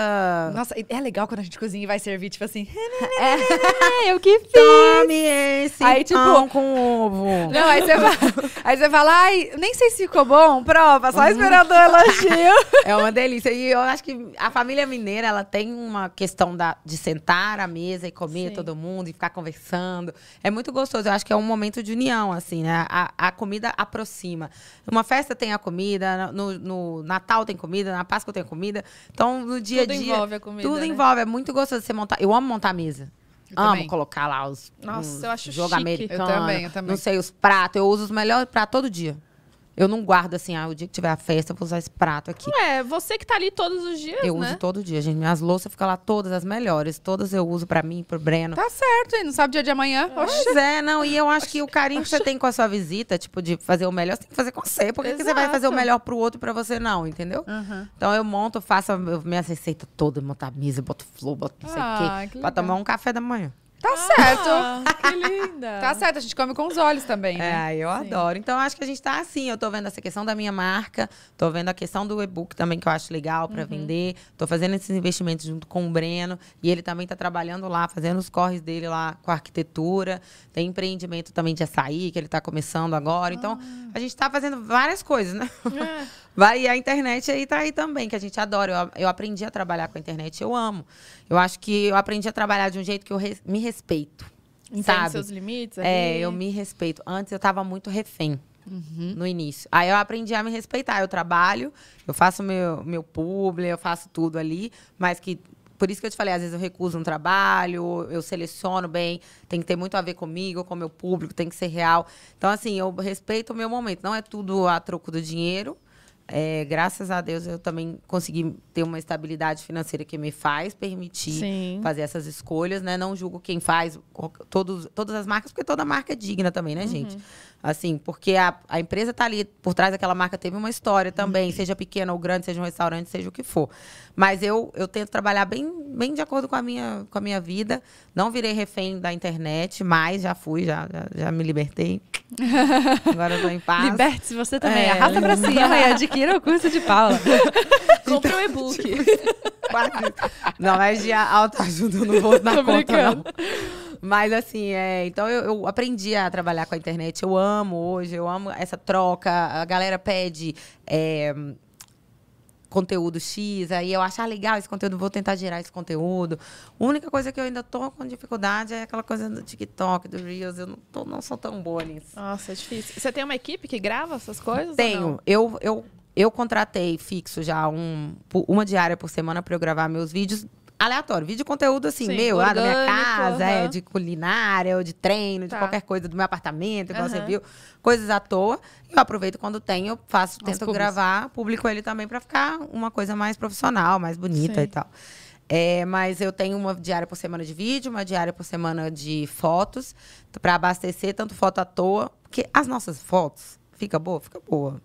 Nossa, é legal quando a gente cozinha e vai servir, tipo assim. É. É, eu que fiz. Tome esse aí, tipo, pão com ovo. Não, aí você fala, aí você fala ai, nem sei se ficou bom, prova, só uhum. esperando o elogio. (laughs) É uma delícia. E eu acho que a família mineira, ela tem uma questão da, de sentar à mesa e comer Sim. todo mundo e ficar conversando. É muito gostoso. Eu acho que é um momento de união, assim, né? A, a comida aproxima. Uma festa tem a comida, no, no Natal tem comida, na Páscoa tem comida. Então, no dia a dia. Tudo envolve a comida. Tudo né? envolve. É muito gostoso você montar. Eu amo montar mesa. Eu Amo também. colocar lá os. Nossa, os eu acho jogo chique. americano. Eu também, eu também. Não sei, os pratos. Eu uso os melhores pratos todo dia. Eu não guardo assim, ah, o dia que tiver a festa, eu vou usar esse prato aqui. É, você que tá ali todos os dias. Eu né? uso todo dia, gente. Minhas louças ficam lá todas as melhores. Todas eu uso para mim, pro Breno. Tá certo, hein? Não sabe dia de amanhã. Pois é, não. E eu acho que o carinho que você tem com a sua visita, tipo, de fazer o melhor, você tem que fazer com você. Por que, você vai fazer o melhor pro outro e pra você não, entendeu? Uhum. Então eu monto, faço minhas minha receita toda, monto a mesa, boto flor, boto não sei o ah, quê. Que pra tomar um café da manhã. Tá ah, certo. Que linda. Tá certo, a gente come com os olhos também, né? É, eu Sim. adoro. Então, acho que a gente tá assim. Eu tô vendo essa questão da minha marca, tô vendo a questão do e-book também, que eu acho legal para uhum. vender. Tô fazendo esses investimentos junto com o Breno. E ele também tá trabalhando lá, fazendo os corres dele lá com arquitetura. Tem empreendimento também de açaí, que ele tá começando agora. Então, ah. a gente tá fazendo várias coisas, né? É. Vai, e a internet aí tá aí também, que a gente adora. Eu, eu aprendi a trabalhar com a internet, eu amo. Eu acho que eu aprendi a trabalhar de um jeito que eu re, me respeito. Entende sabe? seus limites? É, ali. É, eu me respeito. Antes eu estava muito refém. Uhum. No início. Aí eu aprendi a me respeitar. Eu trabalho, eu faço meu, meu publi, eu faço tudo ali, mas que por isso que eu te falei, às vezes eu recuso um trabalho, eu seleciono bem, tem que ter muito a ver comigo, com o meu público, tem que ser real. Então, assim, eu respeito o meu momento. Não é tudo a troco do dinheiro, é, graças a Deus eu também consegui ter uma estabilidade financeira que me faz permitir Sim. fazer essas escolhas, né? Não julgo quem faz todos, todas as marcas, porque toda marca é digna também, né, uhum. gente? Assim, porque a, a empresa está ali por trás daquela marca, teve uma história também, uhum. seja pequena ou grande, seja um restaurante, seja o que for. Mas eu, eu tento trabalhar bem, bem de acordo com a, minha, com a minha vida. Não virei refém da internet, mas já fui, já, já, já me libertei. (laughs) Agora eu tô em paz. Liberte-se você também. É. Arrasta pra cima e adquira o curso de Paula. (laughs) Compre um e-book. Então, (laughs) tipo, não, mas de autoajuda eu não vou dar conta, brincando. não. Mas assim, é, então eu, eu, aprendi a trabalhar com a internet. Eu amo hoje, eu amo essa troca. A galera pede. É, conteúdo X, aí eu achar ah, legal esse conteúdo, vou tentar gerar esse conteúdo. A única coisa que eu ainda tô com dificuldade é aquela coisa do TikTok, do Reels, eu não, tô, não sou tão boa nisso. Nossa, é difícil. Você tem uma equipe que grava essas coisas? Tenho. Eu, eu, eu contratei fixo já um, uma diária por semana para eu gravar meus vídeos aleatório. Vídeo de conteúdo assim, Sim, meu, orgânico, ah, lá da minha casa, uhum. é, de culinária, ou de treino, tá. de qualquer coisa, do meu apartamento, igual uhum. você viu. Coisas à toa. E eu aproveito quando tenho, eu faço, Nossa, tento gravar, publico ele também para ficar uma coisa mais profissional, mais bonita Sim. e tal. É, mas eu tenho uma diária por semana de vídeo, uma diária por semana de fotos, para abastecer tanto foto à toa, porque as nossas fotos, fica boa? Fica boa.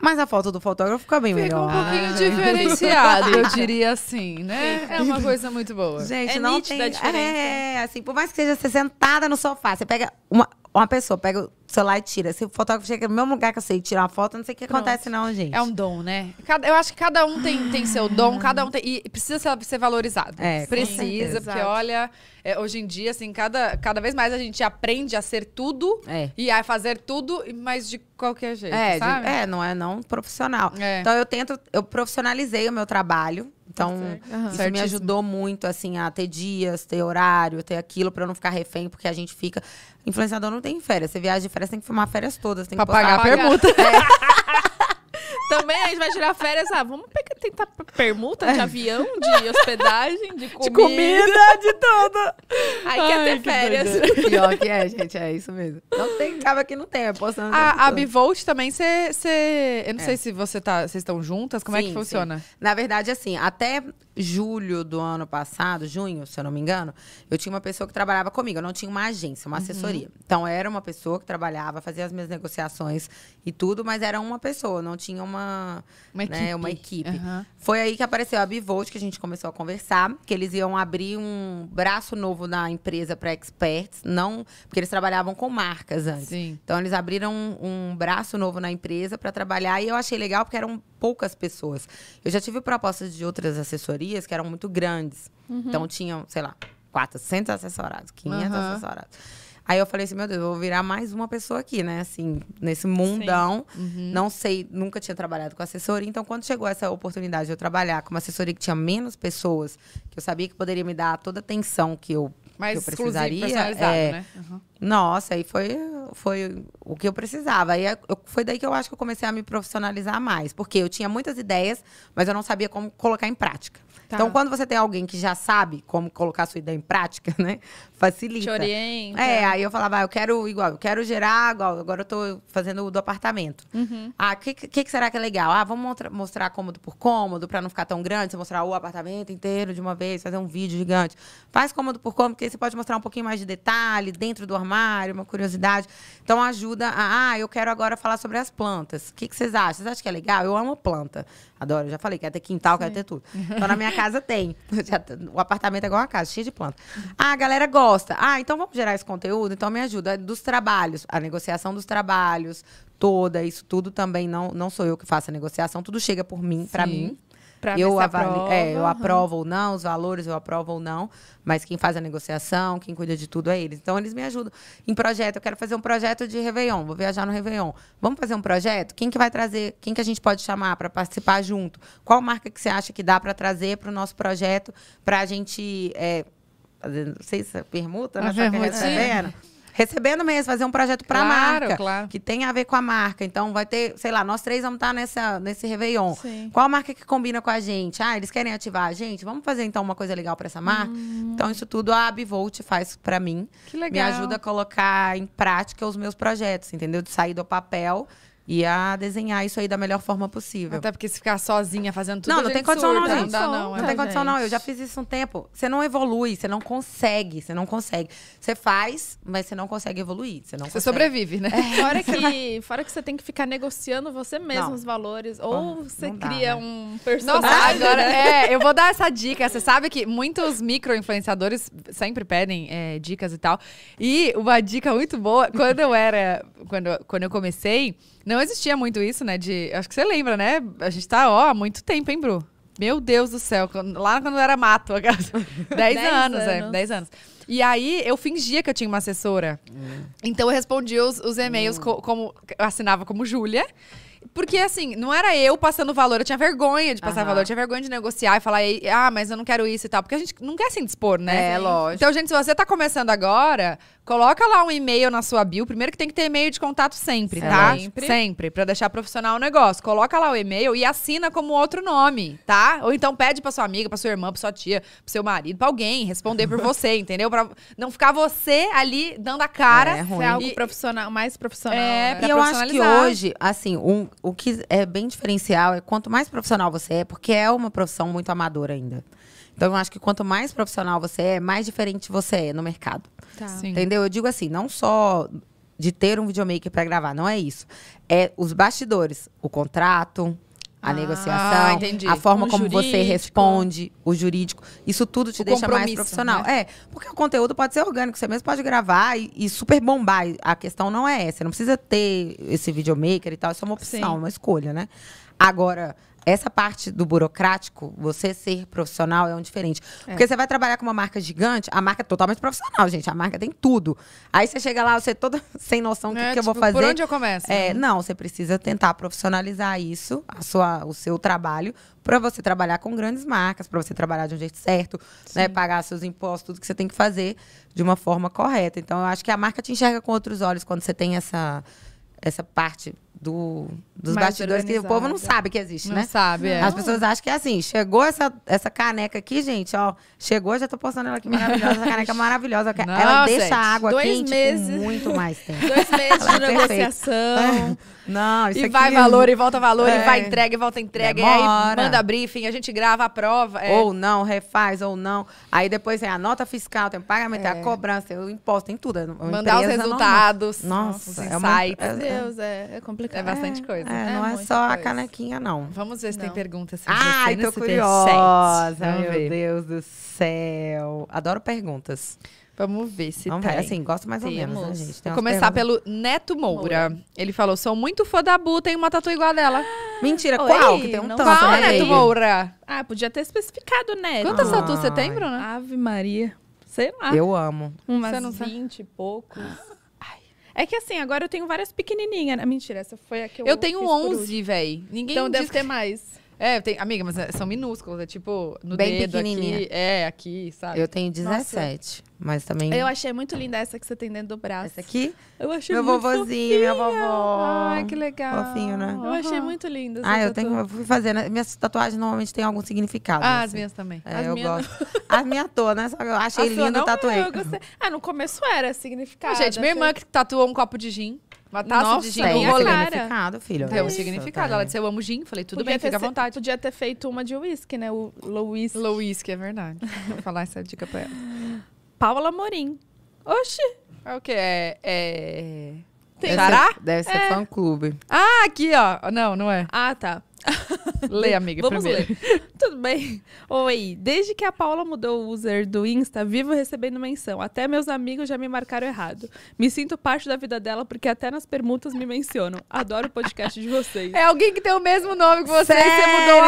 Mas a foto do fotógrafo fica bem Fica melhor. um pouquinho ah. diferenciado, eu (laughs) diria assim, né? É uma coisa muito boa. Gente, É não tem. É, assim, por mais que seja você sentada no sofá, você pega uma, uma pessoa pega o celular e tira. Se o fotógrafo chega no mesmo lugar que eu sei tirar uma foto, não sei o que Pronto. acontece, não, gente. É um dom, né? Cada, eu acho que cada um tem, tem seu dom, uhum. cada um tem. E precisa ser, ser valorizado. É, precisa, porque olha, é, hoje em dia, assim, cada, cada vez mais a gente aprende a ser tudo é. e a fazer tudo, mas de qualquer jeito. É, sabe? De, é não é não profissional. É. Então eu tento, eu profissionalizei o meu trabalho então, uhum. isso Certíssimo. me ajudou muito, assim, a ter dias, ter horário, ter aquilo, para não ficar refém, porque a gente fica. Influenciador não tem férias. Você viaja de férias, tem que filmar férias todas. Tem pra que pagar a permuta. É. (laughs) Também a gente vai tirar férias, ah, vamos pegar, tentar permuta de avião, de (laughs) hospedagem, de comida. De comida, de tudo. Aí quer ter férias. Doida. Pior que é, gente, é isso mesmo. Não tem, acaba que não tem, é postando. A, a Bivolt também, você... Eu não é. sei se você tá, vocês estão juntas, como sim, é que funciona? Sim. Na verdade, assim, até julho do ano passado, junho, se eu não me engano, eu tinha uma pessoa que trabalhava comigo. Eu não tinha uma agência, uma uhum. assessoria. Então, era uma pessoa que trabalhava, fazia as minhas negociações e tudo, mas era uma pessoa, não tinha tinha uma, uma né, equipe. Né, uma equipe. Uhum. Foi aí que apareceu a Bivolt, que a gente começou a conversar, que eles iam abrir um braço novo na empresa para experts, não porque eles trabalhavam com marcas antes. Sim. Então eles abriram um, um braço novo na empresa para trabalhar e eu achei legal porque eram poucas pessoas. Eu já tive propostas de outras assessorias que eram muito grandes. Uhum. Então tinham, sei lá, 400 assessorados, 500 uhum. assessorados. Aí eu falei assim, meu Deus, eu vou virar mais uma pessoa aqui, né? Assim, nesse mundão. Uhum. Não sei, nunca tinha trabalhado com assessoria. Então, quando chegou essa oportunidade de eu trabalhar com uma assessoria que tinha menos pessoas, que eu sabia que poderia me dar toda a atenção que eu, Mais que eu precisaria. É, né? Uhum. Nossa, aí foi, foi o que eu precisava. Aí eu, foi daí que eu acho que eu comecei a me profissionalizar mais. Porque eu tinha muitas ideias, mas eu não sabia como colocar em prática. Tá. Então, quando você tem alguém que já sabe como colocar a sua ideia em prática, (laughs) né? facilita. Orienta. É, aí eu falava, ah, eu quero igual, eu quero gerar igual, agora eu tô fazendo o do apartamento. Uhum. Ah, o que, que, que, será que é legal? Ah, vamos mostrar cômodo por cômodo, pra não ficar tão grande, você mostrar o apartamento inteiro de uma vez, fazer um vídeo gigante. Faz cômodo por cômodo, porque aí você pode mostrar um pouquinho mais de detalhe, dentro do armário, uma curiosidade. Então ajuda a, ah, eu quero agora falar sobre as plantas. O que, que vocês acham? Vocês acham que é legal? Eu amo planta. Adoro, eu já falei, quero ter quintal, Sim. quero ter tudo. Então na minha casa tem. (laughs) o apartamento é igual uma casa, cheio de planta. Uhum. Ah, a galera gosta. Ah, então vamos gerar esse conteúdo? Então me ajuda. Dos trabalhos, a negociação dos trabalhos toda, isso tudo também não, não sou eu que faço a negociação, tudo chega por mim, para mim. Pra eu, avalio, é, eu aprovo ou não, os valores eu aprovo ou não, mas quem faz a negociação, quem cuida de tudo é eles. Então eles me ajudam. Em projeto, eu quero fazer um projeto de Réveillon, vou viajar no Réveillon. Vamos fazer um projeto? Quem que vai trazer? Quem que a gente pode chamar para participar junto? Qual marca que você acha que dá para trazer para o nosso projeto para a gente. É, não sei se é permuta, né? Só que recebendo mesmo, fazer um projeto para claro, a marca, claro. que tem a ver com a marca. Então vai ter, sei lá, nós três vamos estar tá nessa, nesse Réveillon. Sim. Qual marca que combina com a gente? Ah, eles querem ativar a gente? Vamos fazer então uma coisa legal para essa marca? Hum. Então isso tudo a Abivolt faz para mim. Que legal. Me ajuda a colocar em prática os meus projetos, entendeu? De sair do papel e a desenhar isso aí da melhor forma possível. Até porque se ficar sozinha fazendo tudo. Não, não tem condição, surda. não, gente. Não, dá, não, não é. tem condição, não. Eu já fiz isso um tempo. Você não evolui, você não consegue, você não consegue. Você faz, mas você não consegue evoluir. Você, não você consegue. sobrevive, né? É. Fora, (laughs) que, fora que você tem que ficar negociando você mesmo os valores. Ou você dá, cria né? um personagem. Nossa, agora. (laughs) é, eu vou dar essa dica. Você sabe que muitos micro-influenciadores sempre pedem é, dicas e tal. E uma dica muito boa, quando eu era. Quando, quando eu comecei. Não existia muito isso, né? De, acho que você lembra, né? A gente tá, ó, há muito tempo, hein, Bru? Meu Deus do céu, lá quando era mato, aquelas... (laughs) dez, dez anos, é, anos. É, dez anos. E aí eu fingia que eu tinha uma assessora. Hum. Então eu respondia os, os e-mails hum. co como assinava como Júlia. Porque, assim, não era eu passando valor, eu tinha vergonha de passar Aham. valor, eu tinha vergonha de negociar e falar, ah, mas eu não quero isso e tal. Porque a gente não quer se indispor, né? É, lógico. Então, gente, se você tá começando agora, Coloca lá um e-mail na sua bio. Primeiro que tem que ter e-mail de contato sempre, tá? Sempre. Sempre, pra deixar profissional o negócio. Coloca lá o e-mail e assina como outro nome, tá? Ou então pede pra sua amiga, pra sua irmã, pra sua tia, pro seu marido, pra alguém responder por você, (laughs) entendeu? Pra não ficar você ali dando a cara. É, é ruim. Ser é algo e, profissional, mais profissional. É, né? E eu acho que hoje, assim, um, o que é bem diferencial é quanto mais profissional você é, porque é uma profissão muito amadora ainda. Então, eu acho que quanto mais profissional você é, mais diferente você é no mercado. Tá. Entendeu? Eu digo assim, não só de ter um videomaker para gravar, não é isso. É os bastidores, o contrato, a ah, negociação, entendi. a forma como jurídico. você responde, o jurídico, isso tudo te o deixa mais profissional. Né? É, porque o conteúdo pode ser orgânico, você mesmo pode gravar e, e super bombar. A questão não é essa, não precisa ter esse videomaker e tal, isso é uma opção, Sim. uma escolha, né? Agora, essa parte do burocrático, você ser profissional é um diferente. É. Porque você vai trabalhar com uma marca gigante, a marca é totalmente profissional, gente. A marca tem tudo. Aí você chega lá, você é toda (laughs) sem noção do é, que, que eu vou tipo, fazer. Por onde eu começo? É, né? Não, você precisa tentar profissionalizar isso, a sua, o seu trabalho, para você trabalhar com grandes marcas, para você trabalhar de um jeito certo, né, pagar seus impostos, tudo que você tem que fazer de uma forma correta. Então, eu acho que a marca te enxerga com outros olhos quando você tem essa, essa parte do, dos Mais bastidores que o povo não sabe que existe, não né? Sabe, é. As pessoas acham que é assim, chegou essa, essa caneca aqui, gente, ó, chegou, já tô postando ela aqui maravilhosa, essa caneca é (laughs) maravilhosa, ela deixa a água dois quente meses, (laughs) muito mais tempo. Dois meses é de negociação. (laughs) Não, isso e aqui vai valor, e volta valor, é, e vai entrega, e volta entrega, demora. e aí manda briefing, a gente grava a prova. É. Ou não, refaz, ou não. Aí depois tem a nota fiscal, tem o pagamento, é. a cobrança, o imposto, tem tudo. É Mandar os resultados, Nossa, nossa É uma, é, Deus, é complicado. É é, é bastante coisa. É, é não é, só coisa. a canequinha, não. Vamos ver se não. tem perguntas. Assim, Ai, tô curiosa. Meu ver. Deus do céu. Adoro perguntas. Vamos ver se Vamos tem. Ver. Assim, gosto mais Temos. ou menos, né, gente? Tem Vou começar perguntas. pelo Neto Moura. Moura. Ele falou, sou muito fã da Bu, tenho uma tatu igual a dela. Mentira, Oi, qual? Que tem um tanto. Qual, né? Neto Moura? Ah, podia ter especificado, né? Quantas ah. tatuas você tem, Bruna? Ave Maria. Sei lá. Eu amo. Umas Você não e poucos. É que assim, agora eu tenho várias pequenininhas. Né? Mentira, essa foi a que eu Eu tenho 11, velho. Ninguém Então deve ter mais. É, tem, amiga, mas é, são minúsculas, é tipo, no Bem dedo pequenininha. aqui, é, aqui, sabe? Eu tenho 17, Nossa. mas também... Eu achei muito linda essa que você tem dentro do braço. Essa aqui? Eu achei Meu muito vovozinho, minha vovó. Ai, que legal. Fofinho, né? Eu uhum. achei muito linda Ah, eu tatu... tenho, fui fazer, né? Minhas tatuagens normalmente têm algum significado. Ah, assim. as minhas também. É, as eu minha gosto. as minhas toa, né? Só que eu achei linda, tatuei. Eu gostei. Ah, no começo era significado. Gente, minha irmã assim. que tatuou um copo de gin. Uma taça Nossa, de gin tem é rolê. significado, filho. Tem é um significado. Tá. Ela disse, eu amo gin. Falei, tudo podia bem, fica à vontade. podia ter feito uma de uísque, né? O low whisky. Low whisky, é verdade. Vou falar essa dica pra ela. (gasps) Paula Morim. Oxi. É o quê? É... é... Tem. Deve Ser, deve ser é. fã-clube. Ah, aqui, ó. Não, não é. Ah, tá. (laughs) Lê, amiga, Vamos primeiro. ler. Tudo bem? Oi, desde que a Paula mudou o user do Insta, vivo recebendo menção. Até meus amigos já me marcaram errado. Me sinto parte da vida dela porque até nas permutas me mencionam. Adoro o podcast de vocês. É alguém que tem o mesmo nome que você Sério? e você mudou o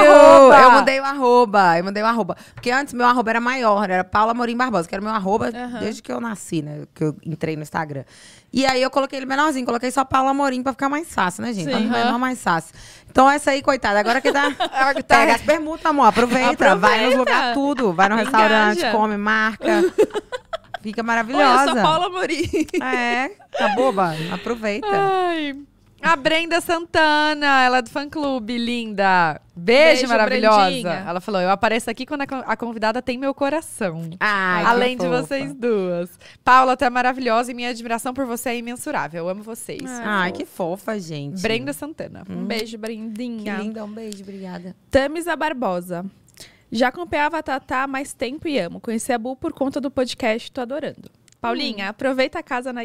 arroba. Eu mudei o arroba, eu mudei o arroba. Porque antes meu arroba era maior, era Paula Morim Barbosa, que era meu arroba uhum. desde que eu nasci, né? Que eu entrei no Instagram. E aí eu coloquei ele menorzinho, coloquei só Paula Amorim pra ficar mais fácil, né, gente? Sim, pra uhum. menor mais fácil. Então essa aí, coitada, agora que Tá, (laughs) é tá pega as permutas, amor. Aproveita, aproveita, vai nos lugares tudo. Vai no Engaja. restaurante, come, marca. (laughs) Fica maravilhosa. Olha, eu sou Paula Amorim. É, tá boba? Aproveita. Ai. A Brenda Santana, ela é do fã-clube, linda. Beijo, Beijo maravilhosa. Brandinha. Ela falou: eu apareço aqui quando a convidada tem meu coração. Ai, Além de fofa. vocês duas. Paula, tu é maravilhosa e minha admiração por você é imensurável. Eu amo vocês. Ai, Ai que fofa, gente. Brenda Santana. Hum. Um beijo, Brendinha. Que linda, um beijo, obrigada. Tamisa Barbosa. Já acompanhava a Tatá há mais tempo e amo. Conheci a Bu por conta do podcast, tô adorando. Paulinha, hum. aproveita a casa na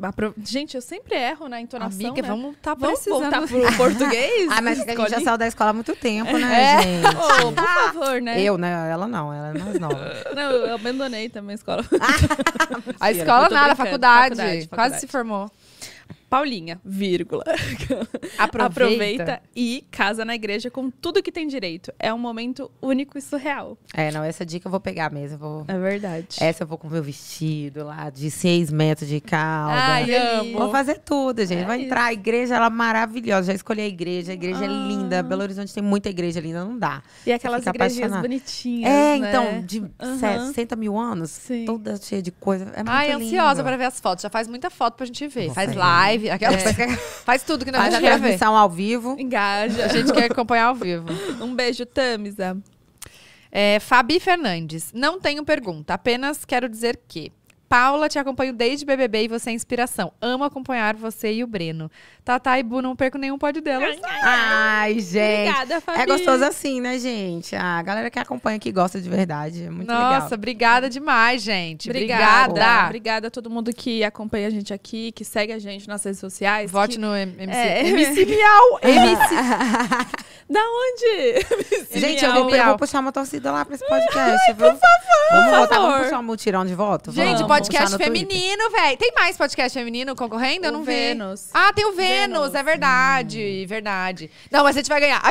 Apro... Gente, eu sempre erro na entonação. Amiga, né? vamos tá vamos voltar pro português? (laughs) ah, mas escolhi. a gente já saiu da escola há muito tempo, né, é. gente? Oh, por favor, né? Eu, né? Ela não, ela é mais nova. (laughs) não, eu abandonei também a escola. (laughs) a escola nada, a faculdade, faculdade, faculdade. Quase se formou. Paulinha, vírgula. (laughs) Aproveita. Aproveita. e casa na igreja com tudo que tem direito. É um momento único e surreal. É, não, essa dica eu vou pegar mesmo. Vou... É verdade. Essa eu vou com meu vestido lá de seis metros de calda. Ai, amo. Vou fazer tudo, gente. É vou entrar. A igreja ela é maravilhosa. Já escolhi a igreja. A igreja é ah. é linda. Belo Horizonte tem muita igreja linda, não dá. E aquelas igrejas bonitinhas. É, né? então, de uhum. 60 mil anos, Sim. toda cheia de coisa. É muito Ai, lindo. ansiosa para ver as fotos. Já faz muita foto pra gente ver. Vou faz live live. Aquela é. faz tudo que não faz a transmissão ao vivo. Engaja. A gente quer acompanhar ao vivo. (laughs) Um beijo, Tamisa. É, Fabi Fernandes. Não tenho pergunta, apenas quero dizer que Paula, te acompanho desde BBB e você é inspiração. Amo acompanhar você e o Breno. Tata e Bu, não perco nenhum pódio delas. Ai, gente. Obrigada, Fabi. É gostoso assim, né, gente? Ah, a galera que acompanha, que gosta de verdade. É muito Nossa, legal. Nossa, obrigada demais, gente. Obrigada. Obrigada. obrigada a todo mundo que acompanha a gente aqui, que segue a gente nas redes sociais. Vote que... no MC. É, MC Miau. MC. (laughs) (laughs) Da onde? (laughs) Gente, eu vou, eu vou, puxar uma torcida lá pra esse podcast. Ai, por favor. Vamos voltar, vamos puxar um mutirão de volta. Gente, vamos. podcast feminino, velho. Tem mais podcast feminino concorrendo? O eu não Vênus. Vi. Ah, tem o Vênus, Vênus. é verdade. Hum. Verdade. Não, mas a gente vai ganhar.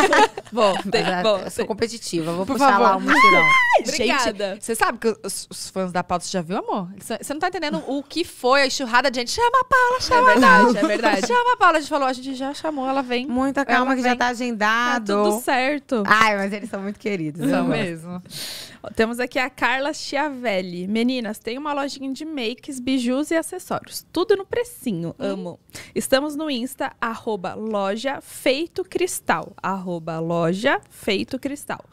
(laughs) bom, tem, é, bom, sou competitiva, vou por puxar favor. lá um mutirão. (laughs) Ai, gente, você sabe que os, os, fãs da pauta, você já viu, amor? Você não tá entendendo o que foi a enxurrada de gente. Chama a Paula, chama É verdade, é verdade. chama a Paula, a gente falou, a gente já chamou, ela vem. Muita calma que vem. já tá agendando convidado. Tá tudo certo. Ai, mas eles são muito queridos. São mesmo. Temos aqui a Carla Chiavelli. Meninas, tem uma lojinha de makes, bijus e acessórios. Tudo no precinho. Hum. Amo. Estamos no Insta, arroba loja feito cristal. Arroba loja feito cristal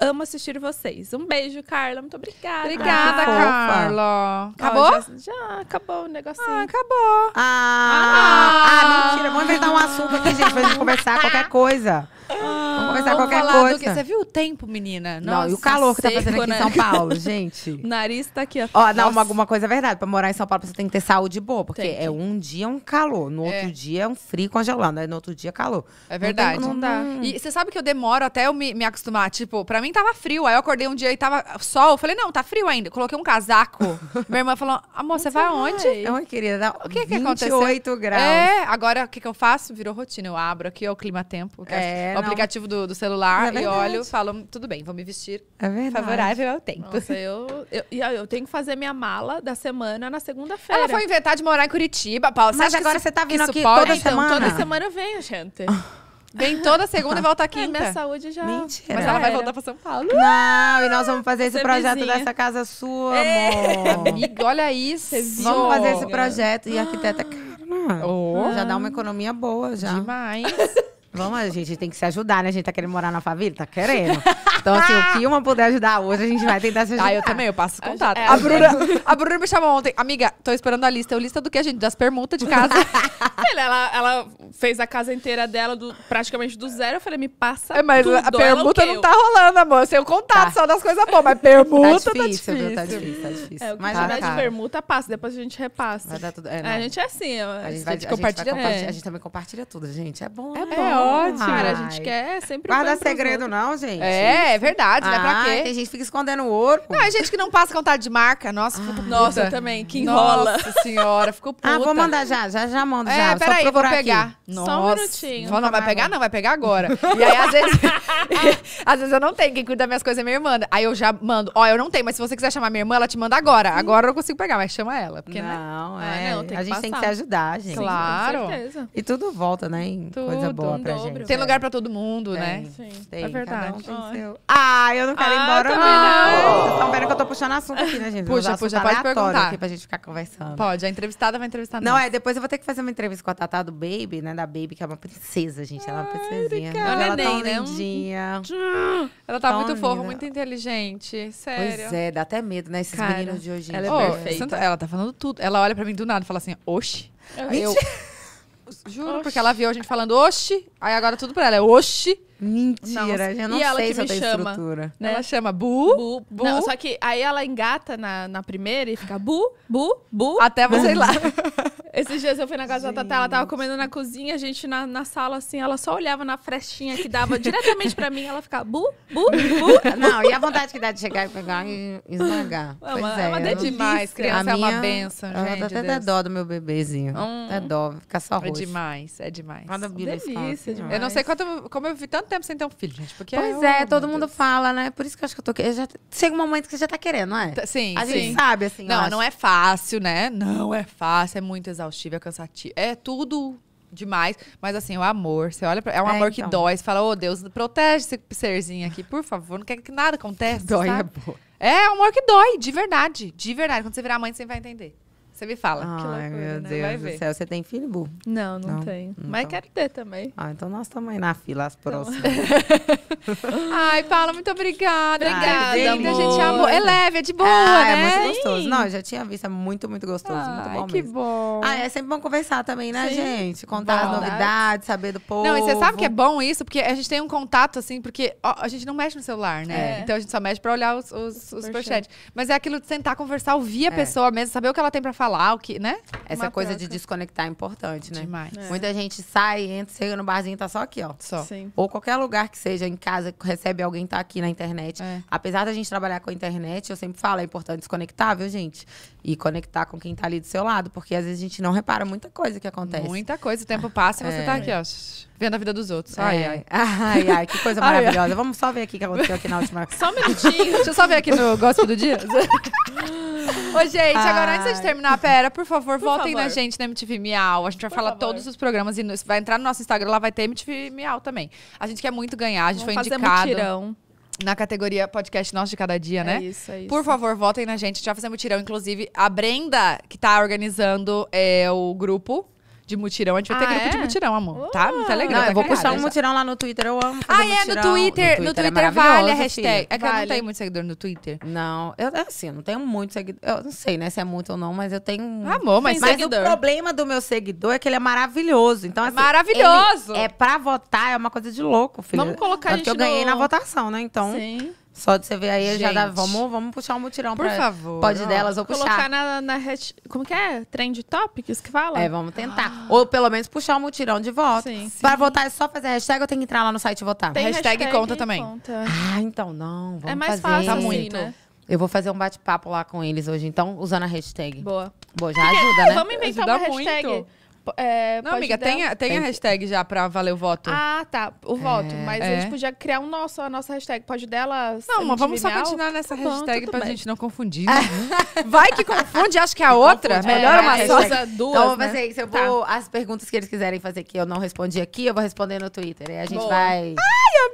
amo assistir vocês. Um beijo, Carla. Muito obrigada. Obrigada, ah, Carla. Acabou? Ó, já, já, acabou o negocinho. Ah, acabou. Ah, ah, ah mentira. Vamos inventar um assunto aqui, gente, pra gente conversar qualquer coisa. Vamos ah, conversar Vamos qualquer falar coisa. Do que... Você viu o tempo, menina? Nossa, não, e o calor que tá fazendo aqui né? em São Paulo, (laughs) gente. o nariz tá aqui, ó. Ó, não, uma, alguma coisa é verdade. Pra morar em São Paulo, você tem que ter saúde boa. Porque tem. é um dia um calor, no outro é. dia é um frio congelado, aí no outro dia é calor. É verdade. Não, tem, não dá. E você sabe que eu demoro até eu me, me acostumar. Tipo, pra mim tava frio. Aí eu acordei um dia e tava sol. Eu falei, não, tá frio ainda. coloquei um casaco. (laughs) Minha irmã falou, amor, você vai aonde? Eu, é querida, o que que aconteceu? 28 graus. É, agora o que que eu faço? Virou rotina. Eu abro aqui, ó, o clima-tempo. É, aplicativo do, do celular é e olho, falo, tudo bem, vou me vestir é verdade. favorável ao tempo. Nossa, eu, eu, eu, tenho que fazer minha mala da semana na segunda-feira. Ela foi inventar de morar em Curitiba, Paula. Mas agora isso, você tá vindo aqui toda então, semana? Toda semana eu venho, gente. (laughs) Vem toda segunda e volta é, quinta. É, minha saúde já. Mentira. Mas ela vai voltar pra São Paulo. Não, e nós vamos fazer esse é projeto vizinha. dessa casa sua, é, amor. Amiga, olha isso. Vamos fazer esse projeto. E a arquiteta, cara, oh. já dá uma economia boa já. Demais. (laughs) Vamos, a gente tem que se ajudar, né? A gente tá querendo morar na favela? Tá querendo. Então, assim, o que uma puder ajudar hoje, a gente vai tentar se ajudar. Ah, eu também, eu passo contato. A, é, a, Bruna, a Bruna me chamou ontem. Amiga, tô esperando a lista. É o lista do que, a gente? Das permutas de casa. (laughs) ela, ela fez a casa inteira dela do, praticamente do zero. Eu falei, me passa é, mas tudo. a permuta não tá rolando, amor. Sem o contato tá. só das coisas boas, mas permuta tá, tá, tá difícil. Tá é, difícil, tá difícil. Tá difícil. É, mas, de permuta, passa. Depois a gente repassa. Vai dar tudo. É, é a gente é assim. A, gente, vai, a, compartilha, gente compartilha, é. a gente também compartilha tudo, gente. É bom. É né? bom ótimo. Cara, a gente quer sempre. Guarda segredo, não, gente. É, é verdade, ah, né? Pra quê? Tem gente que fica escondendo o ouro. Não, é gente que não passa contato de marca. Nossa, ah, puta. Nossa, eu também, que enrola. Nossa senhora, ficou puta. Ah, vou mandar já, já, já mando é, já. Peraí, vou pegar. Aqui. Só um minutinho. Não, não vai pegar, não, vai pegar agora. e aí, às vezes. (laughs) às vezes eu não tenho, quem cuida das minhas coisas é minha irmã. Aí eu já mando. Ó, eu não tenho, mas se você quiser chamar minha irmã, ela te manda agora. Agora eu não consigo pegar, mas chama ela. Porque, né? não, né? é. Ah, não, é, a gente passar. tem que se ajudar, gente. Claro. E tudo volta, né? Em tudo. coisa boa pra gente. Tem lugar pra todo mundo, né? Sim. Tem, é verdade. um Ah, eu não quero ir ah, embora, também não. não. Vocês que eu tô puxando assunto aqui, né, gente? Puxa, puxa, pode perguntar. Aqui pra gente ficar conversando. Pode, a entrevistada vai entrevistar Não, é, depois eu vou ter que fazer uma entrevista com a Tatá do Baby, né? Da Baby, que é uma princesa, gente. Ela é uma princesinha. cara. Ela é né? lindinha. Ela tá muito fofa, muito inteligente. Sério. Pois é, dá até medo, né? Esses meninos de hoje. em ela é perfeita. Tá, ela tá falando tudo. Ela olha pra mim do nada e fala assim, oxe. Eu, Juro, Oxi. porque ela viu a gente falando oxi, aí agora é tudo pra ela é oxi. Mentira, eu não e ela sei se eu tenho chama, estrutura. Né? Ela chama bu, bu, bu. Não, só que aí ela engata na, na primeira e fica bu, bu, bu. Até você ir lá. (laughs) Esses dias eu fui na casa gente. da Tatá, ela tava comendo na cozinha, a gente na, na sala, assim, ela só olhava na frestinha que dava diretamente pra mim, ela ficava bu, bu, bu. Não, e a vontade que dá de chegar e pegar e esmagar. É pois é, é. é uma Demais, criança a é uma benção, gente. Ela até dó do meu bebezinho. Hum. É dó, fica só é roxo. É demais, é demais. Uma delícia, fala, assim, demais. Eu não sei quanto, como eu vi tanto tempo sem ter um filho, gente. Porque pois é, é todo mundo fala, né? Por isso que eu acho que eu tô eu já Chega um momento que você já tá querendo, não é? Tá, sim, A sim. gente sabe, assim. Não, não é fácil, né? Não é fácil, é muito exagerado exaustivo, é cansativo. É tudo demais. Mas assim, o amor, você olha pra, É um é, amor então. que dói. Você fala, ô oh, Deus, protege esse serzinho aqui, por favor. Não quer que nada aconteça. Dói é sabe? é É um amor que dói, de verdade. De verdade. Quando você virar mãe, você vai entender. Você me fala. Ai, loucura, meu né? Deus Vai do ver. céu. Você tem filho, Bu? Não, não, não? tenho. Então... Mas quero ter também. Ah, então nós estamos aí na fila, as então. próximas. (laughs) Ai, Paula, muito obrigada. Obrigada, Ai, linda, amor. gente amou. É leve, é de boa, ah, é né? É muito gostoso. Não, eu já tinha visto, é muito, muito gostoso. Ai, muito bom que mesmo. bom. Ah, é sempre bom conversar também, né, Sim. gente? Contar as novidades, saber do povo. Não, e você sabe que é bom isso? Porque a gente tem um contato, assim, porque ó, a gente não mexe no celular, né? É. Então a gente só mexe pra olhar os, os, os Mas é aquilo de sentar, conversar, ouvir a é. pessoa mesmo, saber o que ela tem pra falar falar o que, né? Essa Uma coisa troca. de desconectar é importante, né? Demais. É. Muita gente sai, entra, chega no barzinho e tá só aqui, ó. Só. Sim. Ou qualquer lugar que seja, em casa, recebe alguém, tá aqui na internet. É. Apesar da gente trabalhar com a internet, eu sempre falo, é importante desconectar, viu, gente? E conectar com quem tá ali do seu lado, porque às vezes a gente não repara muita coisa que acontece. Muita coisa, o tempo passa e você é. tá aqui, ó. Vendo a vida dos outros. Ai, é. ai. (laughs) Ai, ai, que coisa (laughs) maravilhosa. Ai. Vamos só ver aqui o que aconteceu aqui na (laughs) última. Só um minutinho. Deixa eu só ver aqui no Gosto do Dia. Ô, gente, ai. agora antes de terminar, pera, por favor, por voltem favor. na gente na MTV Miau. A gente vai por falar favor. todos os programas e vai entrar no nosso Instagram, lá vai ter MTV Miau também. A gente quer muito ganhar, a gente Vamos foi fazer indicado. Mutirão. Na categoria podcast nosso de cada dia, é né? Isso, é isso. Por favor, votem na gente. A gente vai fazer mutirão. Inclusive, a Brenda, que tá organizando é, o grupo, de mutirão. A gente vai ter ah, grupo é? de mutirão, amor. Uh, tá? No Telegram. Tá legal. Não, eu vou criada, puxar um mutirão lá no Twitter. Eu amo. Ah, é, no Twitter, no Twitter. No Twitter, é vale a hashtag. Filho. É que vale. eu não tenho muito seguidor no Twitter. Não, eu assim, eu não tenho muito seguidor. Eu não sei, né, se é muito ou não, mas eu tenho. Amor, mas, mas seguidor. o problema do meu seguidor é que ele é maravilhoso. Então, é assim, maravilhoso! É pra votar, é uma coisa de louco, filho. Vamos colocar Tanto a gente. Porque eu ganhei no... na votação, né? Então. Sim. Só de você ver aí Gente. já dá. Vamos, vamos puxar um mutirão Por pra, favor. Pode delas ou puxar. Colocar na, na hat, Como que é? Trend Topics que fala? É, vamos tentar. Ah. Ou pelo menos puxar um mutirão de voto. Sim, sim. Pra votar é só fazer hashtag ou tem que entrar lá no site e votar? Tem hashtag, hashtag conta também. Conta. Ah, então não. Vamos é mais fazer. fácil, tá assim, muito. Né? Eu vou fazer um bate-papo lá com eles hoje, então, usando a hashtag. Boa. Boa, já ajuda, é, né? Vamos inventar ajuda uma hashtag. Muito. É, não, amiga, dar... tem, a, tem, tem, a hashtag já pra valer o voto. Ah, tá. O é. voto. mas é. a gente podia criar um nosso, a nossa hashtag. Pode dela. Não, mas vamos só continuar nessa tá hashtag bom, pra bem. gente não confundir. É. Né? (laughs) Vai que confunde, acho que é a (laughs) outra. Confunde. Melhor uma só. Então, Duas, então, né? fazer isso. Eu tá. vou. As perguntas que eles quiserem fazer que eu não respondi aqui, eu vou responder no Twitter. E a gente Boa. vai.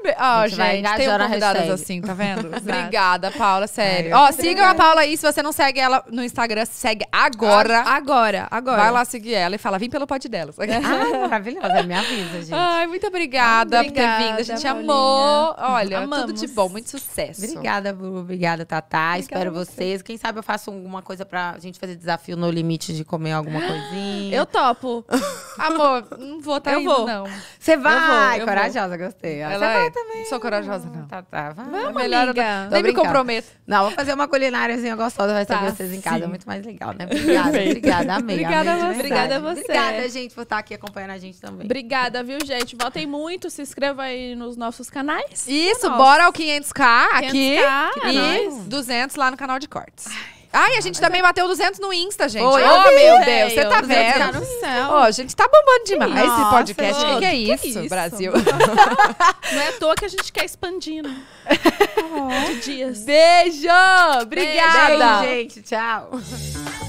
Ai, oh, a gente, gente vai tem um convidadas assim, tá vendo? (laughs) Obrigada, Paula, sério. Ó, sigam a Paula aí. Se você não segue ela no Instagram, segue agora. Agora, agora. Vai lá seguir ela e fala, vem pelo pote delas. Ah, maravilhosa. Me avisa, gente. Ai, muito obrigada, obrigada por ter vindo. A gente Paulinha. amou. Olha, Amamos. tudo de bom. Muito sucesso. Obrigada, Bu. Obrigada, Tatá. Obrigada Espero vocês. Quem sabe eu faço alguma coisa pra gente fazer desafio no limite de comer alguma coisinha. Eu topo. Amor, não vou tá eu indo, vou. não. Você vai. Eu vou, eu corajosa, gostei. Ela Você é. vai também. Sou corajosa, não. Tá, tá. Vai. Vamos, melhor amiga. Nem me comprometo. Não, vou fazer uma culináriazinha gostosa. Vai tá, ser vocês em casa. Sim. muito mais legal, né? (laughs) Obrigada, obrigada. Amei. obrigada, amei, a obrigada a você. Obrigada. Obrigada, é. gente, por estar aqui acompanhando a gente também. Obrigada, viu, gente? Votem muito, se inscreva aí nos nossos canais. Isso, bora ao 500k, 500K aqui. e 200 lá no canal de cortes. Ai. a gente também é... bateu 200 no Insta, gente. Oi, oh, meu Deus, você tá vendo? Ó, tá oh, gente, tá bombando demais Nossa, esse podcast. O é que, que, é isso, isso? Brasil? (laughs) Não é à toa que a gente quer expandindo. Né? Oh. (laughs) De dias. Beijo! Obrigada! Beijo, gente. Tchau.